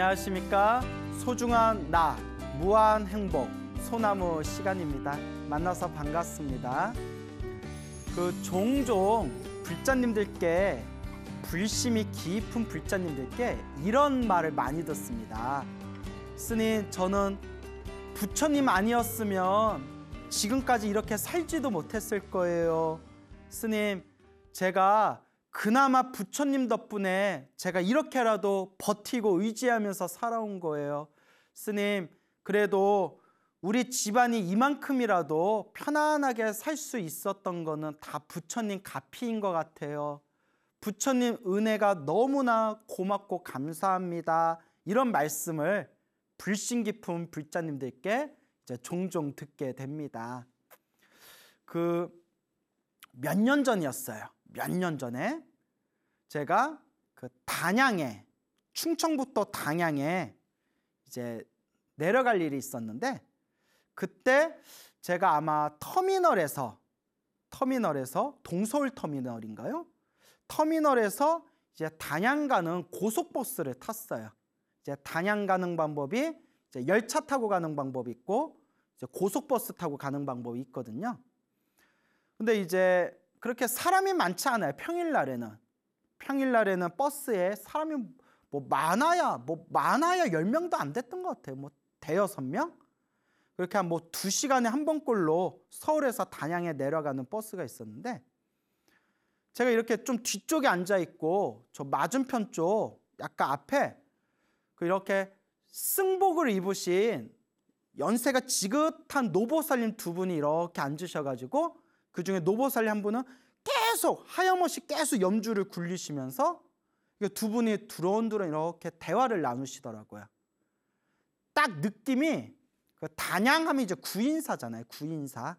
안녕하십니까? 소중한 나, 무한 행복, 소나무 시간입니다. 만나서 반갑습니다. 그 종종 불자님들께 불심이 깊은 불자님들께 이런 말을 많이 듣습니다. 스님, 저는 부처님 아니었으면 지금까지 이렇게 살지도 못했을 거예요. 스님, 제가 그나마 부처님 덕분에 제가 이렇게라도 버티고 의지하면서 살아온 거예요. 스님, 그래도 우리 집안이 이만큼이라도 편안하게 살 수 있었던 거는 다 부처님 가피인 것 같아요. 부처님 은혜가 너무나 고맙고 감사합니다. 이런 말씀을 불신 깊은 불자님들께 이제 종종 듣게 됩니다. 그 몇 년 전이었어요. 몇 년 전에 제가 그 단양에 충청부터 단양에 이제 내려갈 일이 있었는데 그때 제가 아마 터미널에서 터미널에서 동서울 터미널인가요? 터미널에서 이제 단양 가는 고속버스를 탔어요. 이제 단양 가는 방법이 이제 열차 타고 가는 방법이 있고 이제 고속버스 타고 가는 방법이 있거든요. 근데 이제 그렇게 사람이 많지 않아요. 평일 날에는 평일날에는 버스에 사람이 뭐 많아야 뭐 많아야 열명도안 됐던 것 같아요. 뭐 대여섯 명? 그렇게 한 뭐 두시간에 한 번꼴로 서울에서 단양에 내려가는 버스가 있었는데 제가 이렇게 좀 뒤쪽에 앉아 있고 저 맞은편 쪽 약간 앞에 그렇게 승복을 입으신 연세가 지긋한 노보살님 두 분이 이렇게 앉으셔가지고 그 중에 노보살님 한 분은 계속 하염없이 계속 염주를 굴리시면서 두 분이 두런두런 이렇게 대화를 나누시더라고요. 딱 느낌이 그 단양하면 이제 구인사잖아요. 구인사.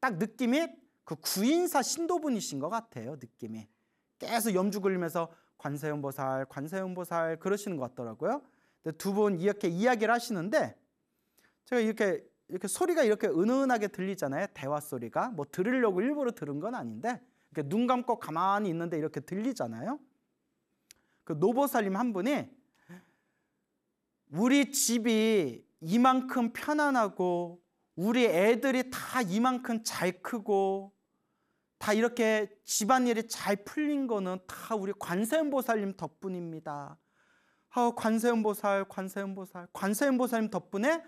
딱 느낌이 그 구인사 신도분이신 것 같아요. 느낌이. 계속 염주 굴리면서 관세음보살, 관세음보살 그러시는 것 같더라고요. 두 분 이렇게 이야기를 하시는데 제가 이렇게 이렇게 소리가 이렇게 은은하게 들리잖아요. 대화 소리가 뭐 들으려고 일부러 들은 건 아닌데 이렇게 그러니까 눈 감고 가만히 있는데 이렇게 들리잖아요. 그 노보살님 한 분이 우리 집이 이만큼 편안하고 우리 애들이 다 이만큼 잘 크고 다 이렇게 집안일이 잘 풀린 거는 다 우리 관세음보살님 덕분입니다. 아, 관세음보살, 관세음보살, 관세음보살님 덕분에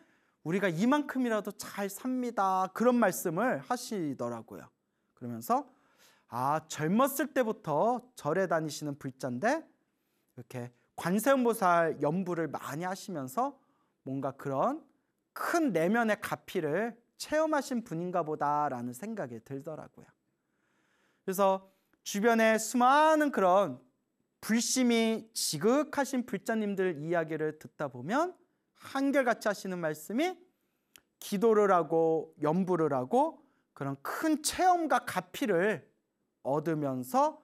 우리가 이만큼이라도 잘 삽니다. 그런 말씀을 하시더라고요. 그러면서 아, 젊었을 때부터 절에 다니시는 불자인데 이렇게 관세음보살 연부를 많이 하시면서 뭔가 그런 큰 내면의 가피를 체험하신 분인가 보다라는 생각이 들더라고요. 그래서 주변에 수많은 그런 불심이 지극하신 불자님들 이야기를 듣다 보면 한결같이 하시는 말씀이 기도를 하고 연부를 하고 그런 큰 체험과 가피를 얻으면서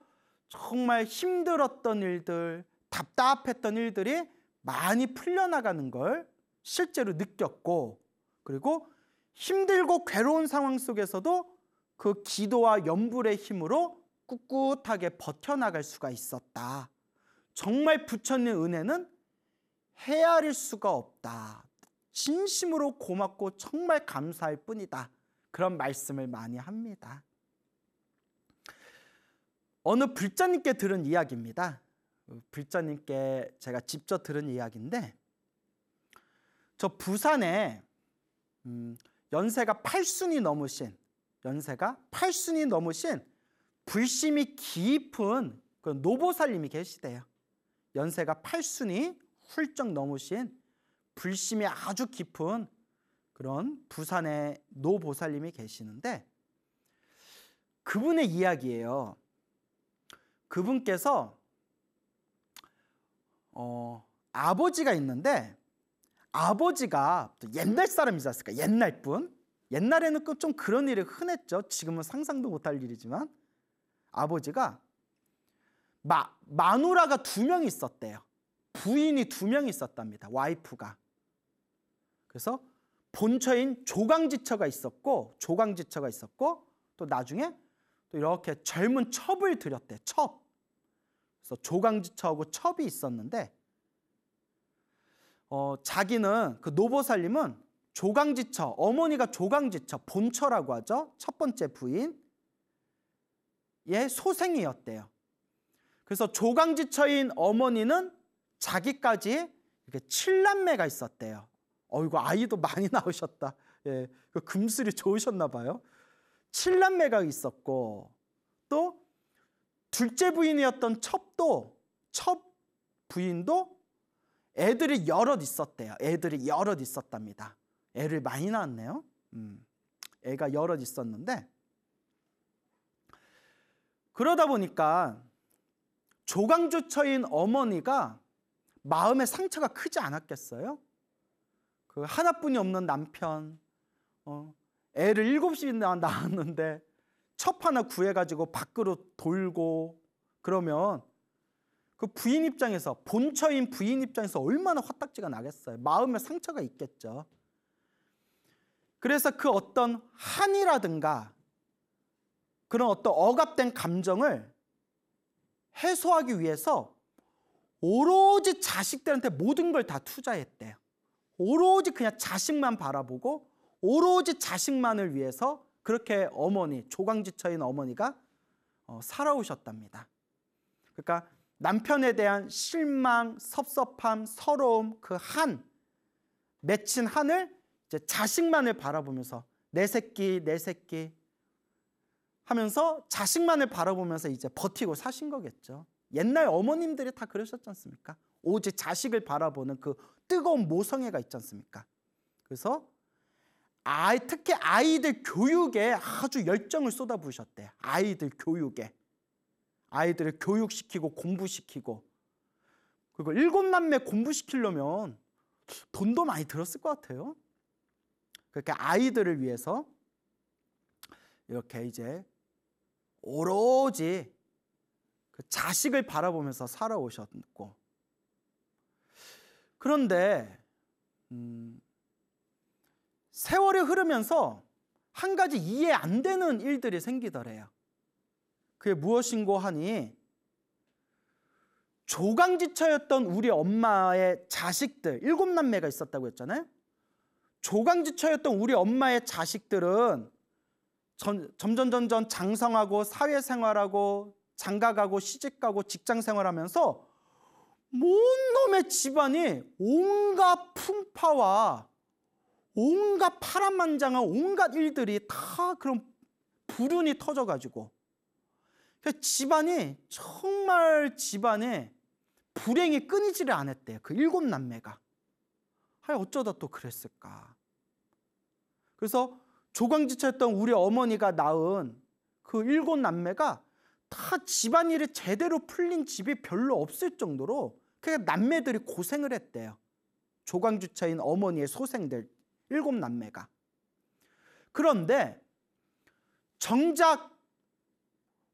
정말 힘들었던 일들, 답답했던 일들이 많이 풀려나가는 걸 실제로 느꼈고 그리고 힘들고 괴로운 상황 속에서도 그 기도와 연불의 힘으로 꿋꿋하게 버텨나갈 수가 있었다. 정말 부처님 은혜는 헤아릴 수가 없다. 진심으로 고맙고 정말 감사할 뿐이다. 그런 말씀을 많이 합니다. 어느 불자님께 들은 이야기입니다. 불자님께 제가 직접 들은 이야기인데 저 부산에 음, 연세가 8순이 넘으신 연세가 8순이 넘으신 불심이 깊은 그 노보살님이 계시대요. 연세가 8순이 훌쩍 넘으신 불심이 아주 깊은 그런 부산의 노보살님이 계시는데 그분의 이야기예요. 그분께서 어, 아버지가 있는데 아버지가 옛날 사람이지 을까 옛날 분. 옛날에는 그 좀 그런 일이 흔했죠. 지금은 상상도 못할 일이지만 아버지가 마, 마누라가 두 명 있었대요. 부인이 두 명 있었답니다. 와이프가. 그래서 본처인 조강지처가 있었고 조강지처가 있었고 또 나중에 또 이렇게 젊은 첩을 들였대. 첩. 그래서 조강지처하고 첩이 있었는데 어, 자기는 그 노보살님은 조강지처 어머니가 조강지처 본처라고 하죠. 첫 번째 부인. 예, 소생이었대요. 그래서 조강지처인 어머니는 자기까지 이렇게 칠남매가 있었대요. 어이구 아이도 많이 나오셨다. 예, 그 금슬이 좋으셨나 봐요. 칠남매가 있었고 또 둘째 부인이었던 첩도 첩 부인도 애들이 여럿 있었대요. 애들이 여럿 있었답니다. 애를 많이 낳았네요. 음, 애가 여럿 있었는데 그러다 보니까 조강주처인 어머니가 마음의 상처가 크지 않았겠어요? 그 하나뿐이 없는 남편, 어, 애를 일곱씩 낳았는데 첩 하나 구해가지고 밖으로 돌고 그러면 그 부인 입장에서 본처인 부인 입장에서 얼마나 화딱지가 나겠어요. 마음에 상처가 있겠죠. 그래서 그 어떤 한이라든가 그런 어떤 억압된 감정을 해소하기 위해서 오로지 자식들한테 모든 걸 다 투자했대요. 오로지 그냥 자식만 바라보고 오로지 자식만을 위해서 그렇게 어머니, 조강지처인 어머니가 어, 살아오셨답니다. 그러니까 남편에 대한 실망, 섭섭함, 서러움 그 한, 맺힌 한을 이제 자식만을 바라보면서 내 새끼, 내 새끼 하면서 자식만을 바라보면서 이제 버티고 사신 거겠죠. 옛날 어머님들이 다 그러셨지 않습니까? 오직 자식을 바라보는 그 뜨거운 모성애가 있지 않습니까? 그래서 아이, 특히 아이들 교육에 아주 열정을 쏟아부으셨대. 아이들 교육에. 아이들을 교육시키고 공부시키고. 그리고 일곱 남매 공부시키려면 돈도 많이 들었을 것 같아요. 그렇게 아이들을 위해서 이렇게 이제 오로지 그 자식을 바라보면서 살아오셨고. 그런데, 음, 세월이 흐르면서 한 가지 이해 안 되는 일들이 생기더래요. 그게 무엇인고 하니 조강지처였던 우리 엄마의 자식들 일곱 남매가 있었다고 했잖아요. 조강지처였던 우리 엄마의 자식들은 점점 점점 장성하고 사회생활하고 장가가고 시집가고 직장생활하면서 뭔 놈의 집안이 온갖 풍파와 온갖 파란만장한 온갖 일들이 다 그런 불운이 터져가지고 집안이 정말 집안에 불행이 끊이지를 않았대요. 그 일곱 남매가. 하 어쩌다 또 그랬을까. 그래서 조광지처였던 우리 어머니가 낳은 그 일곱 남매가 다 집안일이 제대로 풀린 집이 별로 없을 정도로 그냥 남매들이 고생을 했대요. 조광주차인 어머니의 소생될 일곱 남매가. 그런데 정작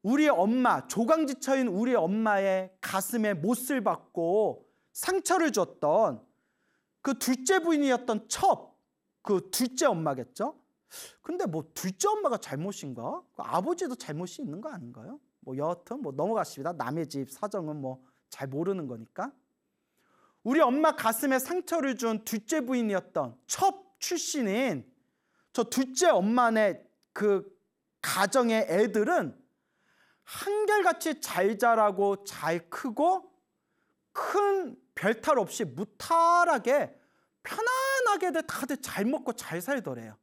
우리 엄마, 조강지처인 우리 엄마의 가슴에 못을 받고 상처를 줬던 그 둘째 부인이었던 첩, 그 둘째 엄마겠죠? 근데 뭐 둘째 엄마가 잘못인가? 그 아버지도 잘못이 있는 거 아닌가요? 뭐 여하튼 뭐 넘어가십니다. 남의 집 사정은 뭐 잘 모르는 거니까. 우리 엄마 가슴에 상처를 준 둘째 부인이었던 첩 출신인 저 둘째 엄마네 그 가정의 애들은 한결같이 잘 자라고 잘 크고 큰 별탈 없이 무탈하게 편안하게 다들 잘 먹고 잘 살더래요.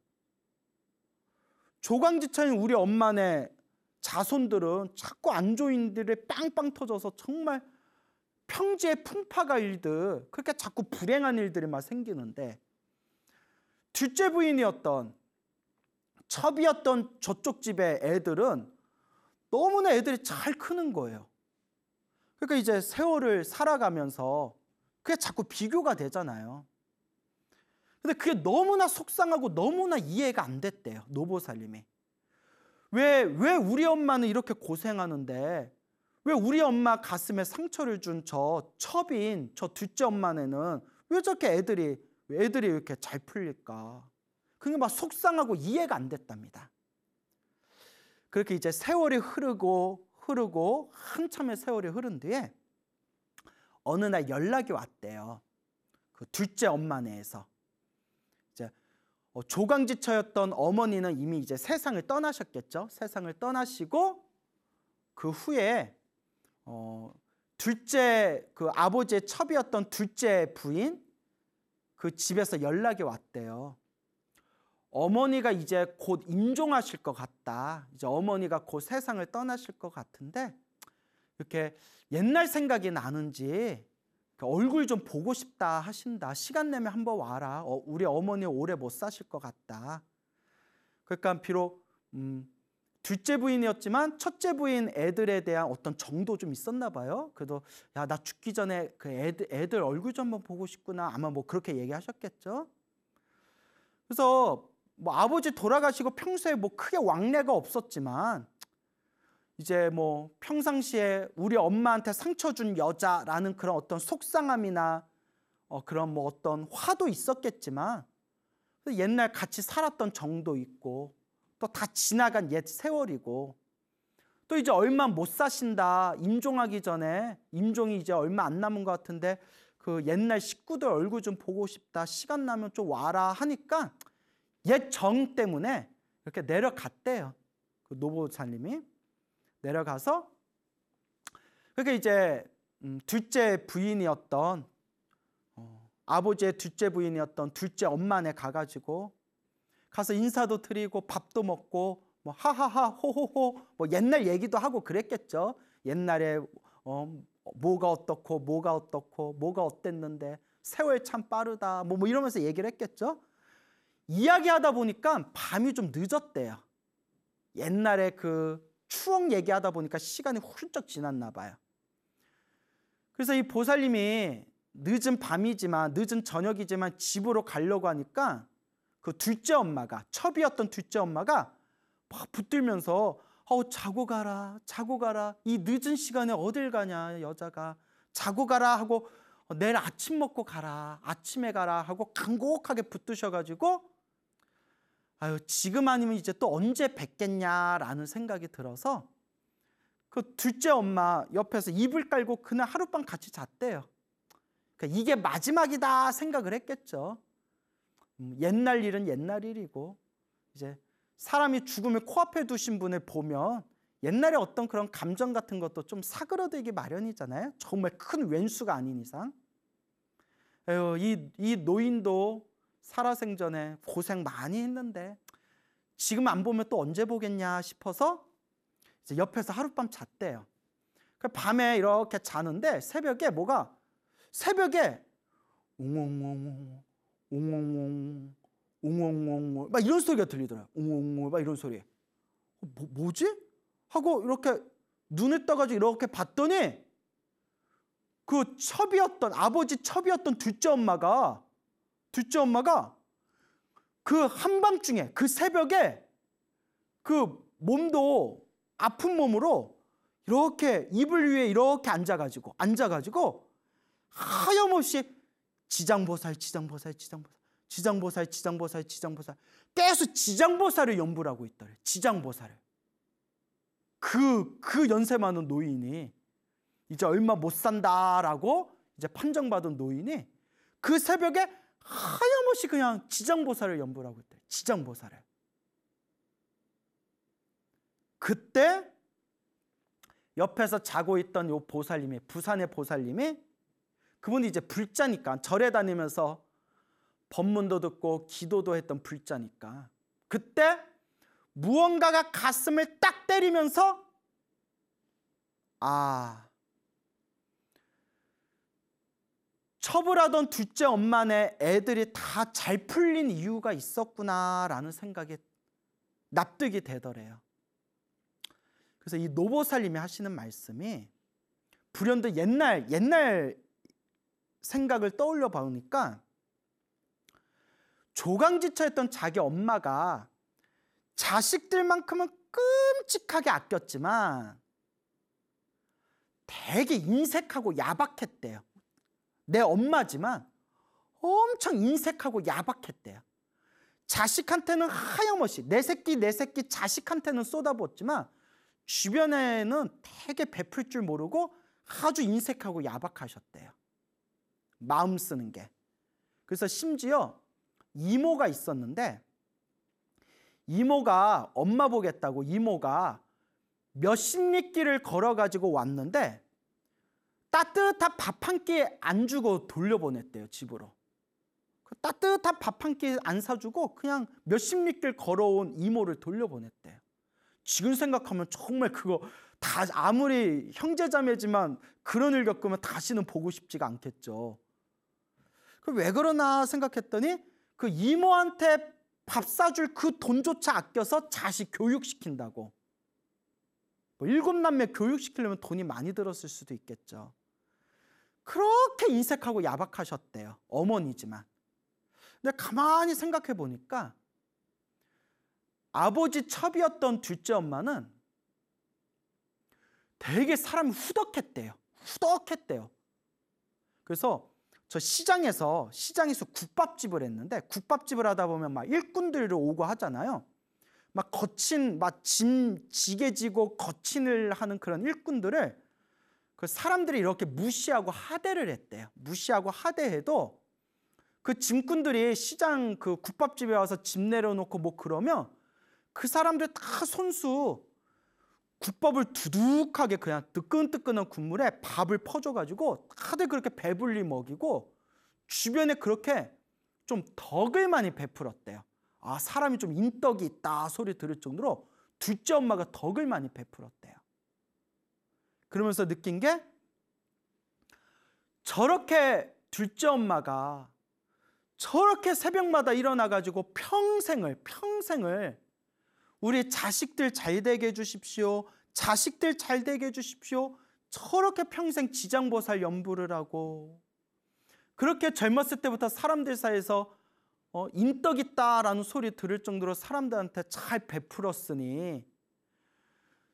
조광지천인 우리 엄마네 자손들은 자꾸 안조인들의 빵빵 터져서 정말 평지에 풍파가 일듯 그렇게 자꾸 불행한 일들이 막 생기는데 둘째 부인이었던 첩이었던 저쪽 집의 애들은 너무나 애들이 잘 크는 거예요. 그러니까 이제 세월을 살아가면서 그게 자꾸 비교가 되잖아요. 근데 그게 너무나 속상하고 너무나 이해가 안 됐대요. 노보살림이 왜, 왜 우리 엄마는 이렇게 고생하는데 왜 우리 엄마 가슴에 상처를 준 저 첩인 저 둘째 엄마네는 왜 저렇게 애들이 애들이 이렇게 잘 풀릴까? 그게 막 속상하고 이해가 안 됐답니다. 그렇게 이제 세월이 흐르고 흐르고 한참의 세월이 흐른 뒤에 어느 날 연락이 왔대요. 그 둘째 엄마네에서 이제 어, 조강지처였던 어머니는 이미 이제 세상을 떠나셨겠죠. 세상을 떠나시고 그 후에 어, 둘째 그 아버지의 첩이었던 둘째 부인 그 집에서 연락이 왔대요. 어머니가 이제 곧 임종하실 것 같다. 이제 어머니가 곧 세상을 떠나실 것 같은데 이렇게 옛날 생각이 나는지 얼굴 좀 보고 싶다 하신다. 시간 내면 한번 와라. 어, 우리 어머니 오래 못 사실 것 같다. 그러니까 비록 음, 둘째 부인이었지만 첫째 부인 애들에 대한 어떤 정도 좀 있었나 봐요. 그래도 야나 죽기 전에 그 애들, 애들 얼굴 좀 한번 보고 싶구나 아마 뭐 그렇게 얘기하셨겠죠. 그래서 뭐 아버지 돌아가시고 평소에 뭐 크게 왕래가 없었지만 이제 뭐 평상시에 우리 엄마한테 상처 준 여자라는 그런 어떤 속상함이나 어 그런 뭐 어떤 화도 있었겠지만 옛날 같이 살았던 정도 있고 또다 지나간 옛 세월이고 또 이제 얼마 못 사신다 임종하기 전에 임종이 이제 얼마 안 남은 것 같은데 그 옛날 식구들 얼굴 좀 보고 싶다 시간 나면 좀 와라 하니까 옛 정 때문에 이렇게 내려갔대요 그 노보사님이 내려가서 그게 이제 음, 둘째 부인이었던 어, 아버지의 둘째 부인이었던 둘째 엄마네 가가지고 가서 인사도 드리고 밥도 먹고 뭐 하하하 호호호 뭐 옛날 얘기도 하고 그랬겠죠. 옛날에 어, 뭐가 어떻고 뭐가 어떻고 뭐가 어땠는데 세월 참 빠르다 뭐, 뭐 이러면서 얘기를 했겠죠. 이야기하다 보니까 밤이 좀 늦었대요. 옛날에 그 추억 얘기하다 보니까 시간이 훌쩍 지났나 봐요. 그래서 이 보살님이 늦은 밤이지만 늦은 저녁이지만 집으로 가려고 하니까 그 둘째 엄마가 첩이었던 둘째 엄마가 막 붙들면서 어 자고 가라 자고 가라 이 늦은 시간에 어딜 가냐 여자가 자고 가라 하고 어, 내일 아침 먹고 가라 아침에 가라 하고 간곡하게 붙드셔가지고 아유 지금 아니면 이제 또 언제 뵙겠냐라는 생각이 들어서 그 둘째 엄마 옆에서 이불 깔고 그날 하룻밤 같이 잤대요. 그러니까 이게 마지막이다 생각을 했겠죠. 음, 옛날 일은 옛날 일이고 이제 사람이 죽음을 코앞에 두신 분을 보면 옛날에 어떤 그런 감정 같은 것도 좀 사그러들기 마련이잖아요. 정말 큰 왼수가 아닌 이상. 이, 이 노인도 살아생전에 고생 많이 했는데 지금 안 보면 또 언제 보겠냐 싶어서 이제 옆에서 하룻밤 잤대요. 그 밤에 이렇게 자는데 새벽에 뭐가 새벽에 웅웅웅웅 웅웅웅 웅웅웅 막 이런 소리가 들리더라. 웅웅웅 막 이런 소리. 어, 뭐, 뭐지? 하고 이렇게 눈을 떠가지고 이렇게 봤더니 그 첩이었던 아버지 첩이었던 둘째 엄마가 둘째 엄마가 그 한밤중에 그 새벽에 그 몸도 아픈 몸으로 이렇게 이불 위에 이렇게 앉아가지고 앉아가지고 하염없이 지장보살, 지장보살, 지장보살, 지장보살, 지장보살, 지장보살. 계속 지장보살을 연불하고 있더래. 지장보살을. 그, 그 연세 많은 노인이 이제 얼마 못 산다라고 이제 판정받은 노인이 그 새벽에 하염없이 그냥 지장보살을 연불하고 있대. 지장보살을. 그때 옆에서 자고 있던 요 보살님이 부산의 보살님이 그분이 이제 불자니까 절에 다니면서 법문도 듣고 기도도 했던 불자니까 그때 무언가가 가슴을 딱 때리면서 아 처벌하던 둘째 엄마네 애들이 다 잘 풀린 이유가 있었구나라는 생각에 납득이 되더래요. 그래서 이 노보살님이 하시는 말씀이 불현듯 옛날 옛날 생각을 떠올려 보니까 조강지처했던 자기 엄마가 자식들만큼은 끔찍하게 아꼈지만 되게 인색하고 야박했대요. 내 엄마지만 엄청 인색하고 야박했대요. 자식한테는 하염없이 내 새끼 내 새끼 자식한테는 쏟아부었지만 주변에는 되게 베풀 줄 모르고 아주 인색하고 야박하셨대요. 마음 쓰는 게. 그래서 심지어 이모가 있었는데 이모가 엄마 보겠다고 이모가 몇 십리 길을 걸어가지고 왔는데 따뜻한 밥 한 끼 안 주고 돌려보냈대요 집으로 그 따뜻한 밥 한 끼 안 사주고 그냥 몇 십리 길 걸어온 이모를 돌려보냈대요 지금 생각하면 정말 그거 다 아무리 형제자매지만 그런 일 겪으면 다시는 보고 싶지가 않겠죠 그럼 왜 그러나 생각했더니 그 이모한테 밥 사줄 그 돈조차 아껴서 자식 교육시킨다고. 뭐 일곱 남매 교육시키려면 돈이 많이 들었을 수도 있겠죠. 그렇게 인색하고 야박하셨대요. 어머니지만. 근데 가만히 생각해 보니까 아버지 첩이었던 둘째 엄마는 되게 사람이 후덕했대요. 후덕했대요. 그래서 저 시장에서 시장에서 국밥집을 했는데 국밥집을 하다 보면 막 일꾼들을 오고 하잖아요. 막 거친 막 짐 지게 지고 거친을 하는 그런 일꾼들을 그 사람들이 이렇게 무시하고 하대를 했대요. 무시하고 하대해도 그 짐꾼들이 시장 그 국밥집에 와서 짐 내려놓고 뭐 그러면 그 사람들 다 손수 국밥을 두둑하게 그냥 뜨끈뜨끈한 국물에 밥을 퍼줘가지고 다들 그렇게 배불리 먹이고 주변에 그렇게 좀 덕을 많이 베풀었대요. 아, 사람이 좀 인덕이 있다 소리 들을 정도로 둘째 엄마가 덕을 많이 베풀었대요. 그러면서 느낀 게 저렇게 둘째 엄마가 저렇게 새벽마다 일어나가지고 평생을, 평생을 우리 자식들 잘 되게 해주십시오. 자식들 잘 되게 해주십시오. 저렇게 평생 지장보살 연부를 하고 그렇게 젊었을 때부터 사람들 사이에서 어, 인덕 있다라는 소리 들을 정도로 사람들한테 잘 베풀었으니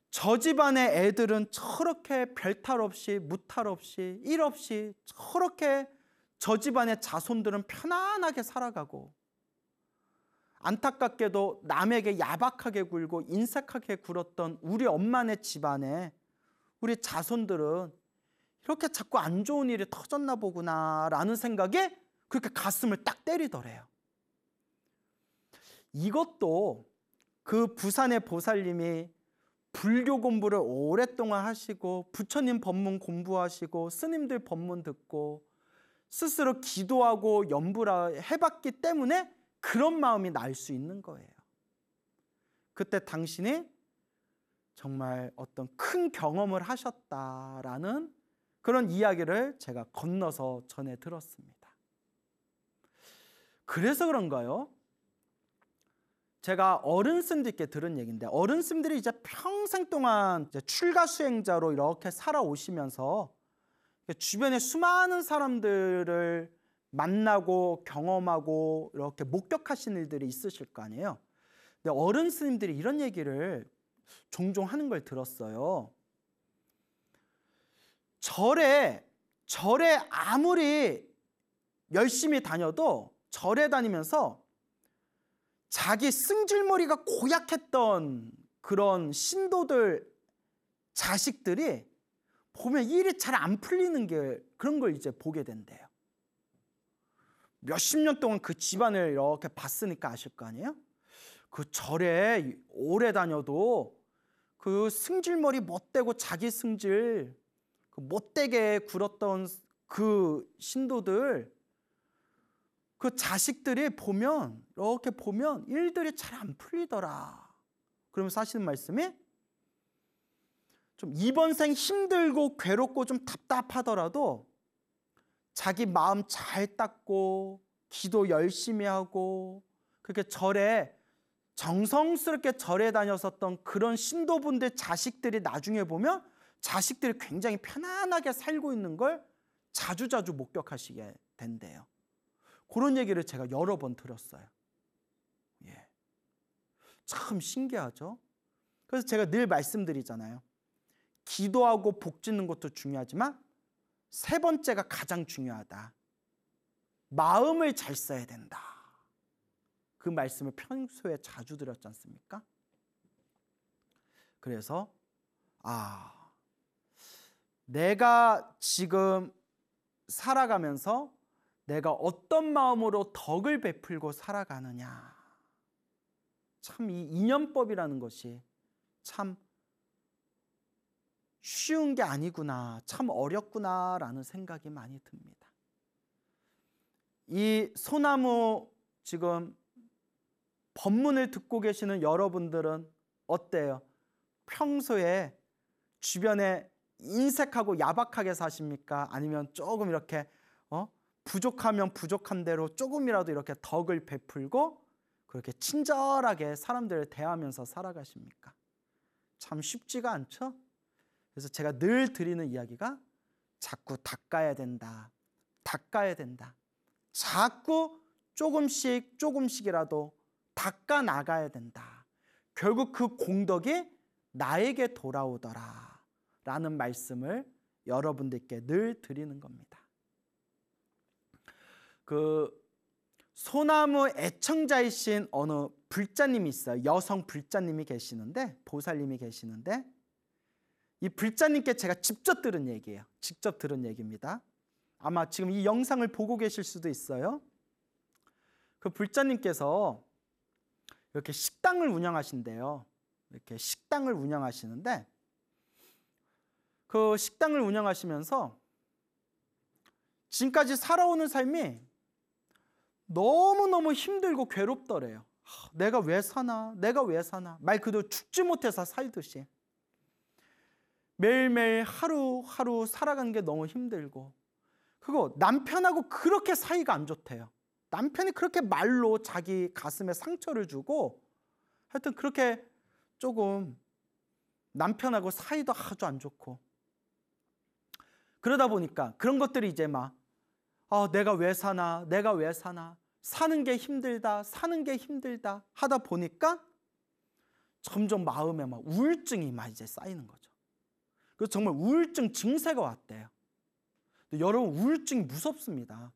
저 집안의 애들은 저렇게 별탈 없이 무탈 없이 일 없이 저렇게 저 집안의 자손들은 편안하게 살아가고 안타깝게도 남에게 야박하게 굴고 인색하게 굴었던 우리 엄마네 집안에 우리 자손들은 이렇게 자꾸 안 좋은 일이 터졌나 보구나 라는 생각에 그렇게 가슴을 딱 때리더래요. 이것도 그 부산의 보살님이 불교 공부를 오랫동안 하시고 부처님 법문 공부하시고 스님들 법문 듣고 스스로 기도하고 연부 해봤기 때문에 그런 마음이 날 수 있는 거예요. 그때 당신이 정말 어떤 큰 경험을 하셨다라는 그런 이야기를 제가 건너서 전해 들었습니다. 그래서 그런가요? 제가 어른스님들께 들은 얘기인데 어른스님들이 이제 평생 동안 이제 출가 수행자로 이렇게 살아오시면서 주변의 수많은 사람들을 만나고 경험하고 이렇게 목격하신 일들이 있으실 거 아니에요. 근데 어른 스님들이 이런 얘기를 종종 하는 걸 들었어요. 절에 절에 아무리 열심히 다녀도 절에 다니면서 자기 승질머리가 고약했던 그런 신도들 자식들이 보면 일이 잘 안 풀리는 게 그런 걸 이제 보게 된대요. 몇십 년 동안 그 집안을 이렇게 봤으니까 아실 거 아니에요? 그 절에 오래 다녀도 그 승질머리 못되고 자기 승질 그 못되게 굴었던 그 신도들 그 자식들이 보면 이렇게 보면 일들이 잘 안 풀리더라. 그러면서 하시는 말씀이 좀 이번 생 힘들고 괴롭고 좀 답답하더라도 자기 마음 잘 닦고 기도 열심히 하고 그렇게 절에 정성스럽게 절에 다녔었던 그런 신도분들 자식들이 나중에 보면 자식들이 굉장히 편안하게 살고 있는 걸 자주자주 목격하시게 된대요. 그런 얘기를 제가 여러 번 들었어요. 예. 참 신기하죠? 그래서 제가 늘 말씀드리잖아요. 기도하고 복 짓는 것도 중요하지만 세 번째가 가장 중요하다. 마음을 잘 써야 된다. 그 말씀을 평소에 자주 드렸지 않습니까? 그래서 아 내가 지금 살아가면서 내가 어떤 마음으로 덕을 베풀고 살아가느냐. 참 이 인연법이라는 것이 참 쉬운 게 아니구나, 참 어렵구나라는 생각이 많이 듭니다. 이 소나무 지금 법문을 듣고 계시는 여러분들은 어때요? 평소에 주변에 인색하고 야박하게 사십니까? 아니면 조금 이렇게 어? 부족하면 부족한 대로 조금이라도 이렇게 덕을 베풀고 그렇게 친절하게 사람들을 대하면서 살아가십니까? 참 쉽지가 않죠? 그래서 제가 늘 드리는 이야기가 자꾸 닦아야 된다. 닦아야 된다. 자꾸 조금씩 조금씩이라도 닦아 나가야 된다. 결국 그 공덕이 나에게 돌아오더라. 라는 말씀을 여러분들께 늘 드리는 겁니다. 그 소나무 애청자이신 어느 불자님이 있어요. 여성 불자님이 계시는데 보살님이 계시는데 이 불자님께 제가 직접 들은 얘기예요. 직접 들은 얘기입니다. 아마 지금 이 영상을 보고 계실 수도 있어요. 그 불자님께서 이렇게 식당을 운영하신대요. 이렇게 식당을 운영하시는데 그 식당을 운영하시면서 지금까지 살아오는 삶이 너무너무 힘들고 괴롭더래요. 내가 왜 사나? 내가 왜 사나? 말 그대로 죽지 못해서 살듯이. 매일매일 하루하루 살아가는 게 너무 힘들고 그거 남편하고 그렇게 사이가 안 좋대요. 남편이 그렇게 말로 자기 가슴에 상처를 주고 하여튼 그렇게 조금 남편하고 사이도 아주 안 좋고 그러다 보니까 그런 것들이 이제 막 아, 내가 왜 사나 내가 왜 사나 사는 게 힘들다 사는 게 힘들다 하다 보니까 점점 마음에 막 우울증이 막 이제 쌓이는 거죠. 그래서 정말 우울증 증세가 왔대요. 여러분 우울증이 무섭습니다.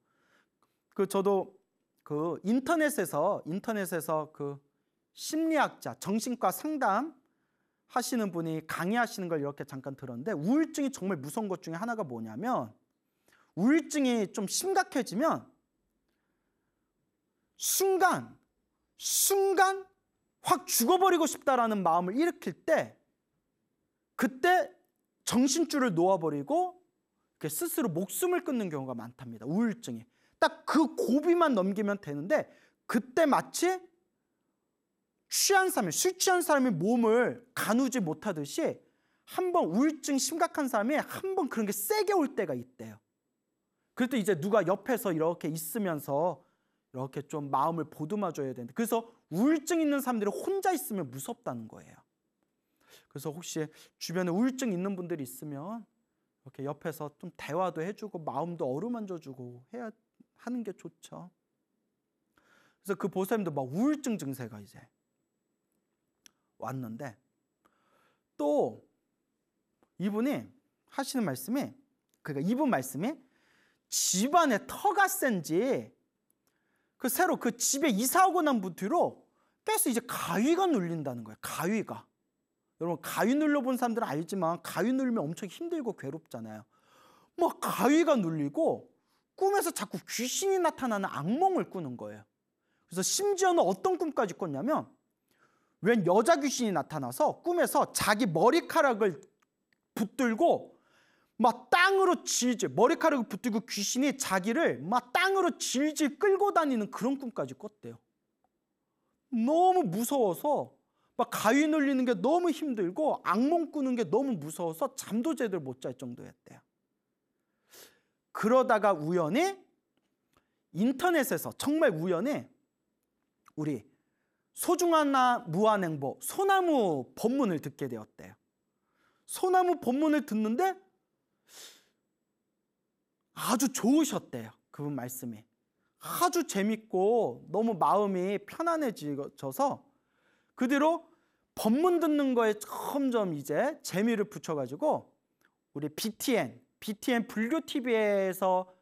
그 저도 그 인터넷에서 인터넷에서 그 심리학자 정신과 상담 하시는 분이 강의하시는 걸 이렇게 잠깐 들었는데 우울증이 정말 무서운 것 중에 하나가 뭐냐면 우울증이 좀 심각해지면 순간 순간 확 죽어버리고 싶다라는 마음을 일으킬 때 그때 정신줄을 놓아버리고 스스로 목숨을 끊는 경우가 많답니다. 우울증이. 딱 그 고비만 넘기면 되는데 그때 마치 취한 사람이 술 취한 사람이 몸을 가누지 못하듯이 한번 우울증 심각한 사람이 한번 그런 게 세게 올 때가 있대요. 그럴 때 이제 누가 옆에서 이렇게 있으면서 이렇게 좀 마음을 보듬어 줘야 되는데 그래서 우울증 있는 사람들이 혼자 있으면 무섭다는 거예요. 그래서 혹시 주변에 우울증 있는 분들이 있으면 이렇게 옆에서 좀 대화도 해주고 마음도 어루만져주고 해야 하는 게 좋죠. 그래서 그 보살님도 막 우울증 증세가 이제 왔는데 또 이분이 하시는 말씀이 그러니까 이분 말씀이 집안에 터가 센지 그 새로 그 집에 이사 오고 난 뒤로 계속 이제 가위가 눌린다는 거예요. 가위가 여러분 가위 눌러본 사람들은 알지만 가위 눌면 엄청 힘들고 괴롭잖아요. 막 가위가 눌리고 꿈에서 자꾸 귀신이 나타나는 악몽을 꾸는 거예요. 그래서 심지어는 어떤 꿈까지 꿨냐면 웬 여자 귀신이 나타나서 꿈에서 자기 머리카락을 붙들고 막 땅으로 질질 머리카락을 붙들고 귀신이 자기를 막 땅으로 질질 끌고 다니는 그런 꿈까지 꿨대요. 너무 무서워서 막 가위 눌리는 게 너무 힘들고 악몽 꾸는 게 너무 무서워서 잠도 제대로 못 잘 정도였대요. 그러다가 우연히 인터넷에서 정말 우연히 우리 소중한 무한행보 소나무 법문을 듣게 되었대요. 소나무 법문을 듣는데 아주 좋으셨대요. 그분 말씀이. 아주 재밌고 너무 마음이 편안해져서 그대로 법문 듣는 거에 점점 이제 재미를 붙여가지고 우리 BTN, BTN 불교 TV에서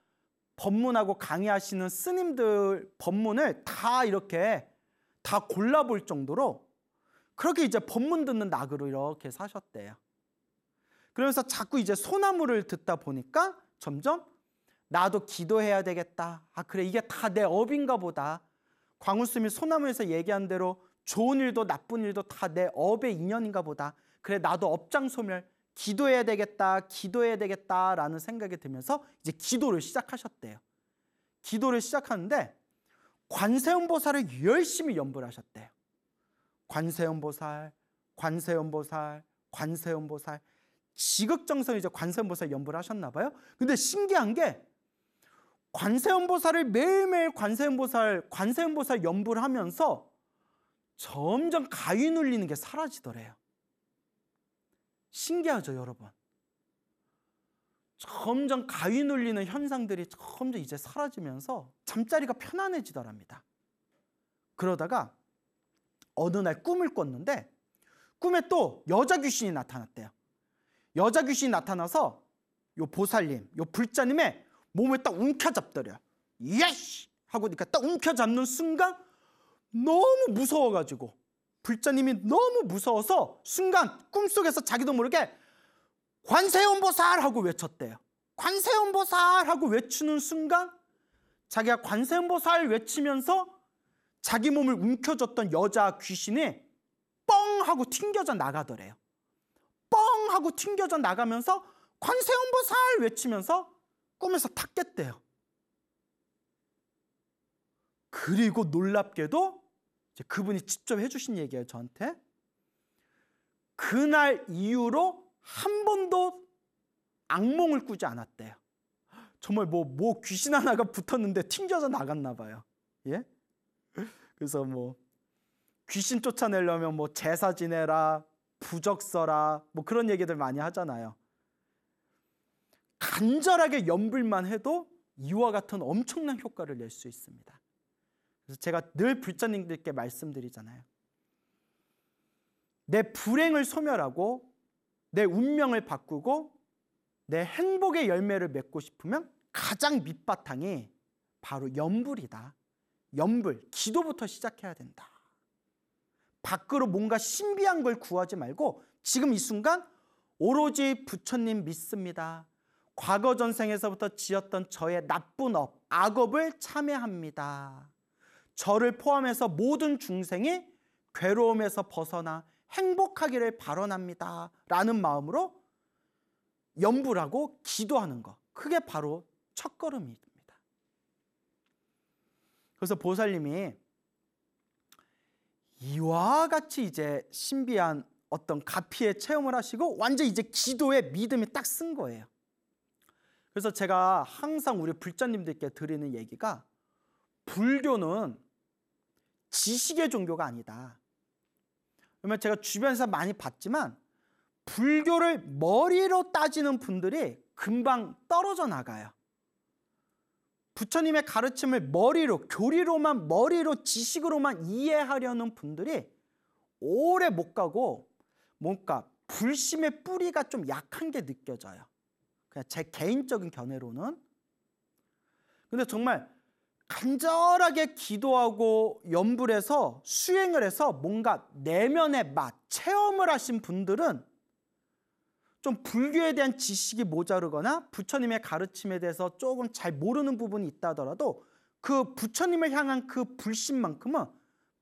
법문하고 강의하시는 스님들 법문을 다 이렇게 다 골라볼 정도로 그렇게 이제 법문 듣는 낙으로 이렇게 사셨대요. 그러면서 자꾸 이제 소나무를 듣다 보니까 점점 나도 기도해야 되겠다. 아, 그래. 이게 다 내 업인가 보다. 광우스님이 소나무에서 얘기한 대로 좋은 일도 나쁜 일도 다 내 업의 인연인가 보다. 그래 나도 업장 소멸 기도해야 되겠다. 기도해야 되겠다라는 생각이 들면서 이제 기도를 시작하셨대요. 기도를 시작하는데 관세음보살을 열심히 연불 하셨대요. 관세음보살, 관세음보살, 관세음보살 지극정성 이제 관세음보살 연불 하셨나 봐요. 근데 신기한 게 관세음보살을 매일매일 관세음보살 관세음보살 연불하면서 점점 가위 눌리는 게 사라지더래요. 신기하죠, 여러분? 점점 가위 눌리는 현상들이 점점 이제 사라지면서 잠자리가 편안해지더랍니다. 그러다가 어느 날 꿈을 꿨는데 꿈에 또 여자 귀신이 나타났대요. 여자 귀신이 나타나서 요 보살님, 요 불자님의 몸을 딱 움켜잡더래요. 예시! 하고 니까딱 움켜잡는 순간 너무 무서워가지고 불자님이 너무 무서워서 순간 꿈속에서 자기도 모르게 관세음보살 하고 외쳤대요. 관세음보살 하고 외치는 순간 자기가 관세음보살 외치면서 자기 몸을 움켜쥐던 여자 귀신이 뻥 하고 튕겨져 나가더래요. 뻥 하고 튕겨져 나가면서 관세음보살 외치면서 꿈에서 탁 깼대요. 그리고 놀랍게도 그분이 직접 해주신 얘기예요, 저한테. 그날 이후로 한 번도 악몽을 꾸지 않았대요. 정말 뭐, 뭐 귀신 하나가 붙었는데 튕겨져 나갔나 봐요. 예? 그래서 뭐 귀신 쫓아내려면 뭐 제사 지내라, 부적서라, 뭐 그런 얘기들 많이 하잖아요. 간절하게 염불만 해도 이와 같은 엄청난 효과를 낼 수 있습니다. 그래서 제가 늘 불자님들께 말씀드리잖아요. 내 불행을 소멸하고 내 운명을 바꾸고 내 행복의 열매를 맺고 싶으면 가장 밑바탕이 바로 연불이다. 연불, 기도부터 시작해야 된다. 밖으로 뭔가 신비한 걸 구하지 말고 지금 이 순간 오로지 부처님 믿습니다. 과거 전생에서부터 지었던 저의 나쁜 업, 악업을 참회합니다. 저를 포함해서 모든 중생이 괴로움에서 벗어나 행복하기를 발언합니다. 라는 마음으로 염불하고 기도하는 것. 그게 바로 첫걸음입니다. 그래서 보살님이 이와 같이 이제 신비한 어떤 가피의 체험을 하시고 완전 이제 기도에 믿음이 딱 쓴 거예요. 그래서 제가 항상 우리 불자님들께 드리는 얘기가 불교는 지식의 종교가 아니다. 왜냐면 제가 주변에서 많이 봤지만 불교를 머리로 따지는 분들이 금방 떨어져 나가요. 부처님의 가르침을 머리로, 교리로만, 머리로, 지식으로만 이해하려는 분들이 오래 못 가고 뭔가 불심의 뿌리가 좀 약한 게 느껴져요. 그냥 제 개인적인 견해로는. 근데 정말 간절하게 기도하고 염불해서 수행을 해서 뭔가 내면의 맛, 체험을 하신 분들은 좀 불교에 대한 지식이 모자르거나 부처님의 가르침에 대해서 조금 잘 모르는 부분이 있다더라도 그 부처님을 향한 그 불신만큼은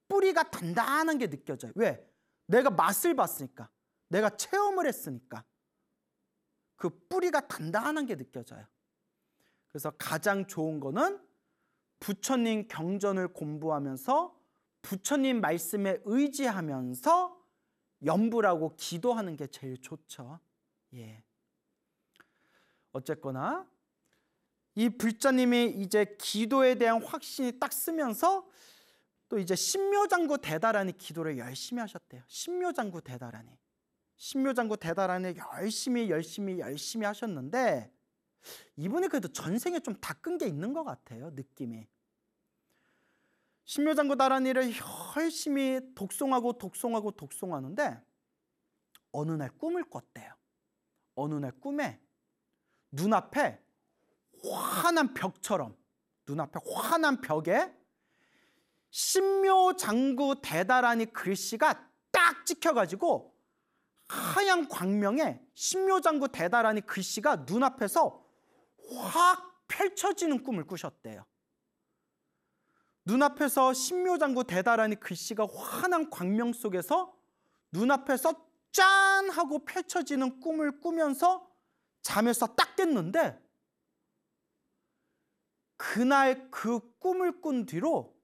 뿌리가 단단한 게 느껴져요. 왜? 내가 맛을 봤으니까. 내가 체험을 했으니까. 그 뿌리가 단단한 게 느껴져요. 그래서 가장 좋은 거는 부처님 경전을 공부하면서 부처님 말씀에 의지하면서 염불하고 기도하는 게 제일 좋죠. 예. 어쨌거나 이 불자님이 이제 기도에 대한 확신이 딱 쓰면서 또 이제 신묘장구 대다라니 기도를 열심히 하셨대요. 신묘장구 대다라니. 신묘장구 대다라니 열심히 열심히 열심히 하셨는데 이분이 그래도 전생에 좀 닦은 게 있는 것 같아요 느낌이 신묘장구다라 일을 열심히 독송하고 독송하고 독송하는데 어느 날 꿈을 꿨대요 어느 날 꿈에 눈앞에 환한 벽처럼 눈앞에 환한 벽에 신묘장구 대다라니 글씨가 딱 찍혀가지고 하얀 광명에 신묘장구 대다라니 글씨가 눈앞에서 확 펼쳐지는 꿈을 꾸셨대요. 눈앞에서 신묘장구 대다라니 글씨가 환한 광명 속에서 눈앞에서 짠 하고 펼쳐지는 꿈을 꾸면서 잠에서 딱 깼는데 그날 그 꿈을 꾼 뒤로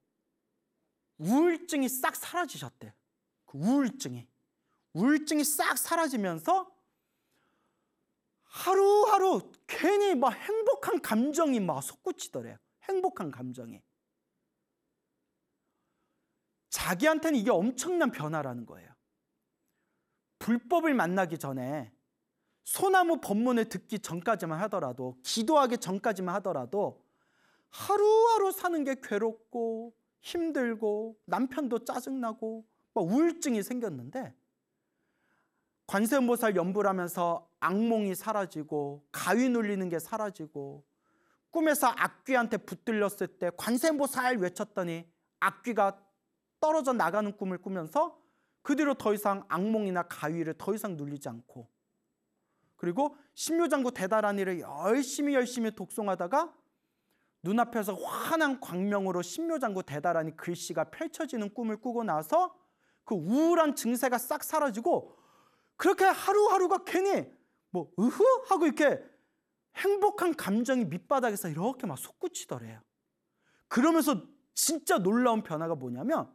우울증이 싹 사라지셨대. 그 우울증이. 우울증이 싹 사라지면서 하루하루 괜히 막 행복한 감정이 막 솟구치더래요. 행복한 감정이. 자기한테는 이게 엄청난 변화라는 거예요. 불법을 만나기 전에 소나무 법문을 듣기 전까지만 하더라도 기도하기 전까지만 하더라도 하루하루 사는 게 괴롭고 힘들고 남편도 짜증나고 막 우울증이 생겼는데 관세음보살 연불하면서 악몽이 사라지고 가위 눌리는 게 사라지고 꿈에서 악귀한테 붙들렸을 때 관세음보살 외쳤더니 악귀가 떨어져 나가는 꿈을 꾸면서 그 뒤로 더 이상 악몽이나 가위를 더 이상 눌리지 않고 그리고 심묘장구대다한 일을 열심히 열심히 독송하다가 눈앞에서 환한 광명으로 심묘장구대다한 글씨가 펼쳐지는 꿈을 꾸고 나서 그 우울한 증세가 싹 사라지고 그렇게 하루하루가 괜히 뭐 으흐 하고 이렇게 행복한 감정이 밑바닥에서 이렇게 막 솟구치더래요. 그러면서 진짜 놀라운 변화가 뭐냐면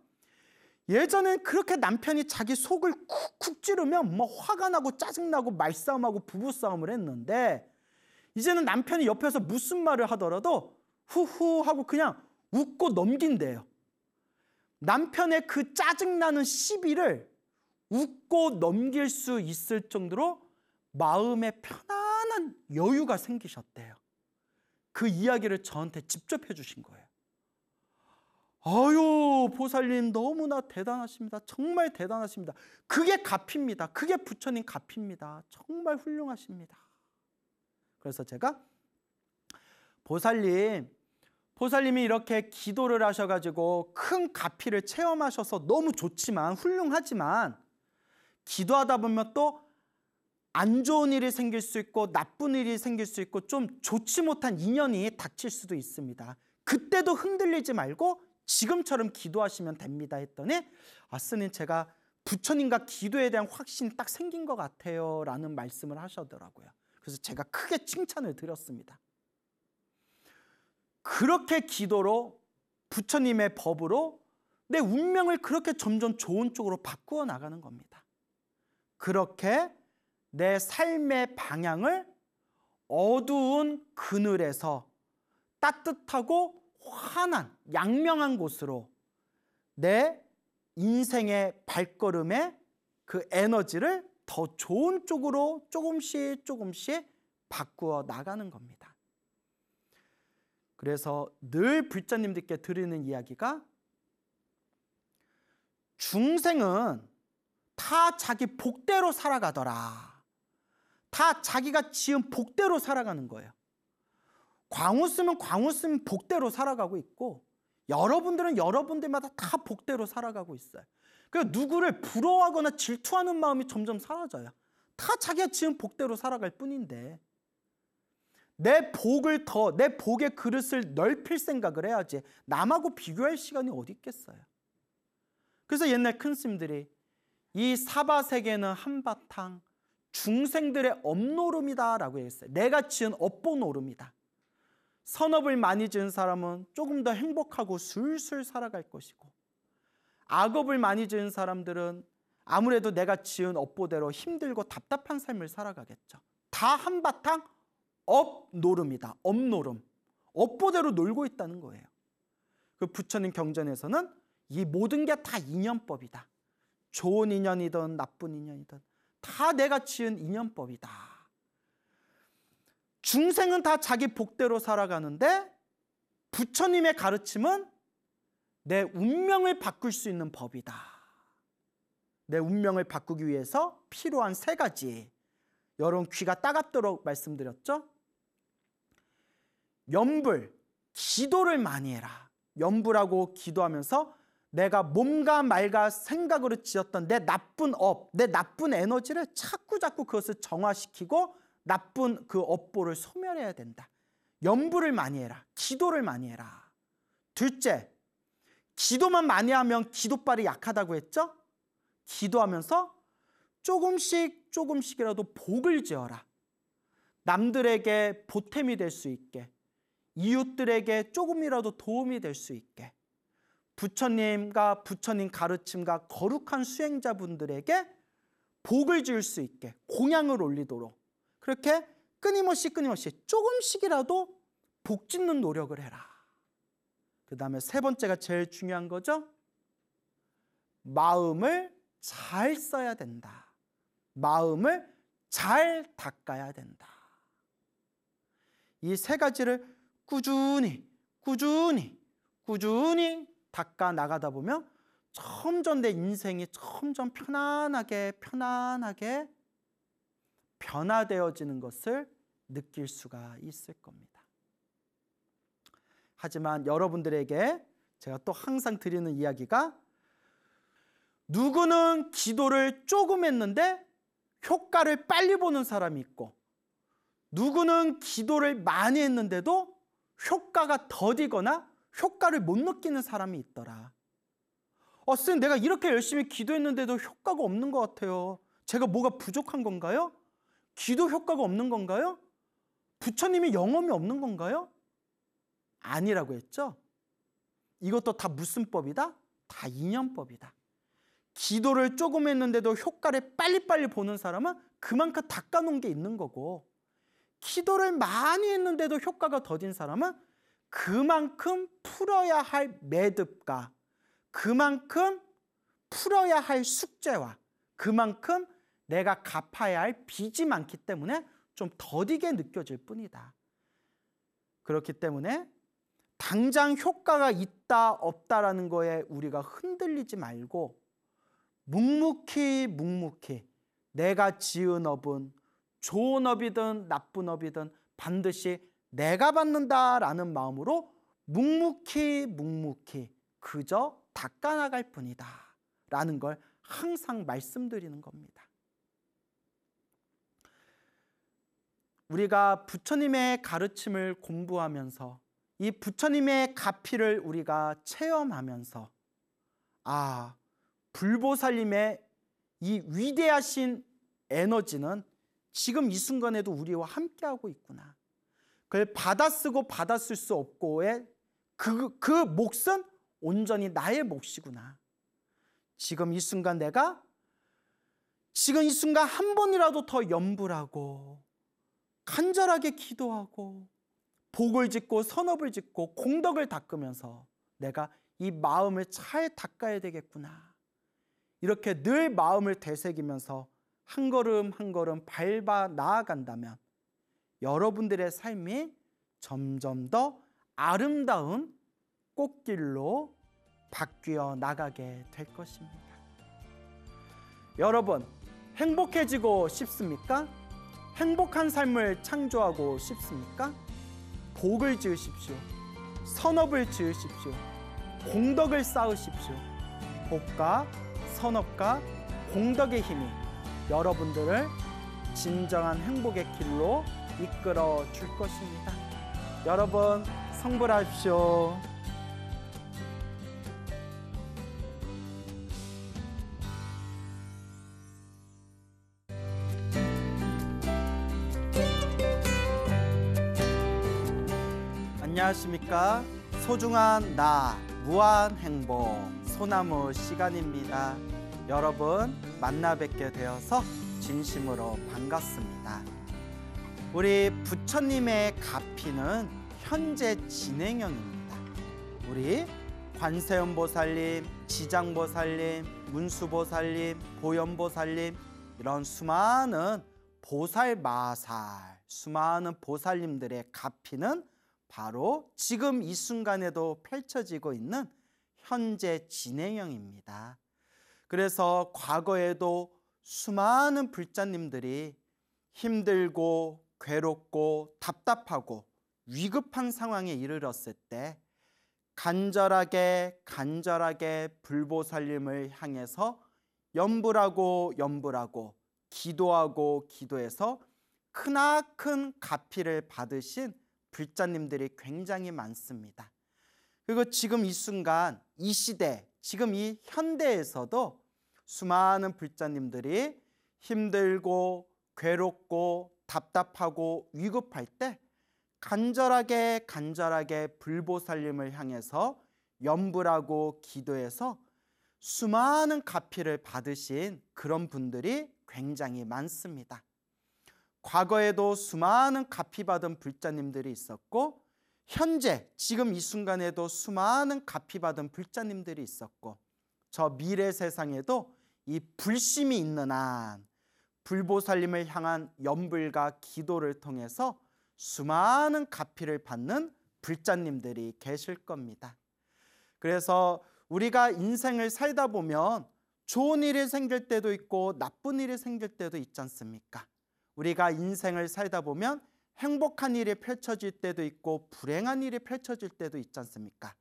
예전엔 그렇게 남편이 자기 속을 쿡쿡 찌르면 뭐 화가 나고 짜증나고 말싸움하고 부부싸움을 했는데 이제는 남편이 옆에서 무슨 말을 하더라도 후후 하고 그냥 웃고 넘긴대요. 남편의 그 짜증나는 시비를 웃고 넘길 수 있을 정도로 마음에 편안한 여유가 생기셨대요. 그 이야기를 저한테 직접 해주신 거예요. 아유, 보살님 너무나 대단하십니다. 정말 대단하십니다. 그게 갑입니다 그게 부처님 갑입니다 정말 훌륭하십니다. 그래서 제가 보살님, 보살님이 이렇게 기도를 하셔가지고 큰 가피를 체험하셔서 너무 좋지만 훌륭하지만 기도하다 보면 또 안 좋은 일이 생길 수 있고 나쁜 일이 생길 수 있고 좀 좋지 못한 인연이 닥칠 수도 있습니다. 그때도 흔들리지 말고 지금처럼 기도하시면 됩니다 했더니 아 스님 제가 부처님과 기도에 대한 확신이 딱 생긴 것 같아요 라는 말씀을 하셨더라고요. 그래서 제가 크게 칭찬을 드렸습니다. 그렇게 기도로 부처님의 법으로 내 운명을 그렇게 점점 좋은 쪽으로 바꾸어 나가는 겁니다. 그렇게 내 삶의 방향을 어두운 그늘에서 따뜻하고 환한 양명한 곳으로 내 인생의 발걸음에 그 에너지를 더 좋은 쪽으로 조금씩 조금씩 바꾸어 나가는 겁니다. 그래서 늘 불자님들께 드리는 이야기가 중생은 다 자기 복대로 살아가더라. 다 자기가 지은 복대로 살아가는 거예요. 광우 쓰면 광우 쓰면 복대로 살아가고 있고 여러분들은 여러분들마다 다 복대로 살아가고 있어요. 그래서 누구를 부러워하거나 질투하는 마음이 점점 사라져요. 다 자기가 지은 복대로 살아갈 뿐인데 내 복을 더, 내 복의 그릇을 넓힐 생각을 해야지 남하고 비교할 시간이 어디 있겠어요. 그래서 옛날 큰 스님들이 이 사바 세계는 한바탕 중생들의 업노름이다라고 했어요. 내가 지은 업보노름이다. 선업을 많이 지은 사람은 조금 더 행복하고 술술 살아갈 것이고 악업을 많이 지은 사람들은 아무래도 내가 지은 업보대로 힘들고 답답한 삶을 살아가겠죠. 다 한바탕 업노름이다. 업노름. 업보대로 놀고 있다는 거예요. 그 부처님 경전에서는 이 모든 게 다 인연법이다. 좋은 인연이든 나쁜 인연이든 다 내가 지은 인연법이다. 중생은 다 자기 복대로 살아가는데 부처님의 가르침은 내 운명을 바꿀 수 있는 법이다. 내 운명을 바꾸기 위해서 필요한 세 가지. 여러분 귀가 따갑도록 말씀드렸죠? 염불, 기도를 많이 해라. 염불하고 기도하면서 내가 몸과 말과 생각으로 지었던 내 나쁜 업, 내 나쁜 에너지를 자꾸자꾸 그것을 정화시키고 나쁜 그 업보를 소멸해야 된다. 연부를 많이 해라. 기도를 많이 해라. 둘째, 기도만 많이 하면 기도발이 약하다고 했죠? 기도하면서 조금씩 조금씩이라도 복을 지어라. 남들에게 보탬이 될 수 있게, 이웃들에게 조금이라도 도움이 될 수 있게, 부처님과 부처님 가르침과 거룩한 수행자분들에게 복을 지을 수 있게 공양을 올리도록 그렇게 끊임없이 끊임없이 조금씩이라도 복 짓는 노력을 해라. 그 다음에 세 번째가 제일 중요한 거죠. 마음을 잘 써야 된다. 마음을 잘 닦아야 된다. 이 세 가지를 꾸준히, 꾸준히, 꾸준히 닦아 나가다 보면 점점 내 인생이 점점 편안하게 편안하게 변화되어지는 것을 느낄 수가 있을 겁니다. 하지만 여러분들에게 제가 또 항상 드리는 이야기가 누구는 기도를 조금 했는데 효과를 빨리 보는 사람이 있고 누구는 기도를 많이 했는데도 효과가 더디거나 효과를 못 느끼는 사람이 있더라. 어, 쌤, 내가 이렇게 열심히 기도했는데도 효과가 없는 것 같아요. 제가 뭐가 부족한 건가요? 기도 효과가 없는 건가요? 부처님이 영험이 없는 건가요? 아니라고 했죠. 이것도 다 무슨 법이다? 다 인연법이다. 기도를 조금 했는데도 효과를 빨리빨리 보는 사람은 그만큼 닦아놓은 게 있는 거고, 기도를 많이 했는데도 효과가 더딘 사람은 그만큼 풀어야 할 매듭과 그만큼 풀어야 할 숙제와 그만큼 내가 갚아야 할 빚이 많기 때문에 좀 더디게 느껴질 뿐이다. 그렇기 때문에 당장 효과가 있다 없다라는 거에 우리가 흔들리지 말고 묵묵히 묵묵히 내가 지은 업은 좋은 업이든 나쁜 업이든 반드시 내가 받는다라는 마음으로 묵묵히 묵묵히 그저 닦아나갈 뿐이다 라는 걸 항상 말씀드리는 겁니다. 우리가 부처님의 가르침을 공부하면서 이 부처님의 가피를 우리가 체험하면서 아, 불보살님의 이 위대하신 에너지는 지금 이 순간에도 우리와 함께하고 있구나. 그걸 받아쓰고 받아쓸 수 없고의 그, 그 몫은 온전히 나의 몫이구나. 지금 이 순간 내가 지금 이 순간 한 번이라도 더 염불하고 간절하게 기도하고 복을 짓고 선업을 짓고 공덕을 닦으면서 내가 이 마음을 잘 닦아야 되겠구나. 이렇게 늘 마음을 되새기면서 한 걸음 한 걸음 밟아 나아간다면 여러분들의 삶이 점점 더 아름다운 꽃길로 바뀌어 나가게 될 것입니다. 여러분, 행복해지고 싶습니까? 행복한 삶을 창조하고 싶습니까? 복을 지으십시오. 선업을 지으십시오. 공덕을 쌓으십시오. 복과 선업과 공덕의 힘이 여러분들을 진정한 행복의 길로 이끌어 줄 것입니다. 여러분, 성불하십시오. 안녕하십니까? 소중한 나, 무한 행복, 소나무 시간입니다. 여러분, 만나 뵙게 되어서 진심으로 반갑습니다. 우리 부처님의 가피는 현재 진행형입니다. 우리 관세음보살님, 지장보살님, 문수보살님, 보현보살님 이런 수많은 보살마살, 수많은 보살님들의 가피는 바로 지금 이 순간에도 펼쳐지고 있는 현재 진행형입니다. 그래서 과거에도 수많은 불자님들이 힘들고 괴롭고 답답하고 위급한 상황에 이르렀을 때 간절하게 간절하게 불보살님을 향해서 염불하고 염불하고 기도하고 기도해서 크나큰 가피를 받으신 불자님들이 굉장히 많습니다. 그리고 지금 이 순간 이 시대 지금 이 현대에서도 수많은 불자님들이 힘들고 괴롭고 답답하고 위급할 때 간절하게 간절하게 불보살님을 향해서 염불하고 기도해서 수많은 가피를 받으신 그런 분들이 굉장히 많습니다. 과거에도 수많은 가피받은 불자님들이 있었고 현재 지금 이 순간에도 수많은 가피받은 불자님들이 있었고 저 미래 세상에도 이 불심이 있는 한 불보살님을 향한 염불과 기도를 통해서 수많은 가피를 받는 불자님들이 계실 겁니다. 그래서 우리가 인생을 살다 보면 좋은 일이 생길 때도 있고 나쁜 일이 생길 때도 있지 않습니까? 우리가 인생을 살다 보면 행복한 일이 펼쳐질 때도 있고 불행한 일이 펼쳐질 때도 있지 않습니까?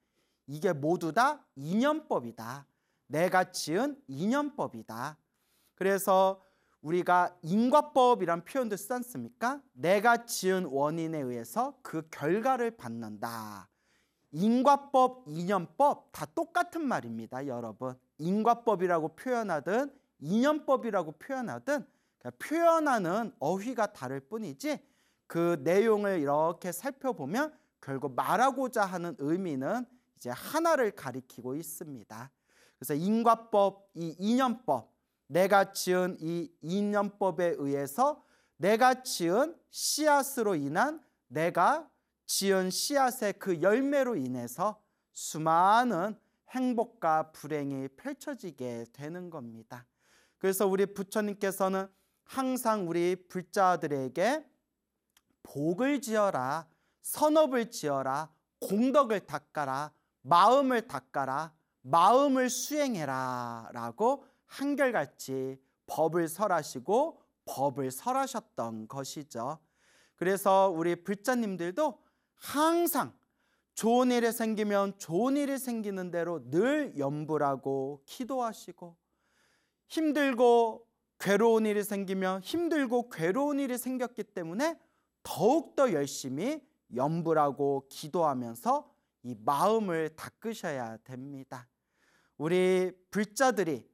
이게 모두 다 인연법이다. 내가 지은 인연법이다. 그래서 우리가 인과법이란 표현도 쓰지 않습니까? 내가 지은 원인에 의해서 그 결과를 받는다. 인과법, 이념법 다 똑같은 말입니다, 여러분. 인과법이라고 표현하든 이념법이라고 표현하든 그러니까 표현하는 어휘가 다를 뿐이지 그 내용을 이렇게 살펴보면 결국 말하고자 하는 의미는 이제 하나를 가리키고 있습니다. 그래서 인과법, 이 이념법 내가 지은 이인연법에 의해서 내가 지은 씨앗으로 인한 내가 지은 씨앗의 그 열매로 인해서 수많은 행복과 불행이 펼쳐지게 되는 겁니다. 그래서 우리 부처님께서는 항상 우리 불자들에게 복을 지어라, 선업을 지어라, 공덕을 닦아라, 마음을 닦아라, 마음을 수행해라 라고 한결같이 법을 설하시고 법을 설하셨던 것이죠. 그래서 우리 불자님들도 항상 좋은 일이 생기면 좋은 일이 생기는 대로 늘 염불하고 기도하시고 힘들고 괴로운 일이 생기면 힘들고 괴로운 일이 생겼기 때문에 더욱더 열심히 염불하고 기도하면서 이 마음을 닦으셔야 됩니다. 우리 불자들이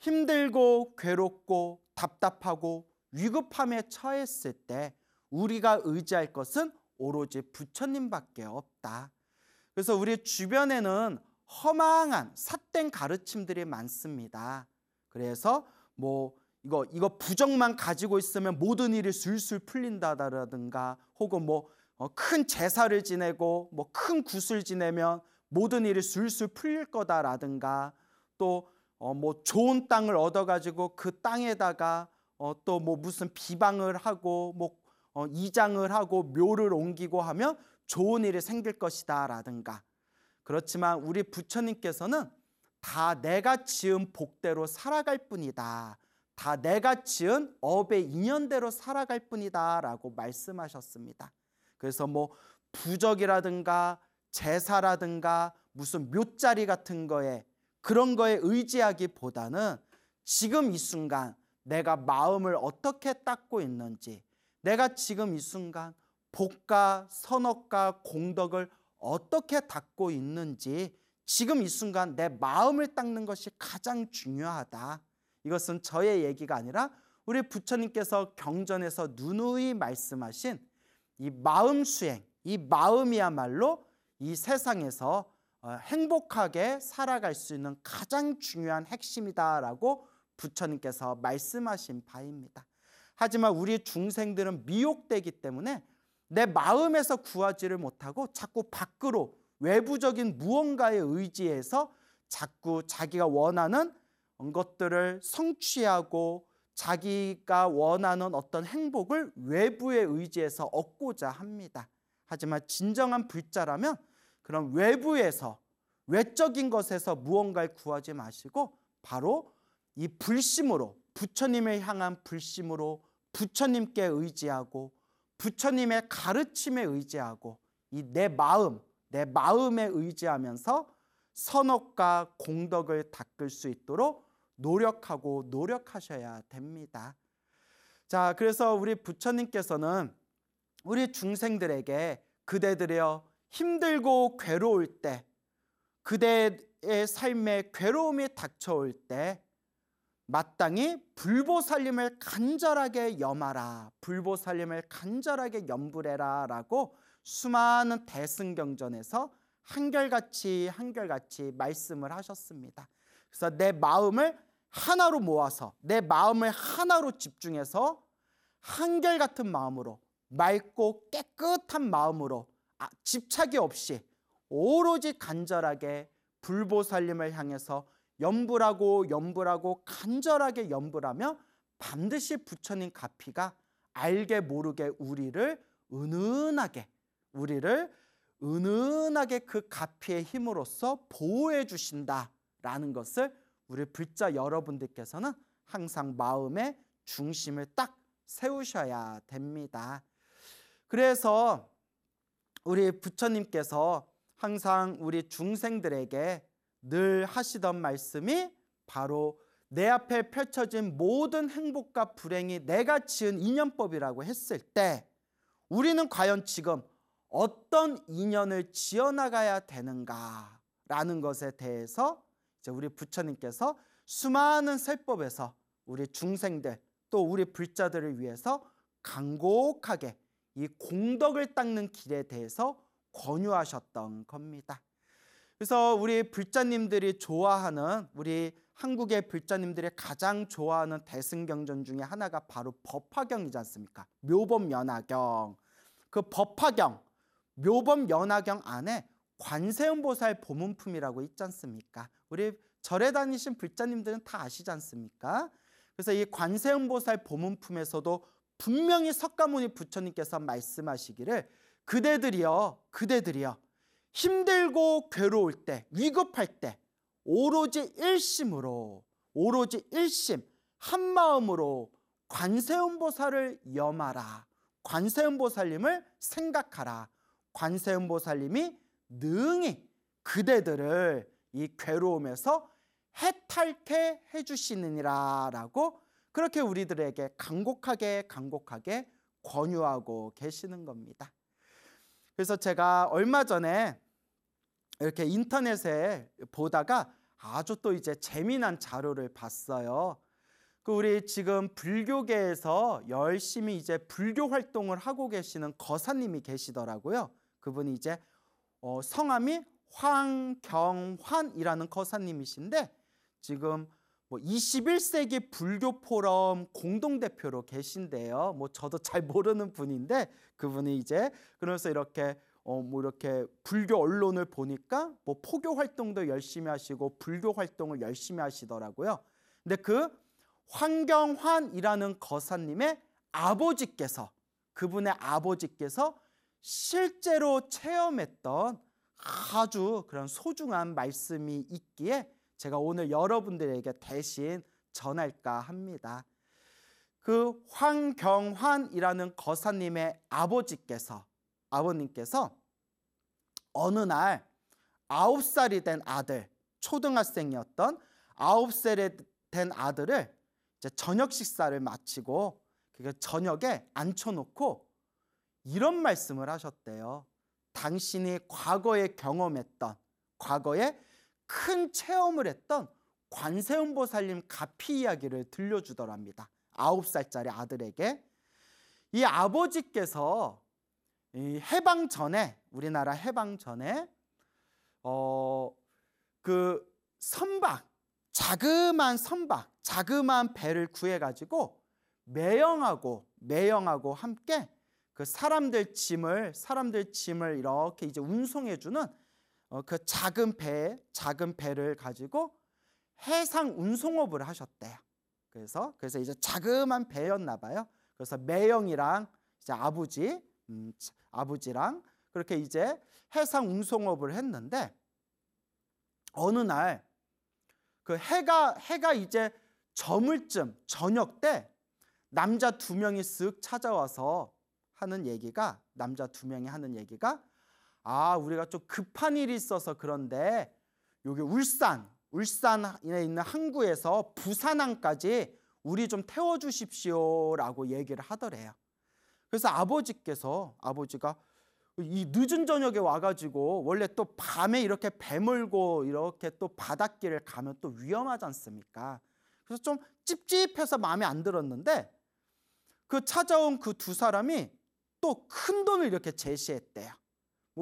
힘들고 괴롭고 답답하고 위급함에 처했을 때 우리가 의지할 것은 오로지 부처님밖에 없다. 그래서 우리 주변에는 허망한 삿된 가르침들이 많습니다. 그래서 뭐 이거 이거 부정만 가지고 있으면 모든 일이 술술 풀린다라든가 혹은 뭐큰 어, 제사를 지내고 뭐 큰 구슬 지내면 모든 일이 술술 풀릴 거다라든가 또 어, 뭐 좋은 땅을 얻어가지고 그 땅에다가 어, 또 뭐 무슨 비방을 하고 뭐 어, 이장을 하고 묘를 옮기고 하면 좋은 일이 생길 것이다 라든가 그렇지만 우리 부처님께서는 다 내가 지은 복대로 살아갈 뿐이다 다 내가 지은 업의 인연대로 살아갈 뿐이다 라고 말씀하셨습니다 그래서 뭐 부적이라든가 제사라든가 무슨 묘자리 같은 거에 그런 거에 의지하기보다는 지금 이 순간 내가 마음을 어떻게 닦고 있는지 내가 지금 이 순간 복과 선업과 공덕을 어떻게 닦고 있는지 지금 이 순간 내 마음을 닦는 것이 가장 중요하다. 이것은 저의 얘기가 아니라 우리 부처님께서 경전에서 누누이 말씀하신 이 마음 수행, 이 마음이야말로 이 세상에서 어, 행복하게 살아갈 수 있는 가장 중요한 핵심이다라고 부처님께서 말씀하신 바입니다. 하지만 우리 중생들은 미혹되기 때문에 내 마음에서 구하지를 못하고 자꾸 밖으로 외부적인 무언가에 의지해서 자꾸 자기가 원하는 것들을 성취하고 자기가 원하는 어떤 행복을 외부에 의지해서 얻고자 합니다. 하지만 진정한 불자라면 그런 외부에서 외적인 것에서 무언가를 구하지 마시고 바로 이 불심으로 부처님을 향한 불심으로 부처님께 의지하고 부처님의 가르침에 의지하고 이 내 마음, 내 마음에 의지하면서 선업과 공덕을 닦을 수 있도록 노력하고 노력하셔야 됩니다. 자, 그래서 우리 부처님께서는 우리 중생들에게 그대들여 힘들고 괴로울 때, 그대의 삶에 괴로움이 닥쳐올 때, 마땅히 불보살림을 간절하게 염하라, 불보살림을 간절하게 염불해라라고 수많은 대승경전에서 한결같이 한결같이 말씀을 하셨습니다. 그래서 내 마음을 하나로 모아서 내 마음을 하나로 집중해서 한결같은 마음으로 맑고 깨끗한 마음으로 아, 집착이 없이 오로지 간절하게 불보살님을 향해서 염불하고 염불하고 간절하게 염불하며 반드시 부처님 가피가 알게 모르게 우리를 은은하게 우리를 은은하게 그 가피의 힘으로써 보호해 주신다라는 것을 우리 불자 여러분들께서는 항상 마음의 중심을 딱 세우셔야 됩니다. 그래서 우리 부처님께서 항상 우리 중생들에게 늘 하시던 말씀이 바로 내 앞에 펼쳐진 모든 행복과 불행이 내가 지은 인연법이라고 했을 때 우리는 과연 지금 어떤 인연을 지어나가야 되는가라는 것에 대해서 이제 우리 부처님께서 수많은 세법에서 우리 중생들 또 우리 불자들을 위해서 간곡하게 이 공덕을 닦는 길에 대해서 권유하셨던 겁니다. 그래서 우리 불자님들이 좋아하는 우리 한국의 불자님들이 가장 좋아하는 대승경전 중에 하나가 바로 법화경이지 않습니까? 묘범연화경. 그 법화경, 묘범연화경 안에 관세음보살 보문품이라고 있지 않습니까? 우리 절에 다니신 불자님들은 다 아시지 않습니까? 그래서 이 관세음보살 보문품에서도 분명히 석가모니 부처님께서 말씀하시기를 그대들이여 그대들이여 힘들고 괴로울 때 위급할 때 오로지 일심으로 오로지 일심 한마음으로 관세음보살을 염하라 관세음보살님을 생각하라 관세음보살님이 능히 그대들을 이 괴로움에서 해탈케 해주시느니라 라고 그렇게 우리들에게 간곡하게 간곡하게 권유하고 계시는 겁니다. 그래서 제가 얼마 전에 이렇게 인터넷에 보다가 아주 또 이제 재미난 자료를 봤어요. 그 우리 지금 불교계에서 열심히 이제 불교 활동을 하고 계시는 거사님이 계시더라고요. 그분이 이제 어, 성함이 황경환이라는 거사님이신데 지금 뭐 21세기 불교 포럼 공동 대표로 계신데요. 뭐 저도 잘 모르는 분인데 그분이 이제 그러면서 이렇게 어뭐 이렇게 불교 언론을 보니까 뭐 포교 활동도 열심히 하시고 불교 활동을 열심히 하시더라고요. 근데 그환경환이라는 거사님의 아버지께서 그분의 아버지께서 실제로 체험했던 아주 그런 소중한 말씀이 있기에 제가 오늘 여러분들에게 대신 전할까 합니다. 그 황경환이라는 거사님의 아버지께서 아버님께서 어느 날 아홉 살이 된 아들 초등학생이었던 아홉 살이 된 아들을 이제 저녁 식사를 마치고 그 저녁에 앉혀놓고 이런 말씀을 하셨대요. 당신이 과거에 경험했던 과거에 큰 체험을 했던 관세음보살님 가피 이야기를 들려주더랍니다. 아홉 살짜리 아들에게 이 아버지께서 이 해방 전에 우리나라 해방 전에 어그 선박 자그마 선박 자그마 배를 구해 가지고 매형하고 매형하고 함께 그 사람들 짐을 사람들 짐을 이렇게 이제 운송해 주는 어, 그 작은 배, 작은 배를 가지고 해상 운송업을 하셨대요. 그래서 그래서 이제 자그만 배였나 봐요. 그래서 매형이랑 이제 아버지, 음, 아버지랑 그렇게 이제 해상 운송업을 했는데 어느 날 그 해가 해가 이제 저물 쯤 저녁 때 남자 두 명이 쓱 찾아와서 하는 얘기가 남자 두 명이 하는 얘기가 아 우리가 좀 급한 일이 있어서 그런데 여기 울산 울산에 있는 항구에서 부산항까지 우리 좀 태워주십시오라고 얘기를 하더래요. 그래서 아버지께서 아버지가 이 늦은 저녁에 와가지고 원래 또 밤에 이렇게 배멀고 이렇게 또 바닷길을 가면 또 위험하지 않습니까? 그래서 좀 찝찝해서 마음에 안 들었는데 그 찾아온 그 두 사람이 또 큰 돈을 이렇게 제시했대요.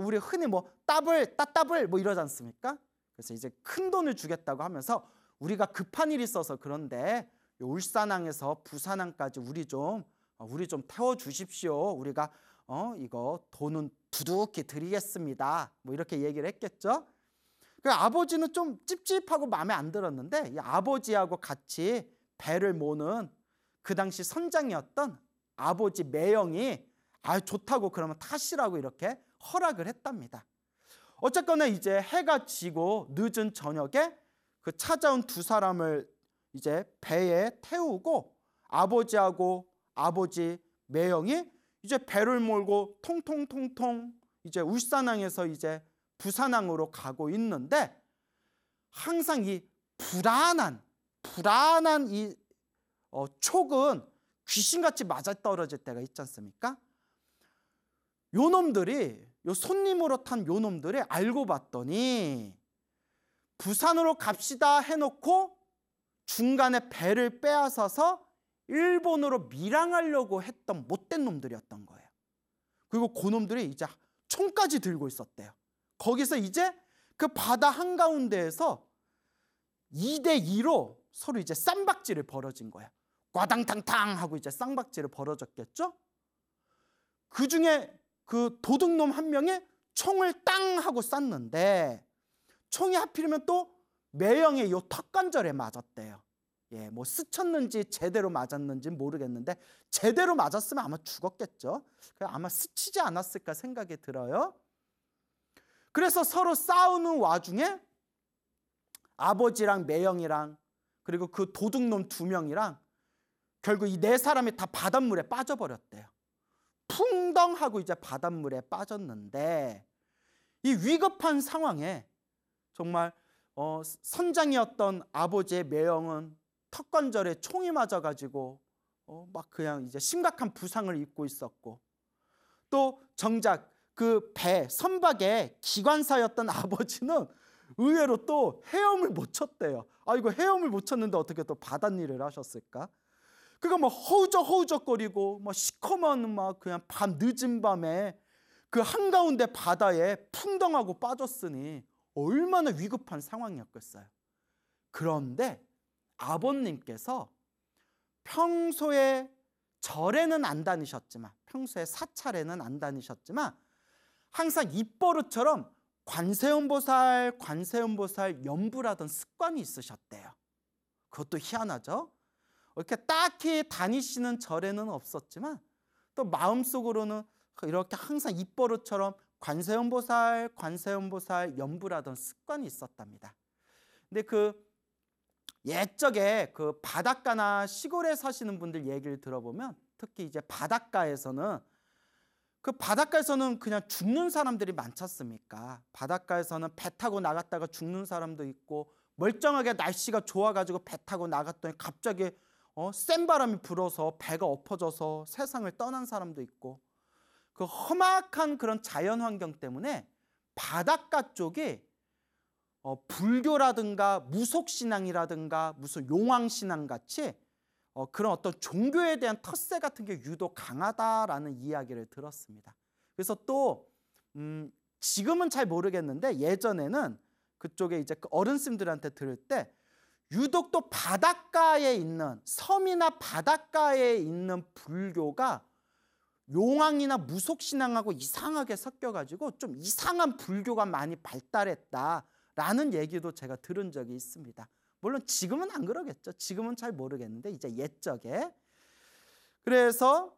우리 흔히 뭐 따블 따따블 뭐 이러지 않습니까? 그래서 이제 큰 돈을 주겠다고 하면서 우리가 급한 일이 있어서 그런데 울산항에서 부산항까지 우리 좀 어, 우리 좀 태워 주십시오. 우리가 어 이거 돈은 두둑히 드리겠습니다. 뭐 이렇게 얘기를 했겠죠. 그 아버지는 좀 찝찝하고 마음에 안 들었는데 이 아버지하고 같이 배를 모는 그 당시 선장이었던 아버지 매영이 아 좋다고 그러면 타시라고 이렇게 허락을 했답니다. 어쨌거나 이제 해가 지고 늦은 저녁에 그 찾아온 두 사람을 이제 배에 태우고 아버지하고 아버지 매형이 이제 배를 몰고 통통통통 이제 울산항에서 이제 부산항으로 가고 있는데 항상 이 불안한 불안한 이 어, 촉은 귀신같이 맞아떨어질 때가 있지 않습니까? 요 놈들이 요 손님으로 탄요 놈들이 알고 봤더니 부산으로 갑시다 해놓고 중간에 배를 빼앗아서 일본으로 밀항하려고 했던 못된 놈들이었던 거예요. 그리고 그 놈들이 이제 총까지 들고 있었대요. 거기서 이제 그 바다 한가운데에서 2대 2로 서로 이제 쌈박질을 벌어진 거예요과당탕탕 하고 이제 쌈박질을 벌어졌겠죠? 그 중에 그 도둑놈 한 명이 총을 땅 하고 쐈는데 총이 하필이면 또 매형의 요 턱관절에 맞았대요. 예, 뭐 스쳤는지 제대로 맞았는지 모르겠는데 제대로 맞았으면 아마 죽었겠죠. 아마 스치지 않았을까 생각이 들어요. 그래서 서로 싸우는 와중에 아버지랑 매형이랑 그리고 그 도둑놈 두 명이랑 결국 이 네 사람이 다 바닷물에 빠져버렸대요. 텅덩하고 이제 바닷물에 빠졌는데 이 위급한 상황에 정말 어, 선장이었던 아버지의 매형은 턱관절에 총이 맞아가지고 어, 막 그냥 이제 심각한 부상을 입고 있었고 또 정작 그 배 선박의 기관사였던 아버지는 의외로 또 헤엄을 못 쳤대요. 아 이거 헤엄을 못 쳤는데 어떻게 또 바닷일을 하셨을까? 그러니까 뭐 허우적허우적거리고 뭐 시커먼 막 그냥 밤 늦은 밤에 그 한가운데 바다에 풍덩하고 빠졌으니 얼마나 위급한 상황이었겠어요. 그런데 아버님께서 평소에 절에는 안 다니셨지만 평소에 사찰에는 안 다니셨지만 항상 입버릇처럼 관세음보살, 관세음보살 연불하던 습관이 있으셨대요. 그것도 희한하죠. 이렇게 딱히 다니시는 절에는 없었지만 또 마음속으로는 이렇게 항상 입버릇처럼 관세음보살, 관세음보살 연불하던 습관이 있었답니다. 근데 그 옛적에 그 바닷가나 시골에 사시는 분들 얘기를 들어보면 특히 이제 바닷가에서는 그 바닷가에서는 그냥 죽는 사람들이 많지 습니까 바닷가에서는 배 타고 나갔다가 죽는 사람도 있고 멀쩡하게 날씨가 좋아가지고 배 타고 나갔더니 갑자기 어? 센 바람이 불어서 배가 엎어져서 세상을 떠난 사람도 있고 그 험악한 그런 자연 환경 때문에 바닷가 쪽에 어, 불교라든가 무속신앙이라든가 무슨 용왕신앙 같이 어, 그런 어떤 종교에 대한 텃세 같은 게 유독 강하다라는 이야기를 들었습니다. 그래서 또 음, 지금은 잘 모르겠는데 예전에는 그쪽에 이제 그 어른스님들한테 들을 때 유독 또 바닷가에 있는 섬이나 바닷가에 있는 불교가 용왕이나 무속신앙하고 이상하게 섞여가지고 좀 이상한 불교가 많이 발달했다라는 얘기도 제가 들은 적이 있습니다. 물론 지금은 안 그러겠죠. 지금은 잘 모르겠는데 이제 옛적에. 그래서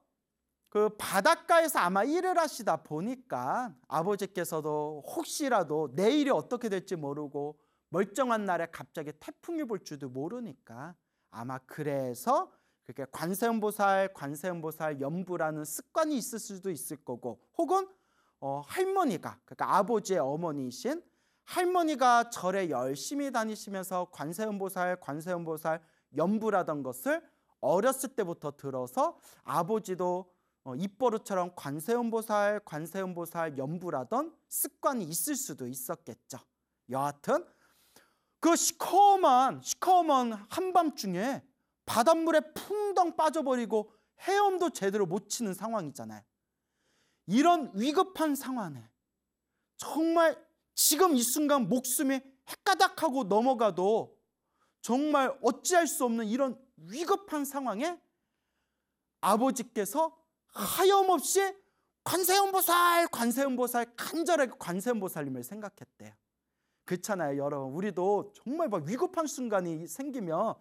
그 바닷가에서 아마 일을 하시다 보니까 아버지께서도 혹시라도 내일이 어떻게 될지 모르고 멀쩡한 날에 갑자기 태풍이 불지도 모르니까 아마 그래서 그렇게 관세음보살, 관세음보살 염부라는 습관이 있을 수도 있을 거고 혹은 어, 할머니가 그러니까 아버지의 어머니이신 할머니가 절에 열심히 다니시면서 관세음보살, 관세음보살 염부라던 것을 어렸을 때부터 들어서 아버지도 어, 입버릇처럼 관세음보살, 관세음보살 염부라던 습관이 있을 수도 있었겠죠. 여하튼 그 시커먼 시커먼 한밤중에 바닷물에 풍덩 빠져버리고 헤엄도 제대로 못 치는 상황이잖아요. 이런 위급한 상황에 정말 지금 이 순간 목숨이 헷가닥하고 넘어가도 정말 어찌할 수 없는 이런 위급한 상황에 아버지께서 하염없이 관세음보살 관세음보살 간절하게 관세음보살님을 생각했대요. 그렇잖아요, 여러분. 우리도 정말 막 위급한 순간이 생기면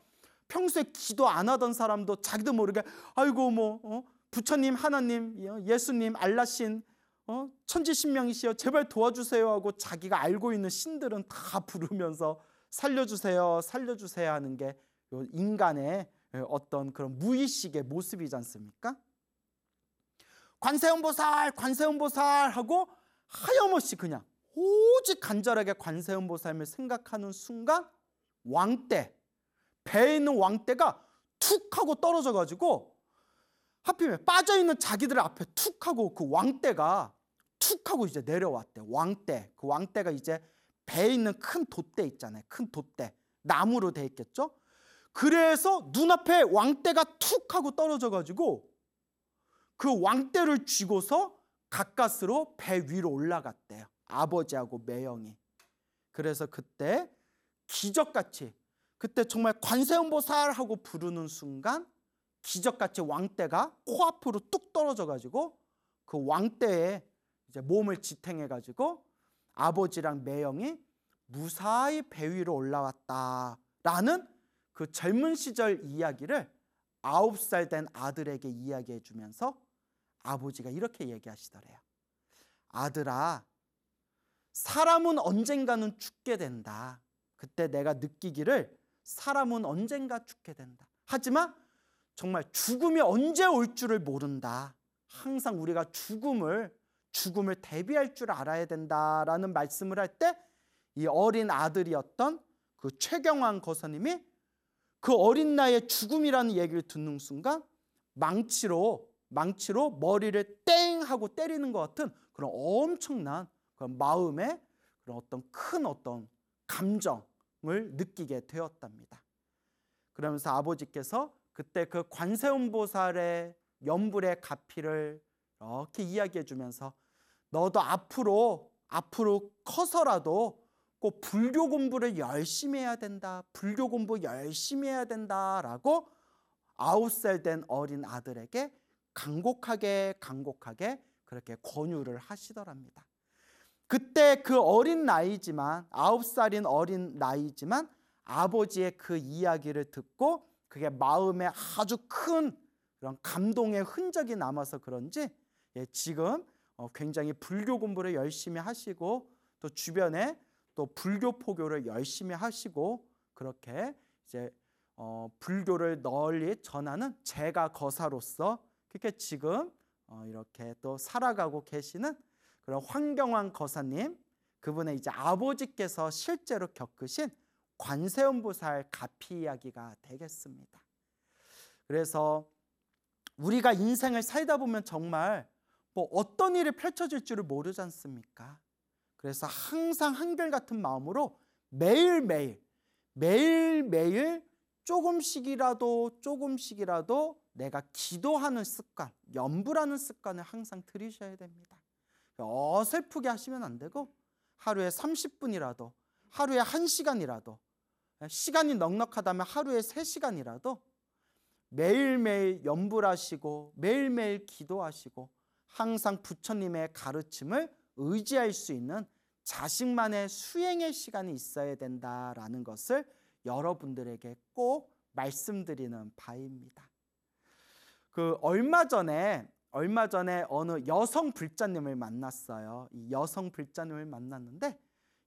평소에 기도 안 하던 사람도 자기도 모르게 아이고 뭐 어? 부처님, 하나님, 예, 예수님, 알라신, 어? 천지신명이시여 제발 도와주세요 하고 자기가 알고 있는 신들은 다 부르면서 살려주세요, 살려주세요 하는 게 인간의 예, 어떤 그런 무의식의 모습이지 않습니까? 관세음보살, 관세음보살 하고 하염없이 그냥 오직 간절하게 관세음보살님을 생각하는 순간 왕대 배에 있는 왕대가 툭 하고 떨어져 가지고 하필 빠져 있는 자기들 앞에 툭 하고 그 왕대가 툭 하고 이제 내려왔대. 왕대. 그 왕대가 이제 배에 있는 큰 돛대 있잖아요. 큰 돛대. 나무로 돼 있겠죠? 그래서 눈앞에 왕대가 툭 하고 떨어져 가지고 그 왕대를 쥐고서 가까스로 배 위로 올라갔대요. 아버지하고 매형이. 그래서 그때 기적같이 그때 정말 관세음보살하고 부르는 순간 기적같이 왕대가 코앞으로 뚝 떨어져 가지고 그 왕대에 이제 몸을 지탱해 가지고 아버지랑 매형이 무사히 배 위로 올라왔다라는 그 젊은 시절 이야기를 아홉 살 된 아들에게 이야기해 주면서 아버지가 이렇게 얘기하시더래요. 아들아, 사람은 언젠가는 죽게 된다. 그때 내가 느끼기를 사람은 언젠가 죽게 된다. 하지만 정말 죽음이 언제 올 줄을 모른다. 항상 우리가 죽음을 죽음을 대비할 줄 알아야 된다라는 말씀을 할 때 이 어린 아들이었던 그 최경환 거사님이 그 어린 나이에 죽음이라는 얘기를 듣는 순간 망치로 망치로 머리를 땡 하고 때리는 것 같은 그런 엄청난 그런 마음에 그런 어떤 큰 어떤 감정을 느끼게 되었답니다. 그러면서 아버지께서 그때 그 관세음보살의 연불의 가피를 이렇게 이야기해 주면서 너도 앞으로 앞으로 커서라도 꼭 불교 공부를 열심히 해야 된다. 불교 공부 열심히 해야 된다라고 아홉 살 된 어린 아들에게 간곡하게 간곡하게 그렇게 권유를 하시더랍니다. 그때 그 어린 나이지만 아홉 살인 어린 나이지만 아버지의 그 이야기를 듣고 그게 마음에 아주 큰 그런 감동의 흔적이 남아서 그런지 예, 지금 어, 굉장히 불교 공부를 열심히 하시고 또 주변에 또 불교 포교를 열심히 하시고 그렇게 이제 어, 불교를 널리 전하는 제가 거사로서 그렇게 지금 어, 이렇게 또 살아가고 계시는 그런 황경환 거사님 그분의 이제 아버지께서 실제로 겪으신 관세음보살 가피 이야기가 되겠습니다. 그래서 우리가 인생을 살다 보면 정말 뭐 어떤 일이 펼쳐질 줄을 모르지 않습니까? 그래서 항상 한결같은 마음으로 매일매일 매일매일 조금씩이라도 조금씩이라도 내가 기도하는 습관, 연부라는 습관을 항상 들이셔야 됩니다. 어설프게 하시면 안 되고 하루에 30분이라도 하루에 1시간이라도 예, 시간이 넉넉하다면 하루에 3시간이라도 매일매일 연불하시고 매일매일 기도하시고 항상 부처님의 가르침을 의지할 수 있는 자식만의 수행의 시간이 있어야 된다라는 것을 여러분들에게 꼭 말씀드리는 바입니다. 그 얼마 전에 얼마 전에 어느 여성 불자님을 만났어요. 이 여성 불자님을 만났는데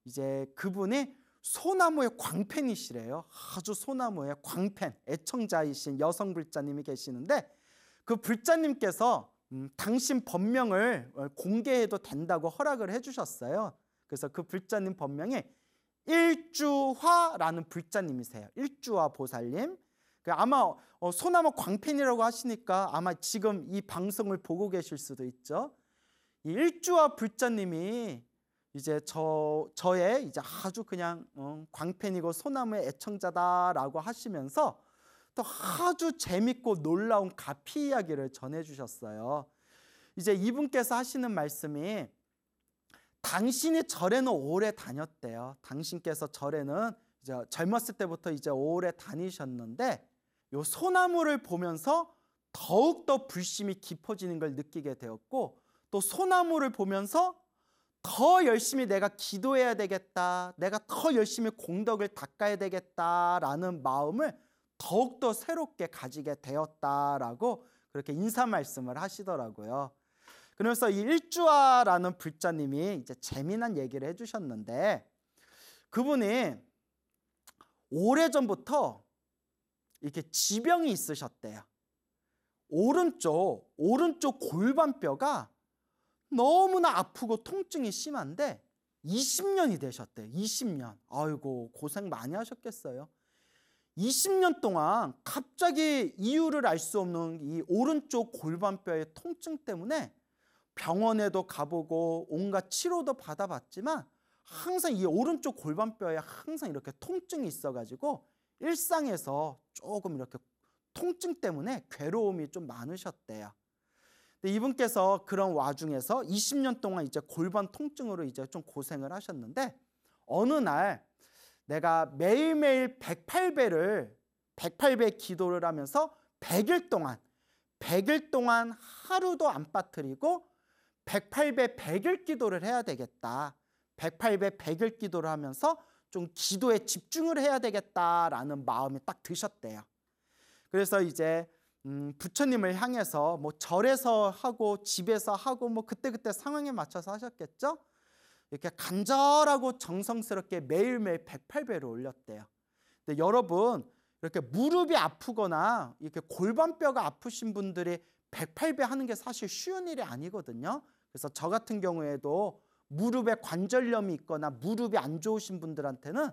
이제 그분이 소나무의 광팬이시래요. 아주 소나무의 광팬, 애청자이신 여성 불자님이 계시는데 그 불자님께서 음, 당신 법명을 어, 공개해도 된다고 허락을 해주셨어요. 그래서 그 불자님 법명이 일주화라는 불자님이세요. 일주화 보살님. 그 아마 어, 소나무 광팬이라고 하시니까 아마 지금 이 방송을 보고 계실 수도 있죠. 일주와 불자님이 이제 저 저의 이제 아주 그냥 어, 광팬이고 소나무의 애청자다라고 하시면서 또 아주 재밌고 놀라운 가피 이야기를 전해주셨어요. 이제 이분께서 하시는 말씀이 당신이 절에는 오래 다녔대요. 당신께서 절에는 이제 젊었을 때부터 이제 오래 다니셨는데 요 소나무를 보면서 더욱더 불심이 깊어지는 걸 느끼게 되었고 또 소나무를 보면서 더 열심히 내가 기도해야 되겠다. 내가 더 열심히 공덕을 닦아야 되겠다라는 마음을 더욱더 새롭게 가지게 되었다라고 그렇게 인사 말씀을 하시더라고요. 그러면서 이 일주아라는 불자님이 이제 재미난 얘기를 해주셨는데 그분이 오래전부터 이렇게 지병이 있으셨대요. 오른쪽, 오른쪽 골반뼈가 너무나 아프고 통증이 심한데 20년이 되셨대요. 20년. 아이고, 고생 많이 하셨겠어요. 20년 동안 갑자기 이유를 알 수 없는 이 오른쪽 골반뼈의 통증 때문에 병원에도 가보고 온갖 치료도 받아봤지만 항상 이 오른쪽 골반뼈에 항상 이렇게 통증이 있어가지고 일상에서 조금 이렇게 통증 때문에 괴로움이 좀 많으셨대요. 근데 이분께서 그런 와중에서 20년 동안 이제 골반 통증으로 이제 좀 고생을 하셨는데 어느 날 내가 매일매일 108배를 108배 기도를 하면서 100일 동안 100일 동안 하루도 안 빠뜨리고 108배 100일 기도를 해야 되겠다. 108배 100일 기도를 하면서 좀 기도에 집중을 해야 되겠다라는 마음이 딱 드셨대요. 그래서 이제 음, 부처님을 향해서 뭐 절에서 하고 집에서 하고 뭐 그때그때 상황에 맞춰서 하셨겠죠? 이렇게 간절하고 정성스럽게 매일매일 108배를 올렸대요. 근데 여러분 이렇게 무릎이 아프거나 이렇게 골반뼈가 아프신 분들이 108배 하는 게 사실 쉬운 일이 아니거든요. 그래서 저 같은 경우에도 무릎에 관절염이 있거나 무릎이 안 좋으신 분들한테는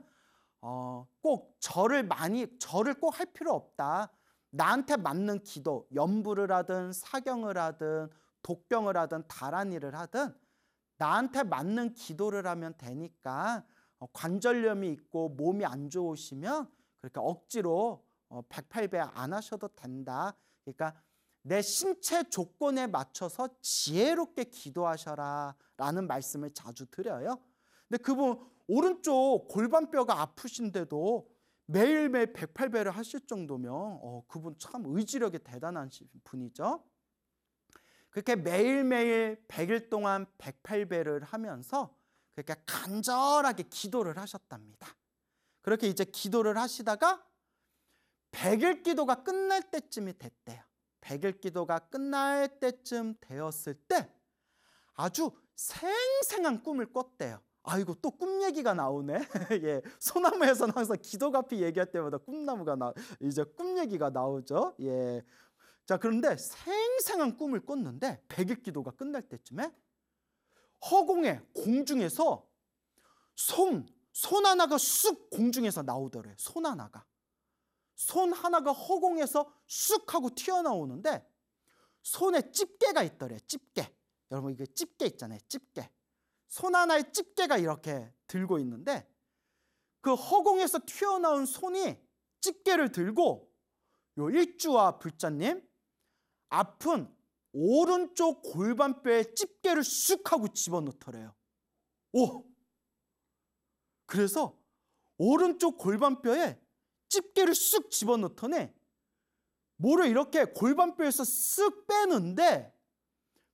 어, 꼭 절을 많이 절을 꼭 할 필요 없다. 나한테 맞는 기도, 염불을 하든 사경을 하든 독병을 하든 다란이를 하든 나한테 맞는 기도를 하면 되니까 어, 관절염이 있고 몸이 안 좋으시면 그렇게 억지로 108배 어, 안 하셔도 된다. 그러니까 내 신체 조건에 맞춰서 지혜롭게 기도하셔라 라는 말씀을 자주 드려요. 근데 그분 오른쪽 골반뼈가 아프신데도 매일매일 108배를 하실 정도면 어, 그분 참 의지력이 대단한 분이죠. 그렇게 매일매일 100일 동안 108배를 하면서 그렇게 간절하게 기도를 하셨답니다. 그렇게 이제 기도를 하시다가 100일 기도가 끝날 때쯤이 됐대요. 백일 기도가 끝날 때쯤 되었을 때 아주 생생한 꿈을 꿨대요. 아이고 또 꿈 얘기가 나오네. 예, 소나무에서는 항상 기도가피 얘기할 때마다 꿈나무가 나 이제 꿈 얘기가 나오죠. 예. 자 그런데 생생한 꿈을 꿨는데 백일 기도가 끝날 때쯤에 허공에 공중에서 송, 손 하나가 쑥 공중에서 나오더래. 손 하나가. 손 하나가 허공에서 쑥 하고 튀어나오는데 손에 집게가 있더래 집게 여러분 이게 집게 있잖아요 집게 손 하나에 집게가 이렇게 들고 있는데 그 허공에서 튀어나온 손이 집게를 들고 요 일주와 불자님 아픈 오른쪽 골반뼈에 집게를 쑥 하고 집어넣더래요 오! 그래서 오른쪽 골반뼈에 집게를 쑥 집어넣더니 모를 이렇게 골반뼈에서 쓱 빼는데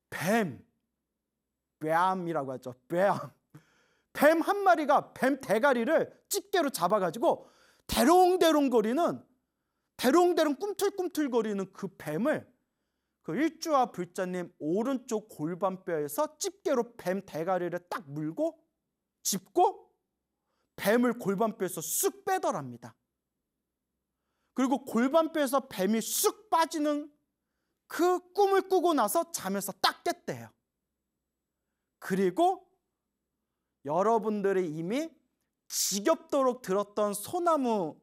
뱀, 뱀이라고 하죠. 뱀. 뱀 한 마리가 뱀 대가리를 집게로 잡아가지고 대롱대롱 거리는 대롱대롱 꿈틀꿈틀 거리는 그 뱀을 그 일주와 불자님 오른쪽 골반뼈에서 집게로 뱀 대가리를 딱 물고 짚고 뱀을 골반뼈에서 쑥 빼더랍니다. 그리고 골반 뼈에서 뱀이 쑥 빠지는 그 꿈을 꾸고 나서 잠에서 딱 깼대요. 그리고 여러분들이 이미 지겹도록 들었던 소나무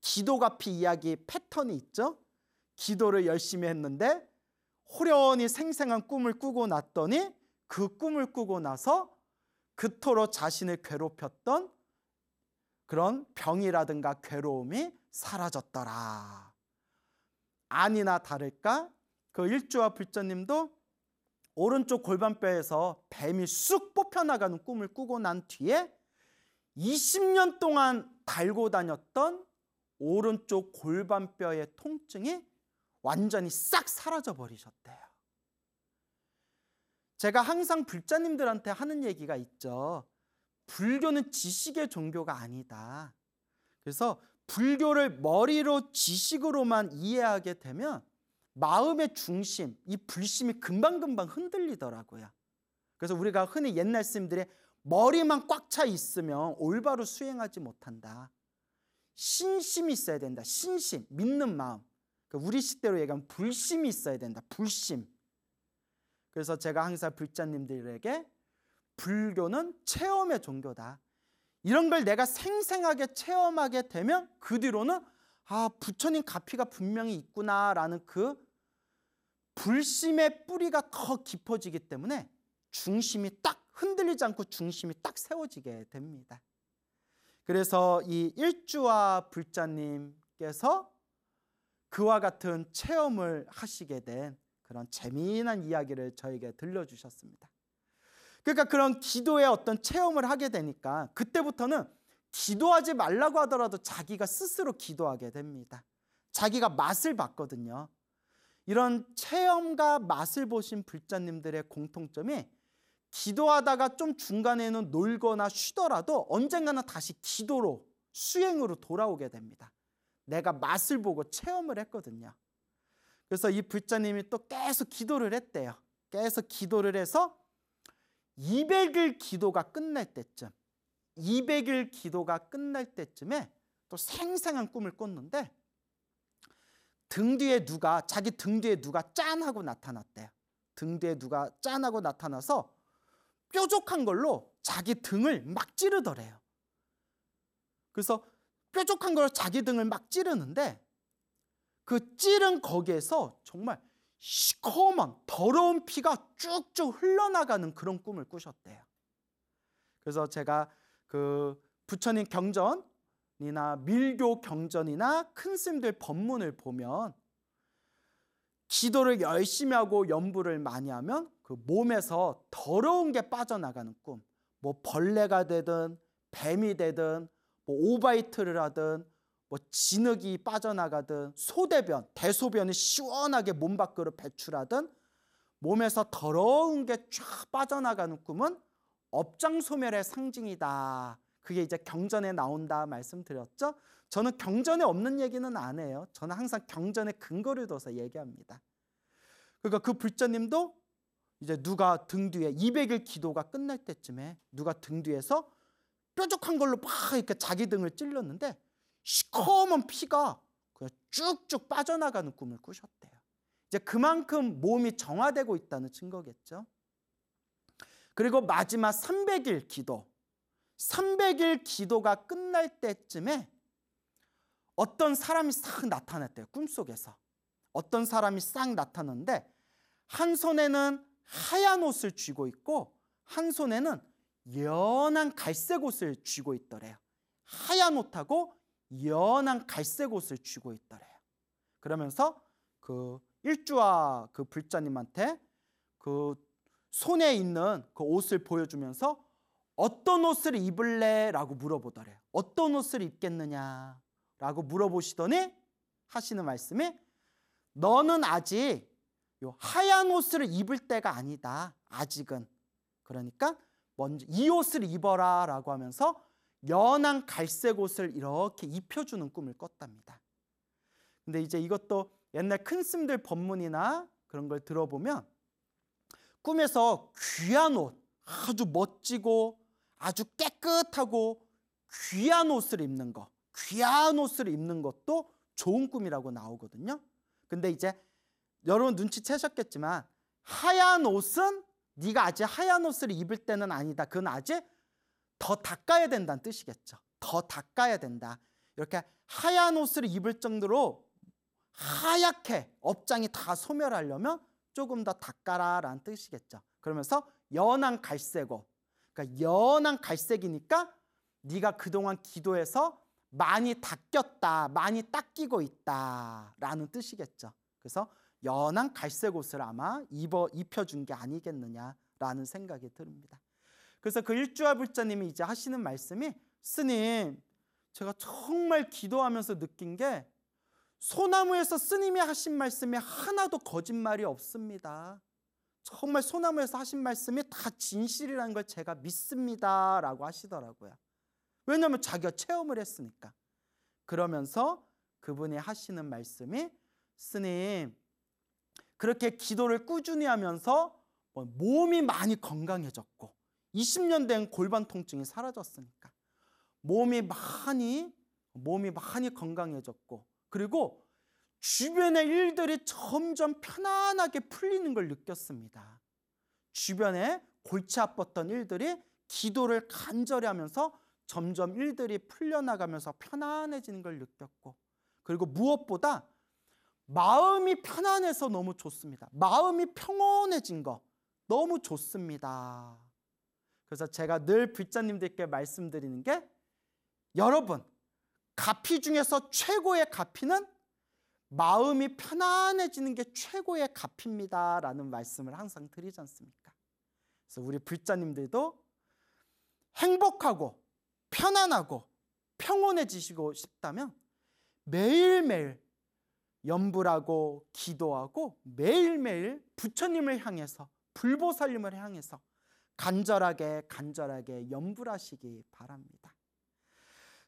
기도가피 이야기 패턴이 있죠. 기도를 열심히 했는데 호련히 생생한 꿈을 꾸고 났더니 그 꿈을 꾸고 나서 그토록 자신을 괴롭혔던 그런 병이라든가 괴로움이 사라졌더라. 아니나 다를까 그 일주와 불자님도 오른쪽 골반뼈에서 뱀이 쑥 뽑혀나가는 꿈을 꾸고 난 뒤에 20년 동안 달고 다녔던 오른쪽 골반뼈의 통증이 완전히 싹 사라져 버리셨대요. 제가 항상 불자님들한테 하는 얘기가 있죠. 불교는 지식의 종교가 아니다. 그래서 불교를 머리로 지식으로만 이해하게 되면 마음의 중심, 이 불심이 금방금방 흔들리더라고요. 그래서 우리가 흔히 옛날 스님들의 머리만 꽉 차 있으면 올바로 수행하지 못한다. 신심이 있어야 된다. 신심, 믿는 마음. 그 우리 식대로 얘기하면 불심이 있어야 된다. 불심. 그래서 제가 항상 불자님들에게 불교는 체험의 종교다. 이런 걸 내가 생생하게 체험하게 되면 그 뒤로는 아, 부처님 가피가 분명히 있구나라는 그 불심의 뿌리가 더 깊어지기 때문에 중심이 딱 흔들리지 않고 중심이 딱 세워지게 됩니다. 그래서 이 일주와 불자님께서 그와 같은 체험을 하시게 된 그런 재미난 이야기를 저에게 들려주셨습니다. 그러니까 그런 기도의 어떤 체험을 하게 되니까 그때부터는 기도하지 말라고 하더라도 자기가 스스로 기도하게 됩니다. 자기가 맛을 봤거든요. 이런 체험과 맛을 보신 불자님들의 공통점이 기도하다가 좀 중간에는 놀거나 쉬더라도 언젠가는 다시 기도로 수행으로 돌아오게 됩니다. 내가 맛을 보고 체험을 했거든요. 그래서 이 불자님이 또 계속 기도를 했대요. 계속 기도를 해서 200일 기도가 끝날 때쯤 200일 기도가 끝날 때쯤에 또 생생한 꿈을 꿨는데 등 뒤에 누가 자기 등 뒤에 누가 짠 하고 나타났대요. 등 뒤에 누가 짠 하고 나타나서 뾰족한 걸로 자기 등을 막 찌르더래요. 그래서 뾰족한 걸로 자기 등을 막 찌르는데 그 찌른 거기에서 정말 시커먼 더러운 피가 쭉쭉 흘러나가는 그런 꿈을 꾸셨대요. 그래서 제가 그 부처님 경전이나 밀교 경전이나 큰 스님들 법문을 보면 기도를 열심히 하고 연부를 많이 하면 그 몸에서 더러운 게 빠져나가는 꿈. 뭐 벌레가 되든 뱀이 되든 뭐 오바이트를 하든 뭐 진흙이 빠져나가든 소대변, 대소변이 시원하게 몸 밖으로 배출하든 몸에서 더러운 게 쫙 빠져나가는 꿈은 업장 소멸의 상징이다. 그게 이제 경전에 나온다 말씀드렸죠. 저는 경전에 없는 얘기는 안 해요. 저는 항상 경전에 근거를 둬서 얘기합니다. 그러니까 그 불자님도 이제 누가 등 뒤에 200일 기도가 끝날 때쯤에 누가 등 뒤에서 뾰족한 걸로 막 이렇게 자기 등을 찔렀는데 시커먼 피가 그냥 쭉쭉 빠져나가는 꿈을 꾸셨대요. 이제 그만큼 몸이 정화되고 있다는 증거겠죠. 그리고 마지막 300일 기도. 300일 기도가 끝날 때쯤에 어떤 사람이 싹 나타났대요. 꿈속에서. 어떤 사람이 싹 나타났는데 한 손에는 하얀 옷을 쥐고 있고 한 손에는 연한 갈색 옷을 쥐고 있더래요. 하얀 옷하고 연한 갈색 옷을 쥐고 있더래요. 그러면서 그 일주와 그 불자님한테 그 손에 있는 그 옷을 보여주면서 어떤 옷을 입을래? 라고 물어보더래요. 어떤 옷을 입겠느냐? 라고 물어보시더니 하시는 말씀이 너는 아직 요 하얀 옷을 입을 때가 아니다. 아직은. 그러니까 먼저 이 옷을 입어라 라고 하면서 연한 갈색 옷을 이렇게 입혀주는 꿈을 꿨답니다. 근데 이제 이것도 옛날 큰 스님들 법문이나 그런 걸 들어보면 꿈에서 귀한 옷, 아주 멋지고 아주 깨끗하고 귀한 옷을 입는 것, 귀한 옷을 입는 것도 좋은 꿈이라고 나오거든요. 근데 이제 여러분 눈치채셨겠지만 하얀 옷은 네가 아직 하얀 옷을 입을 때는 아니다. 그건 아직 더 닦아야 된다는 뜻이겠죠. 더 닦아야 된다. 이렇게 하얀 옷을 입을 정도로 하얗게 업장이 다 소멸하려면 조금 더 닦아라 라는 뜻이겠죠. 그러면서 연한 갈색고 그러니까 연한 갈색이니까 네가 그동안 기도해서 많이 닦였다, 많이 닦이고 있다라는 뜻이겠죠. 그래서 연한 갈색 옷을 아마 입어 입혀준 게 아니겠느냐라는 생각이 듭니다. 그래서 그 일주와 불자님이 이제 하시는 말씀이 스님 제가 정말 기도하면서 느낀 게 소나무에서 스님이 하신 말씀이 하나도 거짓말이 없습니다. 정말 소나무에서 하신 말씀이 다 진실이라는 걸 제가 믿습니다. 라고 하시더라고요. 왜냐하면 자기가 체험을 했으니까. 그러면서 그분이 하시는 말씀이 스님, 그렇게 기도를 꾸준히 하면서 몸이 많이 건강해졌고, 20년 된 골반 통증이 사라졌으니까 몸이 많이 몸이 많이 건강해졌고 그리고 주변의 일들이 점점 편안하게 풀리는 걸 느꼈습니다. 주변에 골치 아팠던 일들이 기도를 간절히 하면서 점점 일들이 풀려나가면서 편안해지는 걸 느꼈고 그리고 무엇보다 마음이 편안해서 너무 좋습니다. 마음이 평온해진 거 너무 좋습니다. 그래서 제가 늘 불자님들께 말씀드리는 게 여러분 가피 중에서 최고의 가피는 마음이 편안해지는 게 최고의 가피입니다. 라는 말씀을 항상 드리지 않습니까? 그래서 우리 불자님들도 행복하고 편안하고 평온해지시고 싶다면 매일매일 염불하고 기도하고 매일매일 부처님을 향해서 불보살님을 향해서 간절하게 간절하게 염불하시기 바랍니다.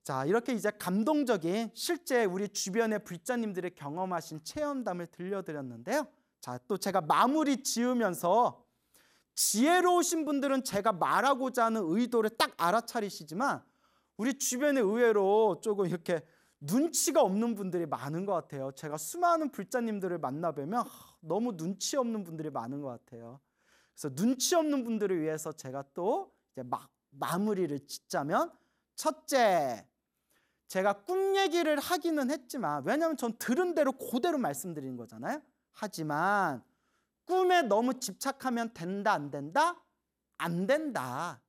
자, 이렇게 이제 감동적인 실제 우리 주변의 불자님들이 경험하신 체험담을 들려드렸는데요. 자, 또 제가 마무리 지으면서 지혜로우신 분들은 제가 말하고자 하는 의도를 딱 알아차리시지만 우리 주변에 의외로 조금 이렇게 눈치가 없는 분들이 많은 것 같아요. 제가 수많은 불자님들을 만나뵈면 너무 눈치 없는 분들이 많은 것 같아요. 그래서 눈치 없는 분들을 위해서 제가 또 이제 막 마무리를 짓자면 첫째, 제가 꿈 얘기를 하기는 했지만 왜냐하면 전 들은 대로 그대로 말씀드리는 거잖아요. 하지만 꿈에 너무 집착하면 된다 안 된다? 안 된다.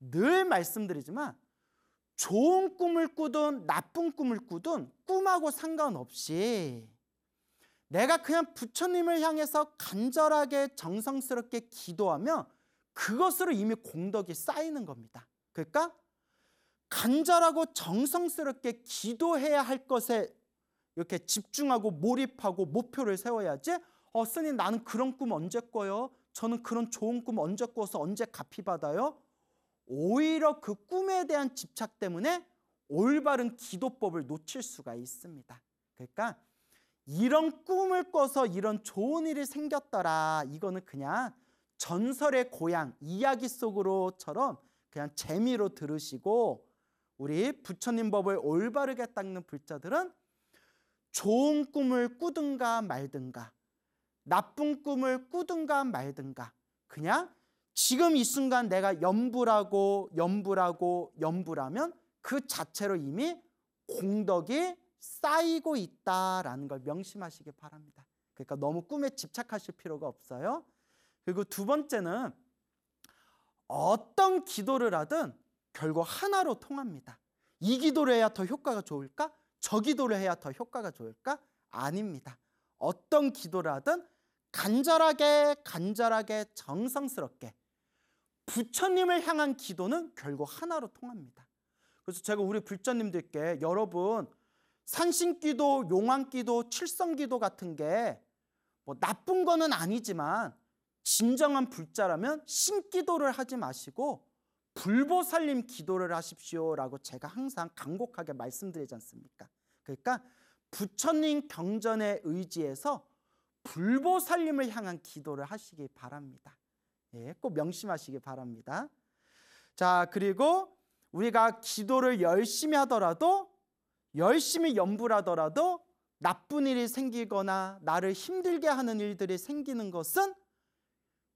늘 말씀드리지만 좋은 꿈을 꾸든 나쁜 꿈을 꾸든 꿈하고 상관없이 내가 그냥 부처님을 향해서 간절하게 정성스럽게 기도하면 그것으로 이미 공덕이 쌓이는 겁니다. 그러니까 간절하고 정성스럽게 기도해야 할 것에 이렇게 집중하고 몰입하고 목표를 세워야지 어 스님 나는 그런 꿈 언제 꿔요? 저는 그런 좋은 꿈 언제 꿔서 언제 갚이 받아요? 오히려 그 꿈에 대한 집착 때문에 올바른 기도법을 놓칠 수가 있습니다. 그러니까 이런 꿈을 꿔서 이런 좋은 일이 생겼더라. 이거는 그냥 전설의 고향, 이야기 속으로처럼 그냥 재미로 들으시고 우리 부처님 법을 올바르게 닦는 불자들은 좋은 꿈을 꾸든가 말든가 나쁜 꿈을 꾸든가 말든가 그냥 지금 이 순간 내가 염불하고 염불하고 염불하면 그 자체로 이미 공덕이 쌓이고 있다라는 걸 명심하시기 바랍니다. 그러니까 너무 꿈에 집착하실 필요가 없어요. 그리고 두 번째는 어떤 기도를 하든 결국 하나로 통합니다. 이 기도를 해야 더 효과가 좋을까? 저 기도를 해야 더 효과가 좋을까? 아닙니다. 어떤 기도를 하든 간절하게 간절하게 정성스럽게 부처님을 향한 기도는 결국 하나로 통합니다. 그래서 제가 우리 불자님들께 여러분 산신기도, 용왕기도, 칠성기도 같은 게 뭐 나쁜 거는 아니지만 진정한 불자라면 신기도를 하지 마시고 불보살님 기도를 하십시오라고 제가 항상 간곡하게 말씀드리지 않습니까? 그러니까 부처님 경전에 의지에서불보살님을 향한 기도를 하시기 바랍니다. 예, 꼭 명심하시기 바랍니다. 자, 그리고 우리가 기도를 열심히 하더라도 열심히 염불하더라도 나쁜 일이 생기거나 나를 힘들게 하는 일들이 생기는 것은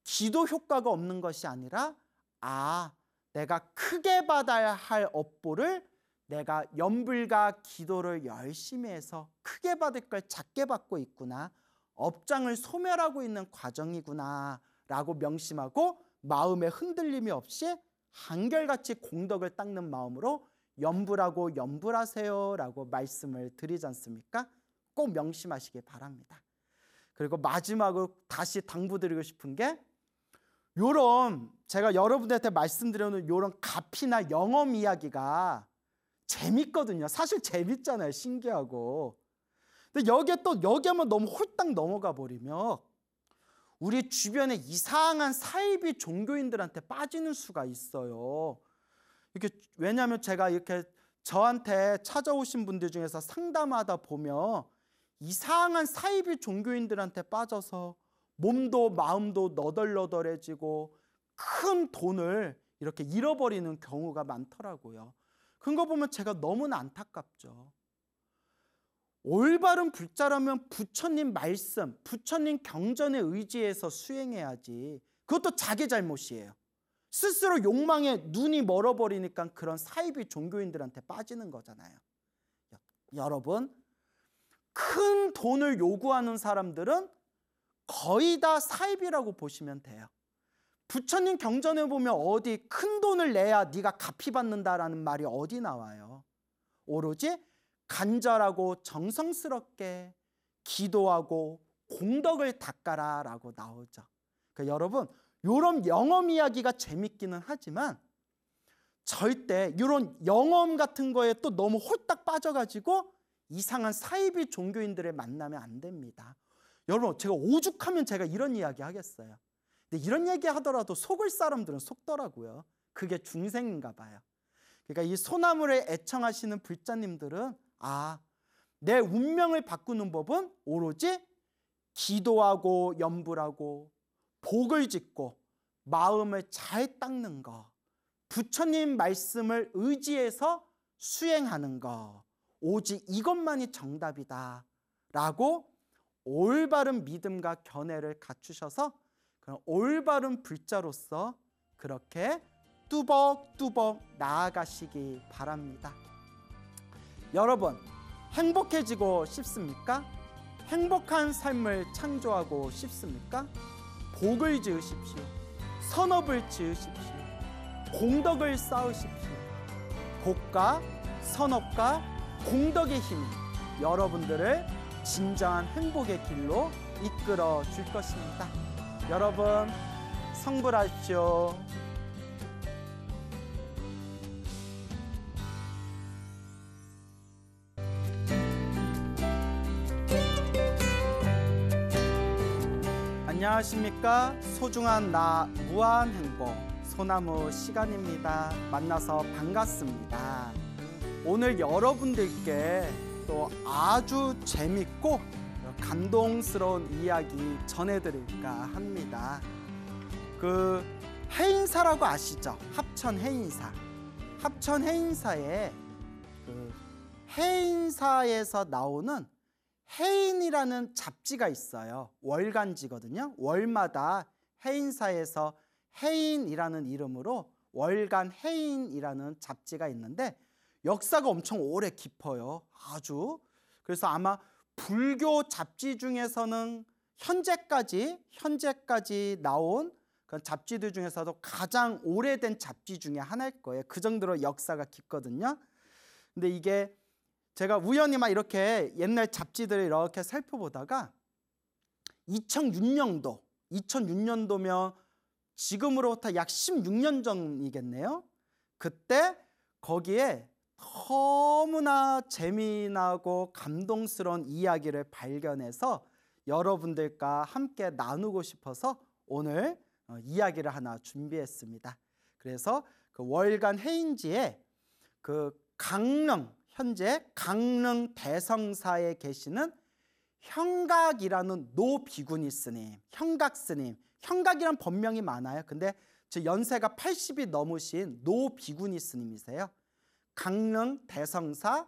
기도 효과가 없는 것이 아니라 아, 내가 크게 받아야 할 업보를 내가 염불과 기도를 열심히 해서 크게 받을 걸 작게 받고 있구나. 업장을 소멸하고 있는 과정이구나. 라고 명심하고 마음에 흔들림이 없이 한결같이 공덕을 닦는 마음으로 염불하고 염불하세요라고 말씀을 드리지 않습니까? 꼭 명심하시길 바랍니다. 그리고 마지막으로 다시 당부드리고 싶은 게 요런 제가 여러분들한테 말씀드려놓은 요런 가피나 영험 이야기가 재밌거든요. 사실 재밌잖아요. 신기하고. 근데 여기에 또 여기에만 너무 홀딱 넘어가 버리면 우리 주변에 이상한 사이비 종교인들한테 빠지는 수가 있어요. 이렇게 왜냐하면 제가 이렇게 저한테 찾아오신 분들 중에서 상담하다 보면 이상한 사이비 종교인들한테 빠져서 몸도 마음도 너덜너덜해지고 큰 돈을 이렇게 잃어버리는 경우가 많더라고요. 그런 거 보면 제가 너무 안타깝죠. 올바른 불자라면 부처님 말씀, 부처님 경전에 의지해서 수행해야지. 그것도 자기 잘못이에요. 스스로 욕망에 눈이 멀어버리니까 그런 사이비 종교인들한테 빠지는 거잖아요. 여러분, 큰 돈을 요구하는 사람들은 거의 다 사입이라고 보시면 돼요. 부처님 경전에 보면 어디 큰 돈을 내야 네가 갚이 받는다라는 말이 어디 나와요. 오로지 간절하고 정성스럽게 기도하고 공덕을 닦아라라고 나오죠. 그러니까 여러분 요런 영험 이야기가 재밌기는 하지만 절대 이런 영험 같은 거에 또 너무 홀딱 빠져가지고 이상한 사이비 종교인들을 만나면 안 됩니다. 여러분 제가 오죽하면 제가 이런 이야기 하겠어요. 근데 이런 얘기 하더라도 속을 사람들은 속더라고요. 그게 중생인가 봐요. 그러니까 이 소나무를 애청하시는 불자님들은 아, 내 운명을 바꾸는 법은 오로지 기도하고 염불하고 복을 짓고 마음을 잘 닦는 것, 부처님 말씀을 의지해서 수행하는 것, 오직 이것만이 정답이다. 라고 올바른 믿음과 견해를 갖추셔서 그런 올바른 불자로서 그렇게 뚜벅뚜벅 나아가시기 바랍니다. 여러분, 행복해지고 싶습니까? 행복한 삶을 창조하고 싶습니까? 복을 지으십시오. 선업을 지으십시오. 공덕을 쌓으십시오. 복과 선업과 공덕의 힘이 여러분들을 진정한 행복의 길로 이끌어 줄 것입니다. 여러분, 성불하십시오. 안녕하십니까 소중한 나 무한행복 소나무 시간입니다 만나서 반갑습니다 오늘 여러분들께 또 아주 재밌고 감동스러운 이야기 전해드릴까 합니다 그 해인사라고 아시죠 합천 해인사 합천 해인사에 그 해인사에서 나오는 해인이라는 잡지가 있어요. 월간지거든요. 월마다 해인사에서 해인이라는 이름으로 월간 해인이라는 잡지가 있는데 역사가 엄청 오래 깊어요. 아주. 그래서 아마 불교 잡지 중에서는 현재까지 현재까지 나온 그 잡지들 중에서도 가장 오래된 잡지 중에 하나일 거예요. 그 정도로 역사가 깊거든요. 근데 이게 제가 우연히 막 이렇게 옛날 잡지들을 이렇게 살펴보다가 2006년도, 2006년도면 지금으로부터 약 16년 전이겠네요. 그때 거기에 너무나 재미나고 감동스러운 이야기를 발견해서 여러분들과 함께 나누고 싶어서 오늘 어, 이야기를 하나 준비했습니다. 그래서 그 월간 해인지에 그 강릉 현재 강릉 대성사에 계시는 형각이라는 노비군이 스님, 형각 스님, 형각이란 법명이 많아요. 근데 저 연세가 80이 넘으신 노비군이 스님이세요. 강릉 대성사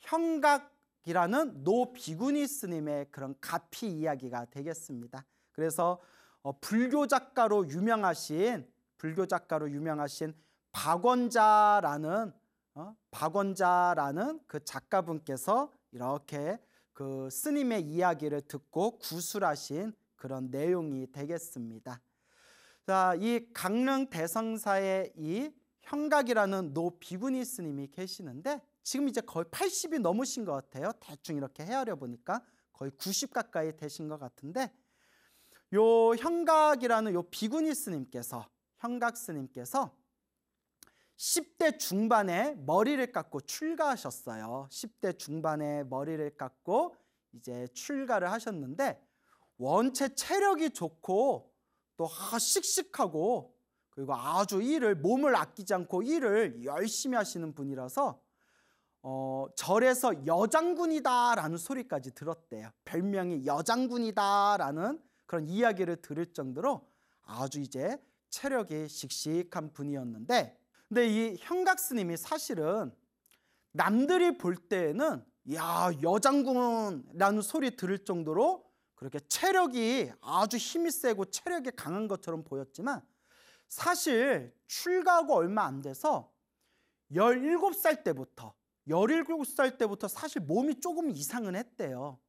형각이라는 노비군이 스님의 그런 가피 이야기가 되겠습니다. 그래서 어, 불교 작가로 유명하신 불교 작가로 유명하신 박원자라는 어? 박원자라는 그 작가분께서 이렇게 그 스님의 이야기를 듣고 구술하신 그런 내용이 되겠습니다. 자, 이 강릉 대성사에 이 형각이라는 노 비구니 스님이 계시는데 지금 이제 거의 80이 넘으신 것 같아요. 대충 이렇게 헤아려 보니까 거의 90 가까이 되신 것 같은데 요 형각이라는 요 비구니 스님께서 형각 스님께서 10대 중반에 머리를 깎고 출가하셨어요. 10대 중반에 머리를 깎고 이제 출가를 하셨는데 원체 체력이 좋고 또 씩씩하고 그리고 아주 일을 몸을 아끼지 않고 일을 열심히 하시는 분이라서 어, 절에서 여장군이다라는 소리까지 들었대요. 별명이 여장군이다라는 그런 이야기를 들을 정도로 아주 이제 체력이 씩씩한 분이었는데 근데 이 현각 스님이 사실은 남들이 볼 때에는 야 여장군이라는 소리 들을 정도로 그렇게 체력이 아주 힘이 세고 체력이 강한 것처럼 보였지만 사실 출가하고 얼마 안 돼서 17살 때부터 17살 때부터 사실 몸이 조금 이상은 했대요.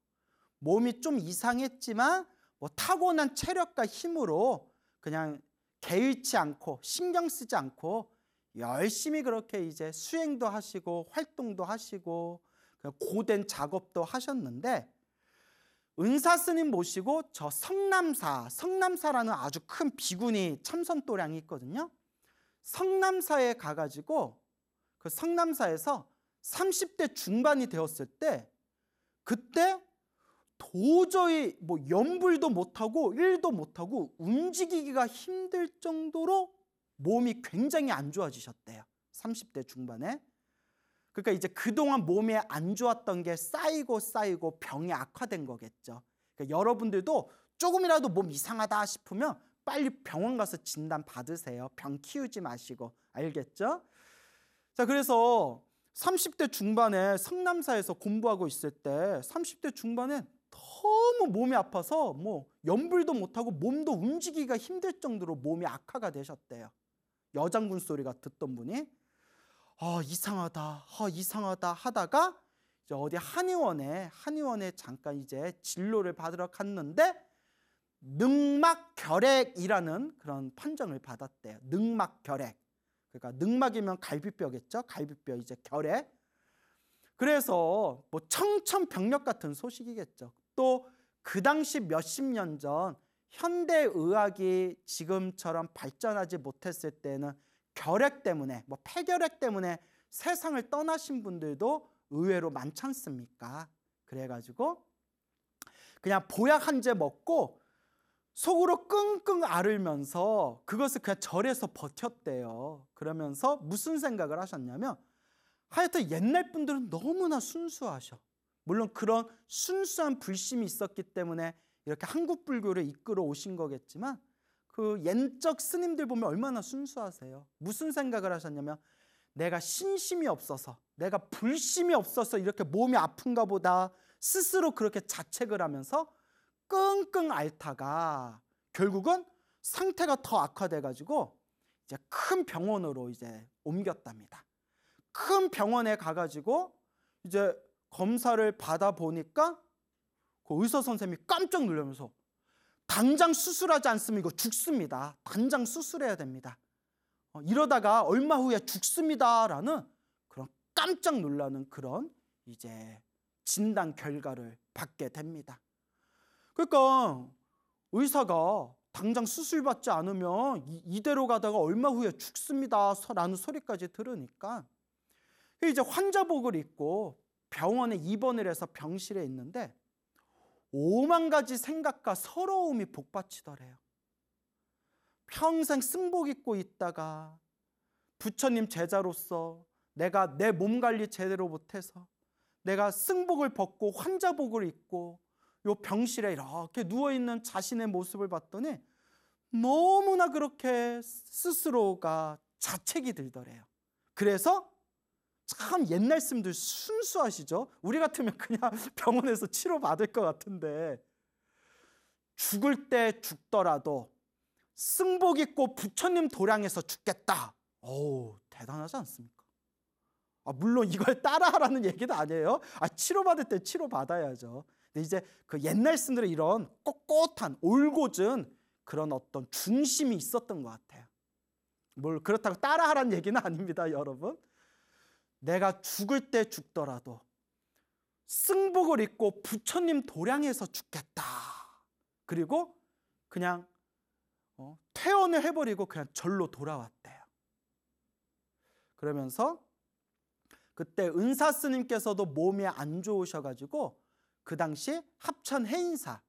몸이 좀 이상했지만 뭐 타고난 체력과 힘으로 그냥 개의치 않고 신경 쓰지 않고 열심히 그렇게 이제 수행도 하시고 활동도 하시고 고된 작업도 하셨는데 은사 스님 모시고 저 성남사, 성남사라는 아주 큰비구니 참선도량이 있거든요. 성남사에 가가지고 그 성남사에서 30대 중반이 되었을 때 그때 도저히 뭐염불도 못하고 일도 못하고 움직이기가 힘들 정도로 몸이 굉장히 안 좋아지셨대요. 30대 중반에. 그러니까 이제 그동안 몸에 안 좋았던 게 쌓이고 쌓이고 병이 악화된 거겠죠. 그러니까 여러분들도 조금이라도 몸 이상하다 싶으면 빨리 병원 가서 진단 받으세요. 병 키우지 마시고. 알겠죠? 자, 그래서 30대 중반에 성남사에서 공부하고 있을 때 30대 중반에 너무 몸이 아파서 뭐염불도 못하고 몸도 움직이기가 힘들 정도로 몸이 악화가 되셨대요. 여장군 소리가 듣던 분이 어, 이상하다, 아 이상하다 하다가 이제 어디 한의원에 한의원에 잠깐 이제 진료를 받으러 갔는데 능막결핵이라는 그런 판정을 받았대요. 능막결핵. 그러니까 능막이면 갈비뼈겠죠. 갈비뼈 이제 결핵. 그래서 뭐 청천벽력 같은 소식이겠죠. 또 그 당시 몇십 년전 현대 의학이 지금처럼 발전하지 못했을 때는 결핵 때문에 뭐 폐결핵 때문에 세상을 떠나신 분들도 의외로 많지 않습니까? 그래가지고 그냥 보약 한제 먹고 속으로 끙끙 앓으면서 그것을 그냥 절에서 버텼대요. 그러면서 무슨 생각을 하셨냐면 하여튼 옛날 분들은 너무나 순수하셔. 물론 그런 순수한 불심이 있었기 때문에 이렇게 한국 불교를 이끌어 오신 거겠지만 그 옛적 스님들 보면 얼마나 순수하세요. 무슨 생각을 하셨냐면 내가 신심이 없어서 내가 불심이 없어서 이렇게 몸이 아픈가 보다 스스로 그렇게 자책을 하면서 끙끙 앓다가 결국은 상태가 더 악화돼 가지고 이제 큰 병원으로 이제 옮겼답니다. 큰 병원에 가 가지고 이제 검사를 받아 보니까 그 의사 선생님이 깜짝 놀라면서 당장 수술하지 않으면 이거 죽습니다. 당장 수술해야 됩니다. 어, 이러다가 얼마 후에 죽습니다라는 그런 깜짝 놀라는 그런 이제 진단 결과를 받게 됩니다. 그러니까 의사가 당장 수술받지 않으면 이, 대로 가다가 얼마 후에 죽습니다. 라는 소리까지 들으니까 이제 환자복을 입고 병원에 입원을 해서 병실에 있는데 오만 가지 생각과 서러움이 복받치더래요. 평생 승복 입고 있다가 부처님 제자로서 내가 내 몸 관리 제대로 못해서 내가 승복을 벗고 환자복을 입고 요 병실에 이렇게 누워있는 자신의 모습을 봤더니 너무나 그렇게 스스로가 자책이 들더래요. 그래서 참 옛날 스들 순수하시죠? 우리 같으면 그냥 병원에서 치료받을 것 같은데 죽을 때 죽더라도 승복 있고 부처님 도량에서 죽겠다. 어우 대단하지 않습니까? 아, 물론 이걸 따라하라는 얘기도 아니에요. 아, 치료받을 때 치료받아야죠. 근데 이제 그 옛날 스들의 이런 꼿꼿한 올곧은 그런 어떤 중심이 있었던 것 같아요. 뭘 그렇다고 따라하라는 얘기는 아닙니다, 여러분. 내가 죽을 때 죽더라도 승복을 입고 부처님 도량에서 죽겠다. 그리고 그냥 어, 퇴원을 해버리고 그냥 절로 돌아왔대요. 그러면서 그때 은사 스님께서도 몸이 안 좋으셔가지고 그 당시 합천 해인사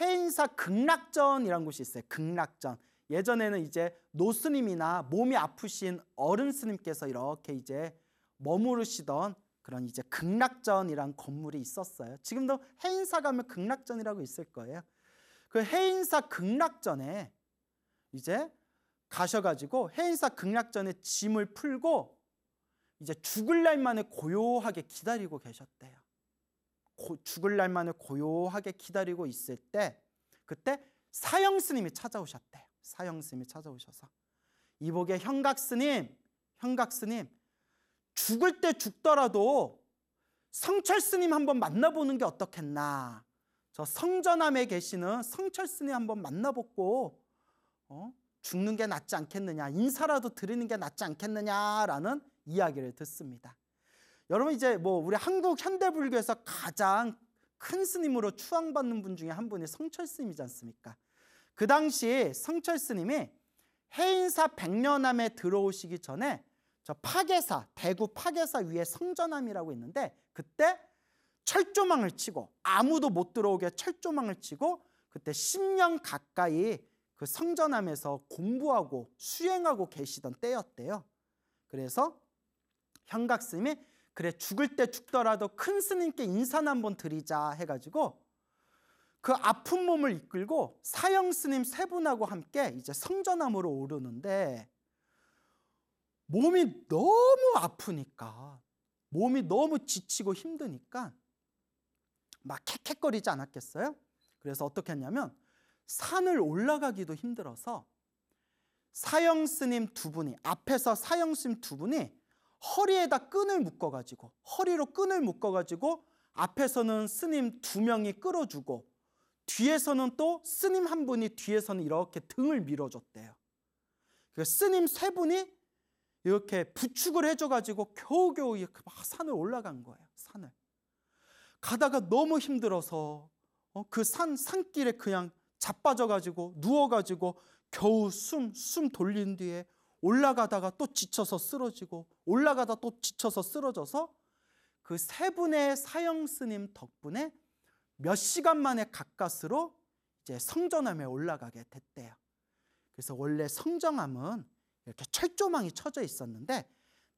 해인사 극락전이란 곳이 있어요. 극락전 예전에는 이제 노스님이나 몸이 아프신 어른 스님께서 이렇게 이제 머무르시던 그런 이제 극락전이란 건물이 있었어요. 지금도 해인사 가면 극락전이라고 있을 거예요. 그 해인사 극락전에 이제 가셔가지고 해인사 극락전에 짐을 풀고 이제 죽을 날만에 고요하게 기다리고 계셨대요. 고, 죽을 날만을 고요하게 기다리고 있을 때 그때 사형 스님이 찾아오셨대요. 사형 스님이 찾아오셔서 이복의 현각 스님, 현각 스님 죽을 때 죽더라도 성철 스님 한번 만나보는 게 어떻겠나. 저 성전함에 계시는 성철 스님 한번 만나보고 어? 죽는 게 낫지 않겠느냐, 인사라도 드리는 게 낫지 않겠느냐라는 이야기를 듣습니다. 여러분 이제 뭐 우리 한국 현대 불교에서 가장 큰 스님으로 추앙받는 분 중에 한 분이 성철 스님이지 않습니까? 그 당시 성철 스님이 해인사 백년함에 들어오시기 전에 저 파괴사, 대구 파괴사 위에 성전함이라고 있는데 그때 철조망을 치고 아무도 못 들어오게 철조망을 치고 그때 10년 가까이 그 성전함에서 공부하고 수행하고 계시던 때였대요. 그래서 현각스님이 그래 죽을 때 죽더라도 큰 스님께 인사 나 한번 드리자 해가지고 그 아픈 몸을 이끌고 사형 스님 세 분하고 함께 이제 성전함으로 오르는데 몸이 너무 아프니까, 몸이 너무 지치고 힘드니까 막 캑캑거리지 않았겠어요? 그래서 어떻게 했냐면 산을 올라가기도 힘들어서 사형 스님 두 분이 앞에서 사형 스님 두 분이 허리에다 끈을 묶어 가지고 허리로 끈을 묶어 가지고 앞에서는 스님 두 명이 끌어주고 뒤에서는 또 스님 한 분이 뒤에서는 이렇게 등을 밀어줬대요. 그 스님 세 분이 이렇게 부축을 해줘가지고 겨우겨우 막 산을 올라간 거예요. 산을. 가다가 너무 힘들어서 어, 그 산, 산길에 그냥 자빠져가지고 누워가지고 겨우 숨, 숨 돌린 뒤에 올라가다가 또 지쳐서 쓰러지고 올라가다 또 지쳐서 쓰러져서 그 세 분의 사형 스님 덕분에 몇 시간 만에 가까스로 이제 성전암에 올라가게 됐대요. 그래서 원래 성전암은 이렇게 철조망이 쳐져 있었는데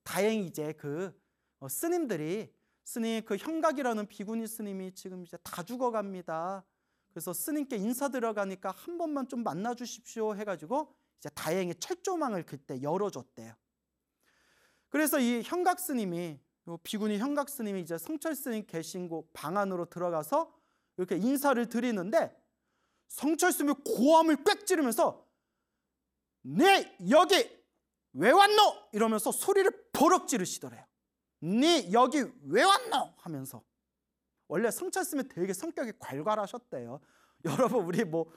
다행히 이제 그 어, 스님들이 스님 그형각이라는 비구니 스님이 지금 이제 다 죽어갑니다. 그래서 스님께 인사 들어가니까 한 번만 좀 만나 주십시오 해가지고 이제 다행히 철조망을 그때 열어줬대요. 그래서 이형각 스님이 비구니 형각 스님이 이제 성철 스님 계신 곳방 안으로 들어가서 이렇게 인사를 드리는데 성철 스님이 고함을 꽥 지르면서 네 여기 왜 왔노? 이러면서 소리를 버럭 지르시더래요. 네 여기 왜 왔노? 하면서 원래 성찰 스님 되게 성격이 괄괄하셨대요. 여러분 우리 뭐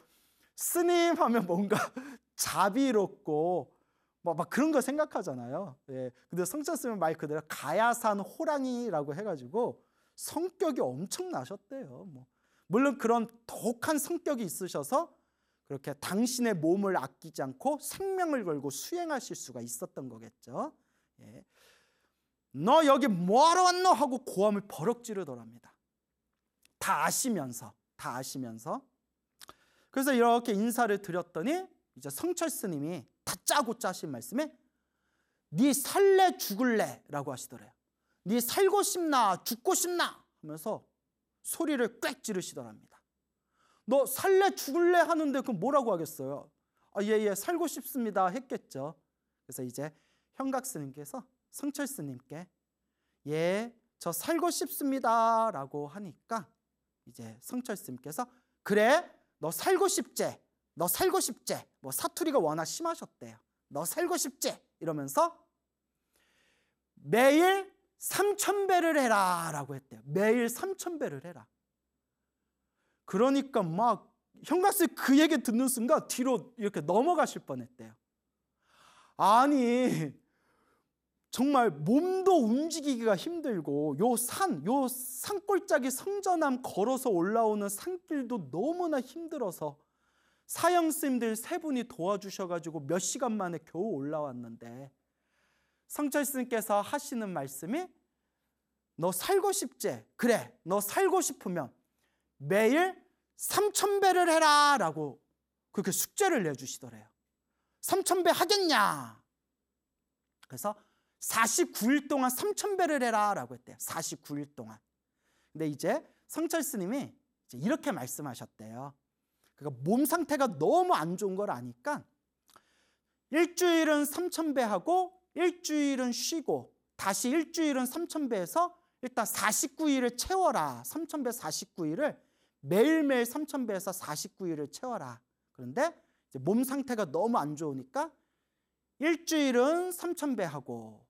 스님 하면 뭔가 자비롭고 뭐 막 그런 거 생각하잖아요. 예. 근데 성찰 스님 말 그대로 가야산 호랑이라고 해가지고 성격이 엄청 나셨대요. 뭐 물론 그런 독한 성격이 있으셔서 그렇게 당신의 몸을 아끼지 않고 생명을 걸고 수행하실 수가 있었던 거겠죠. 예. 너 여기 뭐하러 왔노 하고 고함을 버럭 지르더랍니다. 다 아시면서 다 아시면서 그래서 이렇게 인사를 드렸더니 이제 성철 스님이 다 짜고 짜신 말씀에 네 살래 죽을래라고 하시더래요. 네 살고 싶나 죽고 싶나 하면서 소리를 꽥 지르시더랍니다. 너 살래 죽을래 하는데 그 뭐라고 하겠어요? 아, 예, 예, 살고 싶습니다. 했겠죠. 그래서 이제 현각 스님께서 성철 스님께 예, 저 살고 싶습니다. 라고 하니까 이제 성철 스님께서 그래, 너 살고 싶제, 너 살고 싶제, 뭐 사투리가 워낙 심하셨대요. 너 살고 싶제 이러면서 매일 삼천 배를 해라 라고 했대요. 매일 삼천 배를 해라. 그러니까 막형광스그 얘기 듣는 순간 뒤로 이렇게 넘어가실 뻔했대요. 아니 정말 몸도 움직이기가 힘들고 요 산, 요 산골짜기 성전암 걸어서 올라오는 산길도 너무나 힘들어서 사형쌤들 세 분이 도와주셔가지고 몇 시간 만에 겨우 올라왔는데 성철스님께서 하시는 말씀이 너 살고 싶지? 그래, 너 살고 싶으면 매일 3천 배를 해라 라고 그렇게 숙제를 내주시더래요. 3천 배 하겠냐? 그래서 49일 동안 3천 배를 해라 라고 했대요. 49일 동안. 근데 이제 성철 스님이 이제 이렇게 말씀하셨대요. 그러니까 몸 상태가 너무 안 좋은 걸 아니까 일주일은 3천 배 하고 일주일은 쉬고 다시 일주일은 3천 배에서 일단 49일을 채워라. 3천 배 49일을 매일매일 3,000배에서 49일을 채워라. 그런데 몸 상태가 너무 안 좋으니까 일주일은 3,000배 하고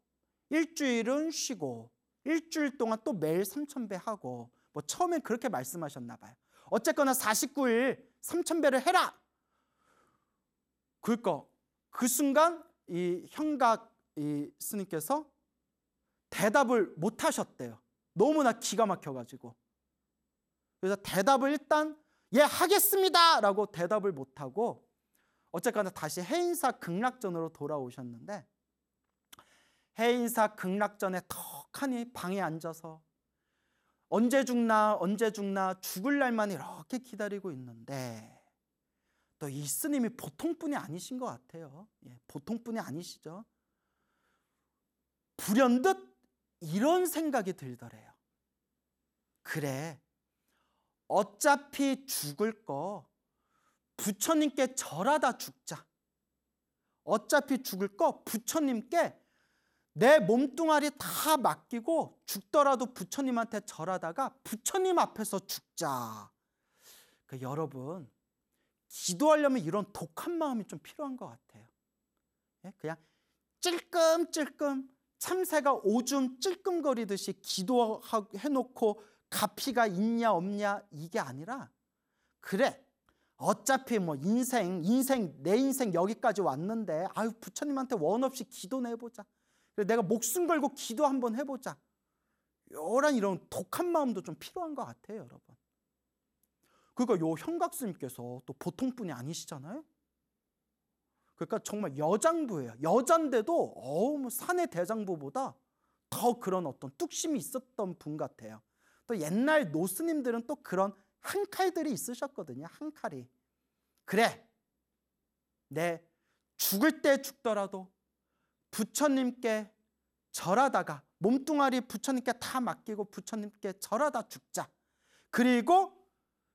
일주일은 쉬고 일주일 동안 또 매일 3,000배 하고 뭐 처음엔 그렇게 말씀하셨나 봐요. 어쨌거나 49일 3,000배를 해라. 그니까 그 순간 이 형각 이 스님께서 대답을 못 하셨대요. 너무나 기가 막혀 가지고. 그래서 대답을 일단 예 하겠습니다라고 대답을 못하고 어쨌거나 다시 해인사 극락전으로 돌아오셨는데 해인사 극락전에 턱하니 방에 앉아서 언제 죽나 언제 죽나 죽을 날만 이렇게 기다리고 있는데 또 이 스님이 보통분이 아니신 것 같아요 예, 보통분이 아니시죠 불현듯 이런 생각이 들더래요 그래 어차피 죽을 거 부처님께 절하다 죽자. 어차피 죽을 거 부처님께 내 몸뚱아리 다 맡기고 죽더라도 부처님한테 절하다가 부처님 앞에서 죽자. 그 여러분 기도하려면 이런 독한 마음이 좀 필요한 것 같아요. 예? 그냥 찔끔찔끔 참새가 오줌 찔끔거리듯이 기도해놓고 가피가 있냐 없냐 이게 아니라 그래 어차피 뭐 인생 인생 내 인생 여기까지 왔는데 아유 부처님한테 원 없이 기도 내보자 내가 목숨 걸고 기도 한번 해보자 요런 이런 독한 마음도 좀 필요한 것 같아요 여러분 그러니까 요 현각스님께서 또 보통분이 아니시잖아요 그러니까 정말 여장부예요 여잔데도 어우 뭐 사내 대장부보다 더 그런 어떤 뚝심이 있었던 분 같아요 또 옛날 노스님들은 또 그런 한 칼들이 있으셨거든요. 한 칼이. 그래. 내 죽을 때 죽더라도 부처님께 절하다가 몸뚱아리 부처님께 다 맡기고 부처님께 절하다 죽자. 그리고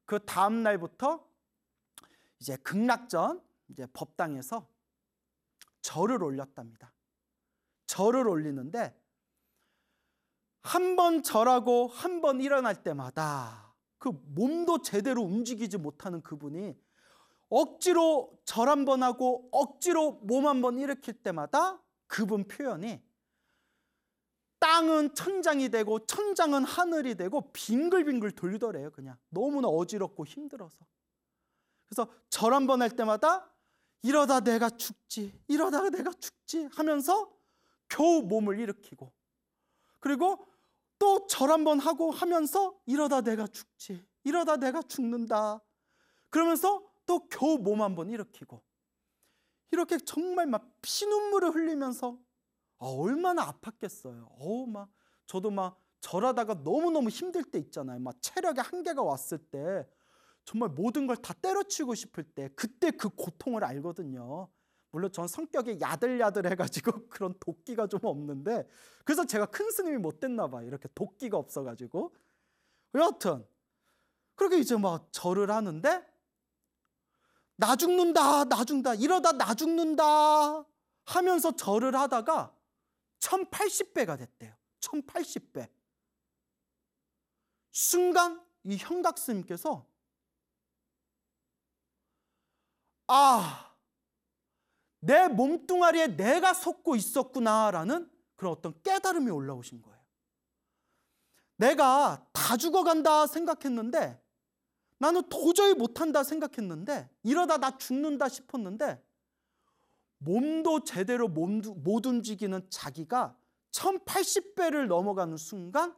그 다음 날부터 이제 극락전 이제 법당에서 절을 올렸답니다. 절을 올리는데 한번 절하고 한 번 일어날 때마다 그 몸도 제대로 움직이지 못하는 그분이 억지로 절 한 번 하고 억지로 몸 한 번 일으킬 때마다 그분 표현이 땅은 천장이 되고 천장은 하늘이 되고 빙글빙글 돌더래요 리 그냥 너무나 어지럽고 힘들어서 그래서 절 한 번 할 때마다 이러다 내가 죽지 이러다 가 내가 죽지 하면서 겨우 몸을 일으키고 그리고 또절 한 번 하고 하면서 이러다 내가 죽지. 이러다 내가 죽는다. 그러면서 또 겨우 몸 한 번 일으키고 이렇게 정말 막 피눈물을 흘리면서 아, 얼마나 아팠겠어요. 어우 막 저도 막 절하다가 너무너무 힘들 때 있잖아요. 막 체력의 한계가 왔을 때 정말 모든 걸 다 때려치고 우 싶을 때 그때 그 고통을 알거든요. 물론 전 성격이 야들야들해가지고 그런 도끼가 좀 없는데 그래서 제가 큰 스님이 못 됐나 봐 이렇게 도끼가 없어가지고 여하튼 그렇게 이제 막 절을 하는데 나 죽는다 나 죽는다 이러다 나 죽는다 하면서 절을 하다가 1080배가 됐대요. 1080배 순간 이형각 스님께서 아내 몸뚱아리에 내가 속고 있었구나라는 그런 어떤 깨달음이 올라오신 거예요. 내가 다 죽어간다 생각했는데 나는 도저히 못한다 생각했는데 이러다 나 죽는다 싶었는데 몸도 제대로 못 움직이는 자기가 1080배를 넘어가는 순간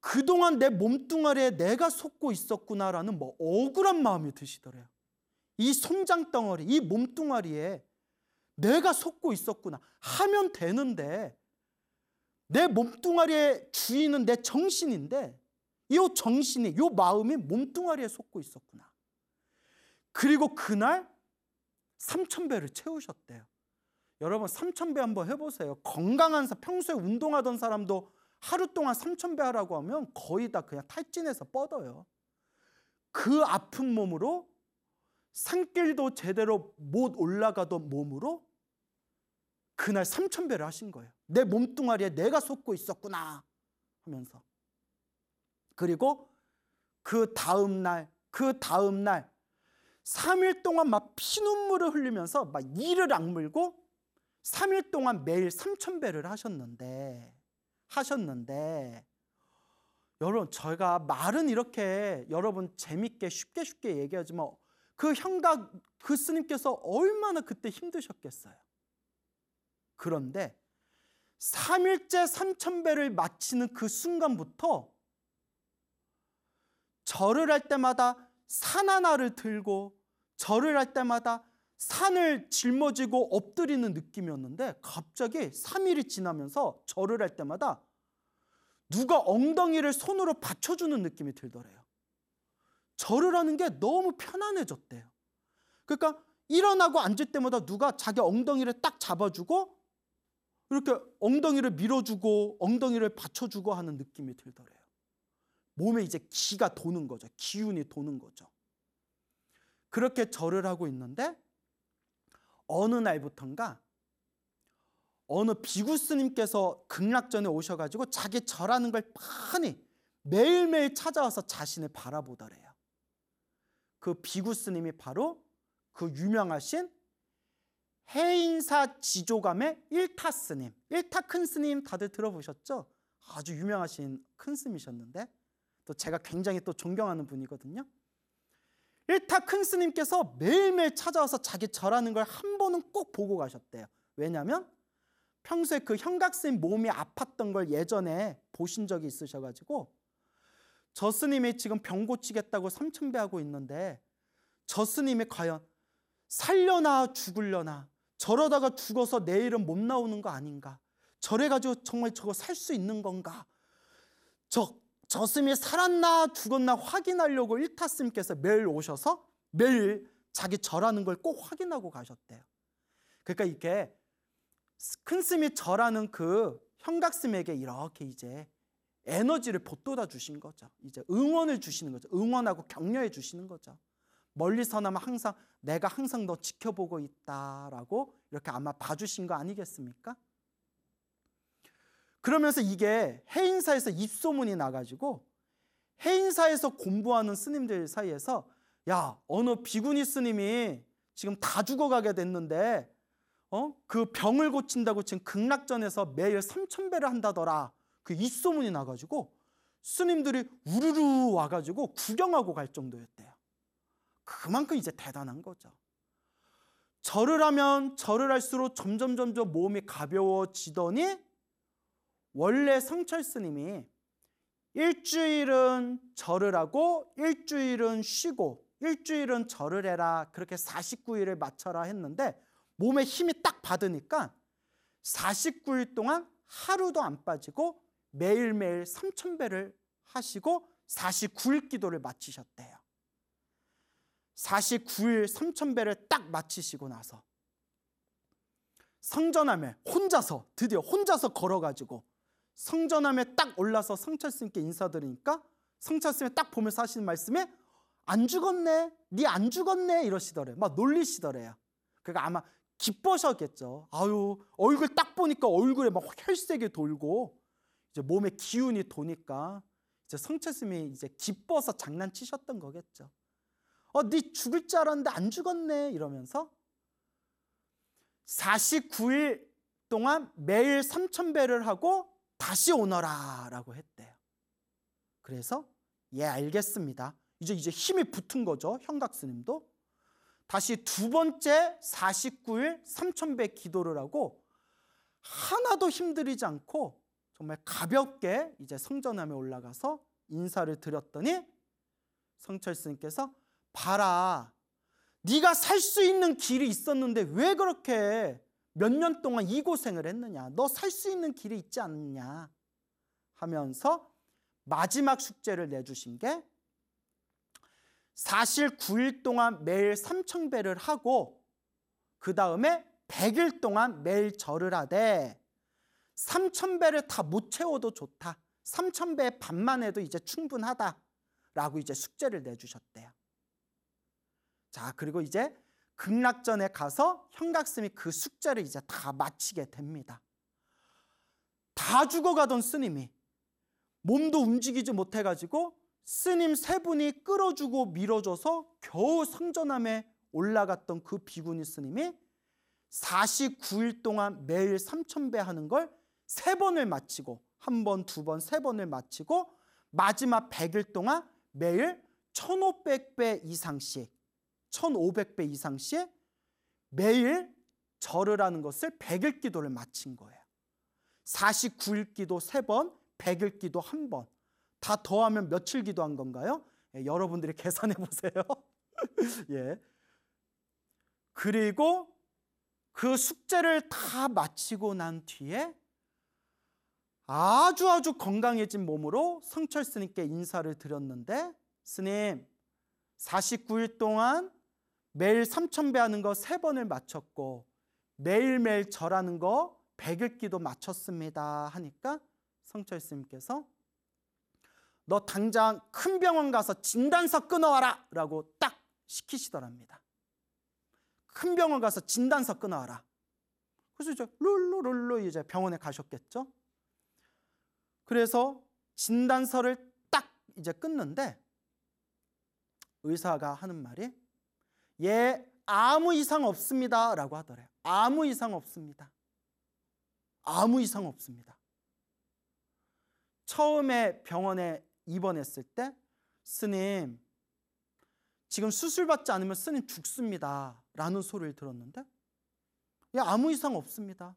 그동안 내 몸뚱아리에 내가 속고 있었구나라는 뭐 억울한 마음이 드시더래요. 이 솜장 덩어리, 이 몸뚱아리에 내가 속고 있었구나 하면 되는데 내 몸뚱아리의 주인은 내 정신인데 이 정신이, 이 마음이 몸뚱아리에 속고 있었구나. 그리고 그날 삼천배를 채우셨대요. 여러분 삼천배 한번 해보세요. 건강한 사람, 평소에 운동하던 사람도 하루 동안 삼천배 하라고 하면 거의 다 그냥 탈진해서 뻗어요. 그 아픈 몸으로 산길도 제대로 못 올라가던 몸으로 그날 삼천배를 하신 거예요. 내 몸뚱아리에 내가 속고 있었구나 하면서. 그리고 그 다음 날, 그 다음 날 3일 동안 막 피눈물을 흘리면서 막 이를 악물고 3일 동안 매일 3천배를 하셨는데 하셨는데 여러분 저가 말은 이렇게 여러분 재밌게 쉽게 쉽게 얘기하지만 그 형각 그 스님께서 얼마나 그때 힘드셨겠어요. 그런데 3일째 삼천배를 마치는 그 순간부터 절을 할 때마다 산 하나를 들고 절을 할 때마다 산을 짊어지고 엎드리는 느낌이었는데 갑자기 3일이 지나면서 절을 할 때마다 누가 엉덩이를 손으로 받쳐주는 느낌이 들더래요. 절을 하는 게 너무 편안해졌대요. 그러니까 일어나고 앉을 때마다 누가 자기 엉덩이를 딱 잡아주고 이렇게 엉덩이를 밀어주고 엉덩이를 받쳐주고 하는 느낌이 들더래요. 몸에 이제 기가 도는 거죠. 기운이 도는 거죠. 그렇게 절을 하고 있는데 어느 날부턴가 어느 비구스님께서 극락전에 오셔가지고 자기 절하는 걸 빤히 매일매일 찾아와서 자신을 바라보더래요. 그 비구 스님이 바로 그 유명하신 해인사 지조감의 일타 스님, 일타 큰 스님 다들 들어보셨죠? 아주 유명하신 큰 스님이셨는데 또 제가 굉장히 또 존경하는 분이거든요. 일타 큰 스님께서 매일매일 찾아와서 자기 절하는 걸 한 번은 꼭 보고 가셨대요. 왜냐면 평소에 그 현각 스님 몸이 아팠던 걸 예전에 보신 적이 있으셔가지고 저 스님이 지금 병 고치겠다고 삼천배 하고 있는데 저 스님이 과연 살려나 죽으려나 저러다가 죽어서 내일은 못 나오는 거 아닌가 저래가지고 정말 저거 살 수 있는 건가 저, 저 스님이 살았나 죽었나 확인하려고 일타 스님께서 매일 오셔서 매일 자기 절하는 걸 꼭 확인하고 가셨대요 그러니까 이게 큰 스님이 절하는 그형각 스님에게 이렇게 이제 에너지를 보돋아 주신 거죠. 이제 응원을 주시는 거죠. 응원하고 격려해 주시는 거죠. 멀리서나마 항상 내가 항상 너 지켜보고 있다라고 이렇게 아마 봐주신 거 아니겠습니까? 그러면서 이게 해인사에서 입소문이 나가지고 해인사에서 공부하는 스님들 사이에서 야 어느 비구니 스님이 지금 다 죽어가게 됐는데 어? 그 병을 고친다고 지금 극락전에서 매일 3천 배를 한다더라 그 입소문이 나가지고 스님들이 우르르 와가지고 구경하고 갈 정도였대요. 그만큼 이제 대단한 거죠. 절을 하면 절을 할수록 점점 점점 몸이 가벼워지더니 원래 성철 스님이 일주일은 절을 하고 일주일은 쉬고 일주일은 절을 해라 그렇게 49일을 맞춰라 했는데 몸에 힘이 딱 받으니까 49일 동안 하루도 안 빠지고 매일매일 3천배를 하시고 49일 기도를 마치셨대요. 49일 3천배를 딱 마치시고 나서 성전함에 혼자서 드디어 혼자서 걸어가지고 성전함에 딱 올라서 성철스님께 인사드리니까 성철스님이 딱 보면서 하시는 말씀에 안 죽었네 네 안 죽었네 이러시더래요 막 놀리시더래요 그러니까 아마 기뻐셨겠죠 아유 얼굴 딱 보니까 얼굴에 막 혈색이 돌고 이제 몸에 기운이 도니까 이제 성체스님이 이제 기뻐서 장난치셨던 거겠죠. 어, 네 죽을 줄 알았는데 안 죽었네 이러면서 49일 동안 매일 3천 배를 하고 다시 오너라라고 했대요. 그래서 예 알겠습니다. 이제 이제 힘이 붙은 거죠. 형각스님도 다시 두 번째 49일 3천 배 기도를 하고 하나도 힘들이지 않고 정말 가볍게 이제 성전함에 올라가서 인사를 드렸더니 성철 스님께서 봐라 네가 살 수 있는 길이 있었는데 왜 그렇게 몇 년 동안 이 고생을 했느냐 너 살 수 있는 길이 있지 않느냐 하면서 마지막 숙제를 내주신 게 사실 9일 동안 매일 삼청배를 하고 그 다음에 100일 동안 매일 절을 하되 3,000배를 다 못 채워도 좋다. 3 0 0 0배 반만 해도 이제 충분하다. 라고 이제 숙제를 내주셨대요. 자, 그리고 이제 극락전에 가서 현각스님이 그 숙제를 이제 다 마치게 됩니다. 다 죽어가던 스님이 몸도 움직이지 못해가지고 스님 세 분이 끌어주고 밀어줘서 겨우 성전함에 올라갔던 그 비구니 스님이 49일 동안 매일 3천배 하는 걸세 번을 마치고 한 번, 두 번, 세 번을 마치고 마지막 100일 동안 매일 1500배 이상씩 1500배 이상씩 매일 절을 하는 것을 100일 기도를 마친 거예요. 49일 기도 3번, 100일 기도 1번. 다 더하면 며칠 기도한 건가요? 예, 여러분들이 계산해 보세요. 예. 그리고 그 숙제를 다 마치고 난 뒤에 아주 아주 건강해진 몸으로 성철 스님께 인사를 드렸는데 스님 49일 동안 매일 3천배 하는 거 3번을 마쳤고 매일매일 절하는 거 100일 기도 마쳤습니다 하니까 성철 스님께서 너 당장 큰 병원 가서 진단서 끊어와라 라고 딱 시키시더랍니다 큰 병원 가서 진단서 끊어와라 그래서 이제 룰루룰루 이제 병원에 가셨겠죠 그래서 진단서를 딱 이제 끊는데 의사가 하는 말이 예 아무 이상 없습니다 라고 하더래요 아무 이상 없습니다 아무 이상 없습니다 처음에 병원에 입원했을 때 스님 지금 수술받지 않으면 스님 죽습니다 라는 소리를 들었는데 예 아무 이상 없습니다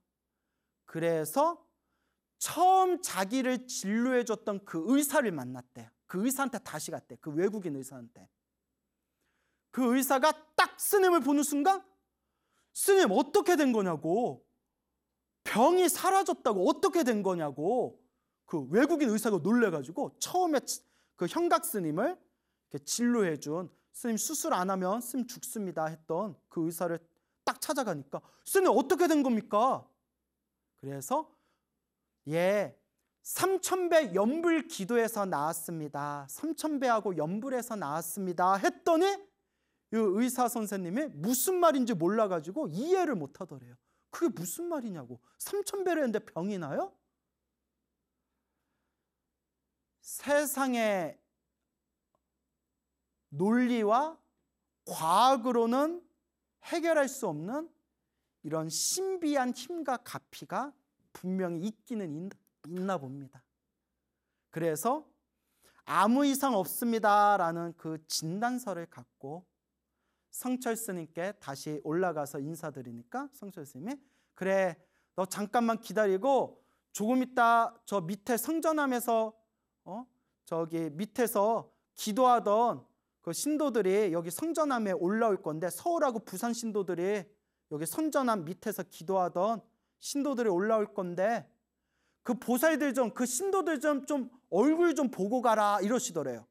그래서 처음 자기를 진료해줬던 그 의사를 만났대. 그 의사한테 다시 갔대. 그 외국인 의사한테. 그 의사가 딱 스님을 보는 순간 스님 어떻게 된 거냐고 병이 사라졌다고 어떻게 된 거냐고 그 외국인 의사가 놀래가지고 처음에 그형각 스님을 진료해준 스님 수술 안 하면 스님 죽습니다 했던 그 의사를 딱 찾아가니까 스님 어떻게 된 겁니까? 그래서 예, 삼천배 연불 기도에서 나왔습니다. 삼천배하고 연불에서 나왔습니다. 했더니 이 의사 선생님이 무슨 말인지 몰라가지고 이해를 못하더래요. 그게 무슨 말이냐고. 삼천배를 했는데 병이 나요? 세상의 논리와 과학으로는 해결할 수 없는 이런 신비한 힘과 가피가 분명히 있기는 있, 있나 봅니다. 그래서 아무 이상 없습니다라는 그 진단서를 갖고 성철 스님께 다시 올라가서 인사드리니까 성철 스님이 그래 너 잠깐만 기다리고 조금 있다 저 밑에 성전함에서 어 저기 밑에서 기도하던 그 신도들이 여기 성전함에 올라올 건데 서울하고 부산 신도들이 여기 성전함 밑에서 기도하던 신도들이 올라올 건데 그 보살들 좀, 그 신도들 좀, 좀 얼굴 좀 보고 가라 이러시더래요.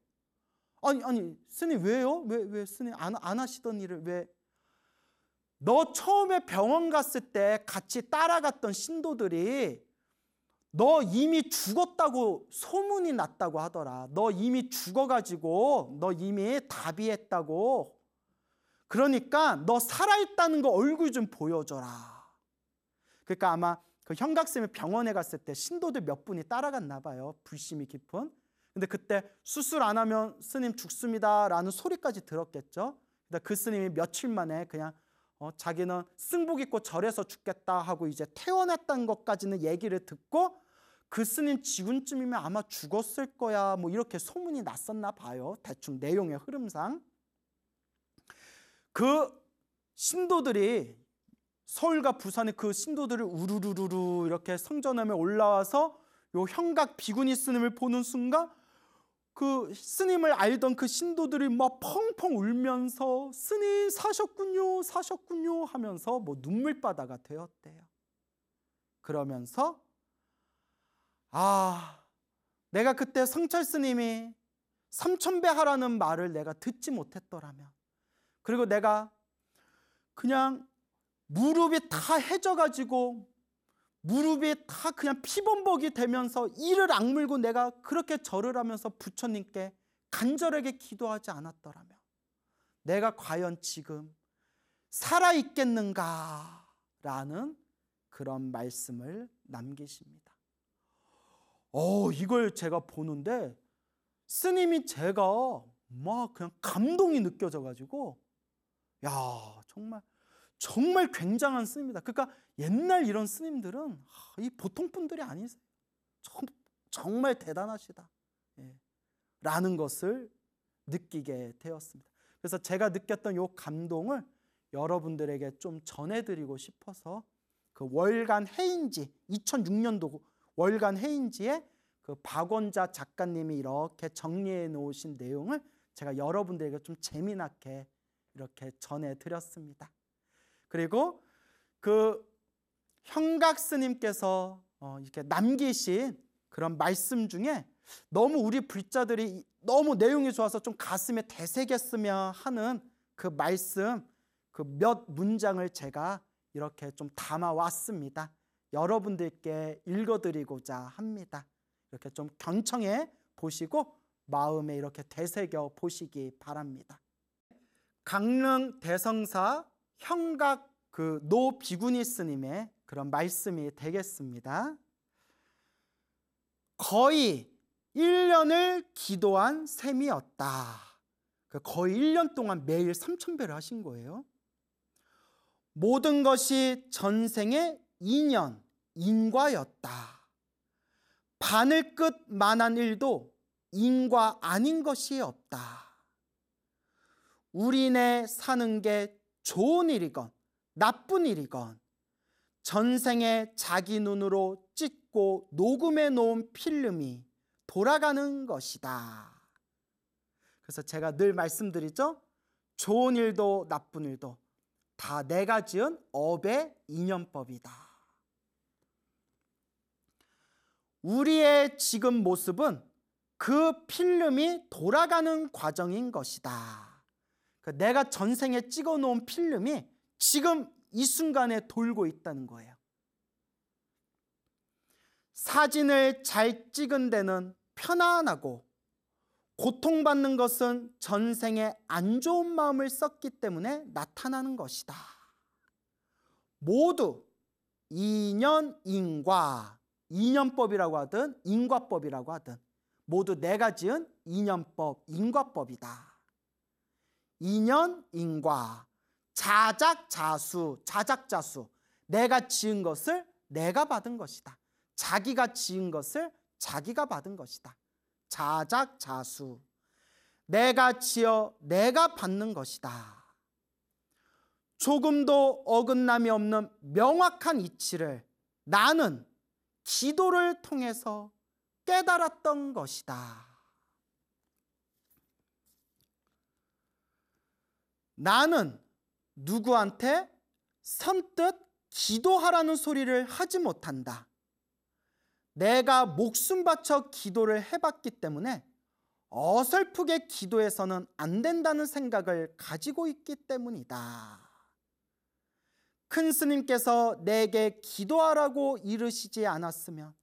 아니, 아니, 스님 왜요? 왜, 왜 스님 안, 안 하시던 일을 왜? 너 처음에 병원 갔을 때 같이 따라갔던 신도들이 너 이미 죽었다고 소문이 났다고 하더라. 너 이미 죽어가지고 너 이미 다비했다고. 그러니까 너 살아있다는 거 얼굴 좀 보여줘라. 그러니까 아마 그 형각쌤이 병원에 갔을 때 신도들 몇 분이 따라갔나 봐요. 불심이 깊은. 근데 그때 수술 안 하면 스님 죽습니다라는 소리까지 들었겠죠. 근데 그 스님이 며칠 만에 그냥 어, 자기는 승복 입고 절에서 죽겠다 하고 이제 퇴원했다는 것까지는 얘기를 듣고 그 스님 지금쯤이면 아마 죽었을 거야 뭐 이렇게 소문이 났었나 봐요. 대충 내용의 흐름상. 그 신도들이 서울과 부산의 그 신도들을 우르르르르 이렇게 성전함에 올라와서 요 형각 비구니 스님을 보는 순간 그 스님을 알던 그 신도들이 막 펑펑 울면서 스님 사셨군요 사셨군요 하면서 뭐 눈물바다가 되었대요 그러면서 아 내가 그때 성철 스님이 삼천배 하라는 말을 내가 듣지 못했더라면 그리고 내가 그냥 무릎이 다 해져가지고 무릎이 다 그냥 피범벅이 되면서 이를 악물고 내가 그렇게 절을 하면서 부처님께 간절하게 기도하지 않았더라면 내가 과연 지금 살아있겠는가 라는 그런 말씀을 남기십니다. 어, 이걸 제가 보는데 스님이 제가 막 그냥 감동이 느껴져 가지고 야, 정말 정말 굉장한 스님입니다. 그러니까 옛날 이런 스님들은 이 보통 분들이 아니세요. 정, 말 대단하시다. 예. 라는 것을 느끼게 되었습니다. 그래서 제가 느꼈던 요 감동을 여러분들에게 좀 전해드리고 싶어서 그 월간 해인지 2006년도 월간 해인지에 그 박원자 작가님이 이렇게 정리해 놓으신 내용을 제가 여러분들에게 좀 재미나게 이렇게 전해드렸습니다. 그리고 그 형각 스님께서 어, 이렇게 남기신 그런 말씀 중에 너무 우리 불자들이 너무 내용이 좋아서 좀 가슴에 되새겼으면 하는 그 말씀 그 몇 문장을 제가 이렇게 좀 담아왔습니다. 여러분들께 읽어드리고자 합니다. 이렇게 좀 경청해 보시고 마음에 이렇게 되새겨 보시기 바랍니다. 강릉 대성사 형각 그 노 비구니 스님의 그런 말씀이 되겠습니다. 거의 1년을 기도한 셈이었다. 그 거의 1년 동안 매일 3천배를 하신 거예요. 모든 것이 전생의 인연, 인과였다. 바늘 끝 만한 일도 인과 아닌 것이 없다. 우리네 사는 게 좋은 일이건 나쁜 일이건 전생에 자기 눈으로 찍고 녹음해 놓은 필름이 돌아가는 것이다. 그래서 제가 늘 말씀드리죠. 좋은 일도 나쁜 일도 다 내가 지은 업의 인연법이다. 우리의 지금 모습은 그 필름이 돌아가는 과정인 것이다. 그러니까 내가 전생에 찍어 놓은 필름이 지금 이 순간에 돌고 있다는 거예요. 사진을 잘 찍은 데는 편안하고 고통받는 것은 전생에 안 좋은 마음을 썼기 때문에 나타나는 것이다. 모두 인연인과 인연법이라고 하든 인과법이라고 하든 모두 내가 지은 인연법, 인과법이다. 인연인과 자작자수, 자작자수. 내가 지은 것을 내가 받은 것이다. 자기가 지은 것을 자기가 받은 것이다. 자작자수. 내가 지어 내가 받는 것이다. 조금도 어긋남이 없는 명확한 이치를 나는 기도를 통해서 깨달았던 것이다. 나는 누구한테 선뜻 기도하라는 소리를 하지 못한다. 내가 목숨 바쳐 기도를 해봤기 때문에 어설프게 기도해서는 안 된다는 생각을 가지고 있기 때문이다. 큰 스님께서 내게 기도하라고 이르시지 않았으면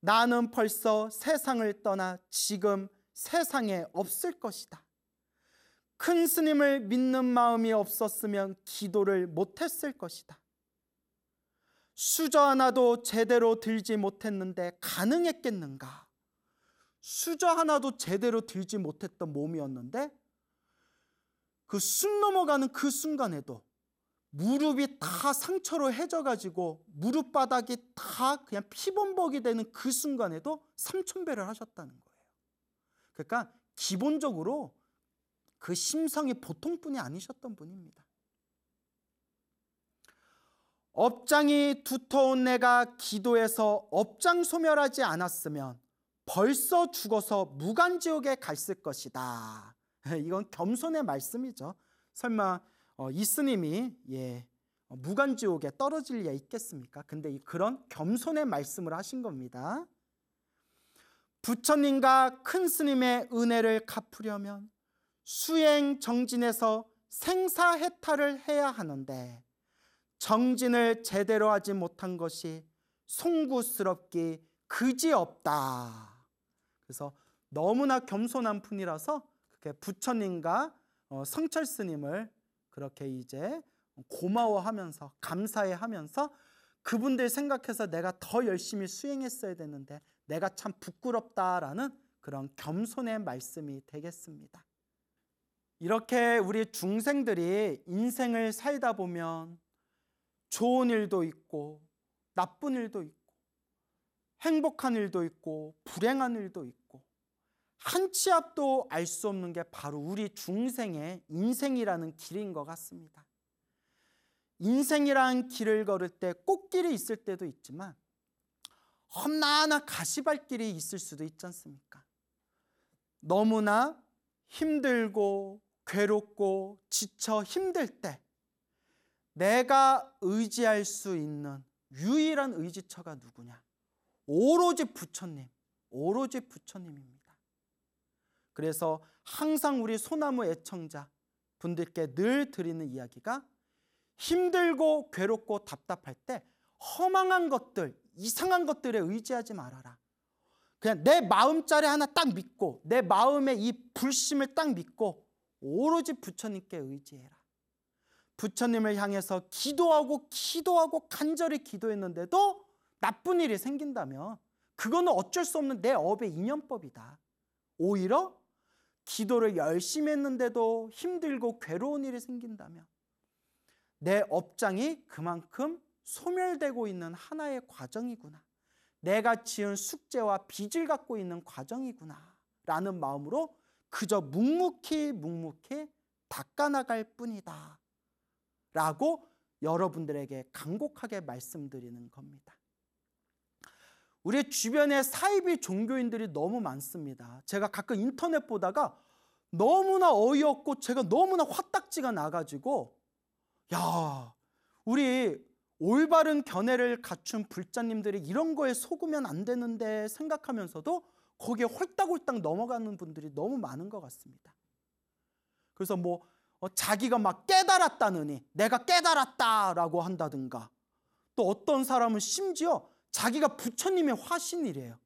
나는 벌써 세상을 떠나 지금 세상에 없을 것이다. 큰 스님을 믿는 마음이 없었으면 기도를 못했을 것이다. 수저 하나도 제대로 들지 못했는데 가능했겠는가? 수저 하나도 제대로 들지 못했던 몸이었는데 그 숨 넘어가는 그 순간에도 무릎이 다 상처로 해져가지고 무릎바닥이 다 그냥 피범벅이 되는 그 순간에도 삼천배를 하셨다는 거예요. 그러니까 기본적으로 그 심성이 보통분이 아니셨던 분입니다. 업장이 두터운 내가 기도해서 업장 소멸하지 않았으면 벌써 죽어서 무간지옥에 갔을 것이다. 이건 겸손의 말씀이죠. 설마 어, 이스님이 예, 어, 무간지옥에 떨어질 리 예 있겠습니까? 근데 그런 겸손의 말씀을 하신 겁니다. 부처님과 큰 스님의 은혜를 갚으려면 수행 정진에서 생사해탈을 해야 하는데 정진을 제대로 하지 못한 것이 송구스럽기 그지없다. 그래서 너무나 겸손한 분이라서 그게 부처님과 어, 성철 스님을 그렇게 이제 고마워하면서 감사해하면서 그분들 생각해서 내가 더 열심히 수행했어야 되는데 내가 참 부끄럽다라는 그런 겸손의 말씀이 되겠습니다. 이렇게 우리 중생들이 인생을 살다 보면 좋은 일도 있고 나쁜 일도 있고 행복한 일도 있고 불행한 일도 있고 한 치 앞도 알 수 없는 게 바로 우리 중생의 인생이라는 길인 것 같습니다. 인생이란 길을 걸을 때 꽃길이 있을 때도 있지만 험난한 가시발길이 있을 수도 있지 않습니까? 너무나 힘들고 괴롭고 지쳐 힘들 때 내가 의지할 수 있는 유일한 의지처가 누구냐? 오로지 부처님, 오로지 부처님입니다. 그래서 항상 우리 소나무 애청자 분들께 늘 드리는 이야기가 힘들고 괴롭고 답답할 때 허망한 것들, 이상한 것들에 의지하지 말아라. 그냥 내 마음자리 하나 딱 믿고 내 마음의 이 불심을 딱 믿고 오로지 부처님께 의지해라. 부처님을 향해서 기도하고 기도하고 간절히 기도했는데도 나쁜 일이 생긴다면 그거는 어쩔 수 없는 내 업의 인연법이다. 오히려 기도를 열심히 했는데도 힘들고 괴로운 일이 생긴다면 내 업장이 그만큼 소멸되고 있는 하나의 과정이구나. 내가 지은 숙제와 빚을 갖고 있는 과정이구나. 라는 마음으로 그저 묵묵히 묵묵히 닦아나갈 뿐이다. 라고 여러분들에게 강곡하게 말씀드리는 겁니다. 우리 주변에 사이비 종교인들이 너무 많습니다. 제가 가끔 인터넷 보다가 너무나 어이없고 제가 너무나 화딱지가 나가지고 야, 우리 올바른 견해를 갖춘 불자님들이 이런 거에 속으면 안 되는데 생각하면서도 거기에 홀딱홀딱 넘어가는 분들이 너무 많은 것 같습니다. 그래서 뭐 어, 자기가 막 깨달았다느니 내가 깨달았다라고 한다든가 또 어떤 사람은 심지어 자기가 부처님의 화신이래요.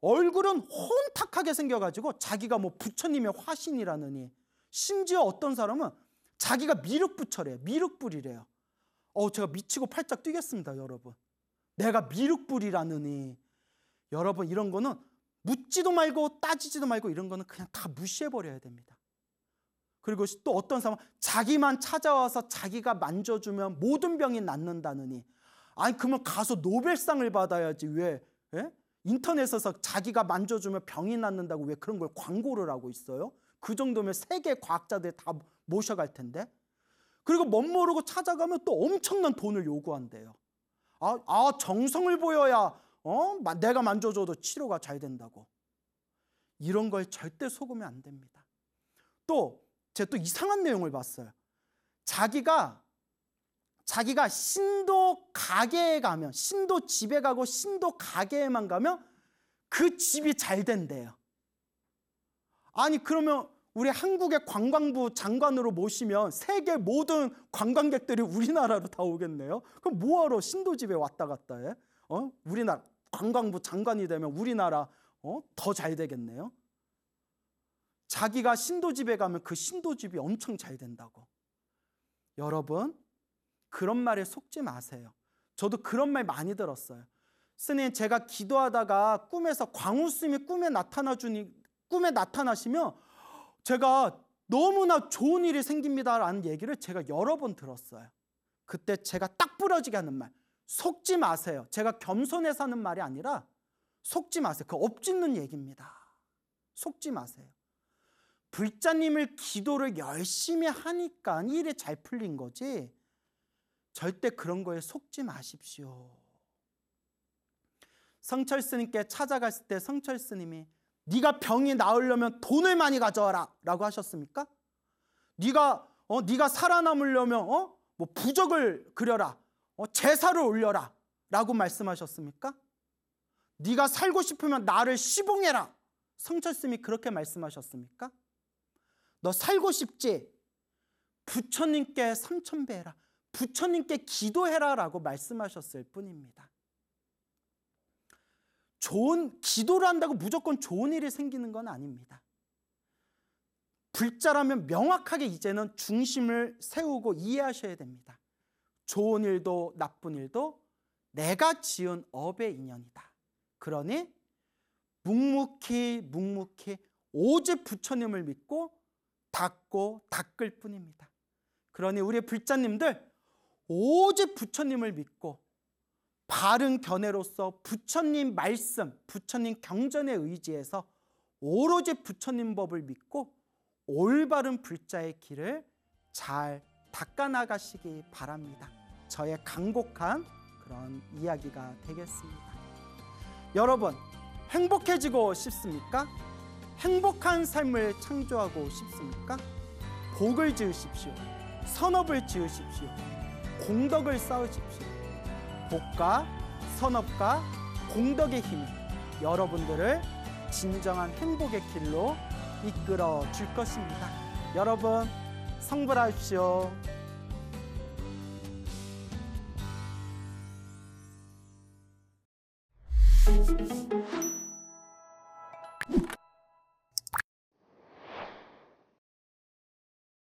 얼굴은 혼탁하게 생겨가지고 자기가 뭐 부처님의 화신이라느니 심지어 어떤 사람은 자기가 미륵부처래요. 미륵불이래요. 어, 제가 미치고 팔짝 뛰겠습니다, 여러분. 내가 미륵불이라느니 여러분 이런 거는 묻지도 말고 따지지도 말고 이런 거는 그냥 다 무시해 버려야 됩니다. 그리고 또 어떤 사람 자기만 찾아와서 자기가 만져주면 모든 병이 낫는다느니 아니 그러면 가서 노벨상을 받아야지 왜 예? 인터넷에서 자기가 만져주면 병이 낫는다고 왜 그런 걸 광고를 하고 있어요? 그 정도면 세계 과학자들 다 모셔갈 텐데 그리고 멋 모르고 찾아가면 또 엄청난 돈을 요구한대요. 아, 아 정성을 보여야 어? 내가 만져줘도 치료가 잘 된다고. 이런 걸 절대 속으면 안 됩니다. 또, 제가 또 이상한 내용을 봤어요. 자기가, 자기가 신도 가게에 가면, 신도 집에 가고 신도 가게에만 가면 그 집이 잘 된대요. 아니, 그러면 우리 한국의 관광부 장관으로 모시면 세계 모든 관광객들이 우리나라로 다 오겠네요. 그럼 뭐하러 신도집에 왔다 갔다 해? 어? 우리나라 관광부 장관이 되면 우리나라 어? 더잘 되겠네요. 자기가 신도집에 가면 그 신도집이 엄청 잘 된다고. 여러분, 그런 말에 속지 마세요. 저도 그런 말 많이 들었어요. 스님, 제가 기도하다가 꿈에서 광우스님이 꿈에 나타나 주니, 꿈에 나타나시면 제가 너무나 좋은 일이 생깁니다라는 얘기를 제가 여러 번 들었어요. 그때 제가 딱 부러지게 하는 말. 속지 마세요. 제가 겸손해서 하는 말이 아니라 속지 마세요. 그 엎짓는 얘기입니다. 속지 마세요. 불자님을 기도를 열심히 하니까 일이 잘 풀린 거지 절대 그런 거에 속지 마십시오. 성철 스님께 찾아갔을 때 성철 스님이 네가 병이 나으려면 돈을 많이 가져와라 라고 하셨습니까? 네가 어 네가 살아남으려면 어 뭐 부적을 그려라 어, 제사를 올려라 라고 말씀하셨습니까? 네가 살고 싶으면 나를 시봉해라 성철스님이 그렇게 말씀하셨습니까? 너 살고 싶지? 부처님께 삼천배 해라 부처님께 기도해라 라고 말씀하셨을 뿐입니다 좋은 기도를 한다고 무조건 좋은 일이 생기는 건 아닙니다 불자라면 명확하게 이제는 중심을 세우고 이해하셔야 됩니다 좋은 일도 나쁜 일도 내가 지은 업의 인연이다. 그러니 묵묵히 묵묵히 오직 부처님을 믿고 닦고 닦을 뿐입니다. 그러니 우리 불자님들 오직 부처님을 믿고 바른 견해로서 부처님 말씀, 부처님 경전에 의지해서 오로지 부처님 법을 믿고 올바른 불자의 길을 잘 닦아나가시기 바랍니다. 저의 강곡한 그런 이야기가 되겠습니다. 여러분, 행복해지고 싶습니까? 행복한 삶을 창조하고 싶습니까? 복을 지으십시오. 선업을 지으십시오. 공덕을 쌓으십시오. 복과 선업과 공덕의 힘이 여러분들을 진정한 행복의 길로 이끌어 줄 것입니다. 여러분, 성불하십시오.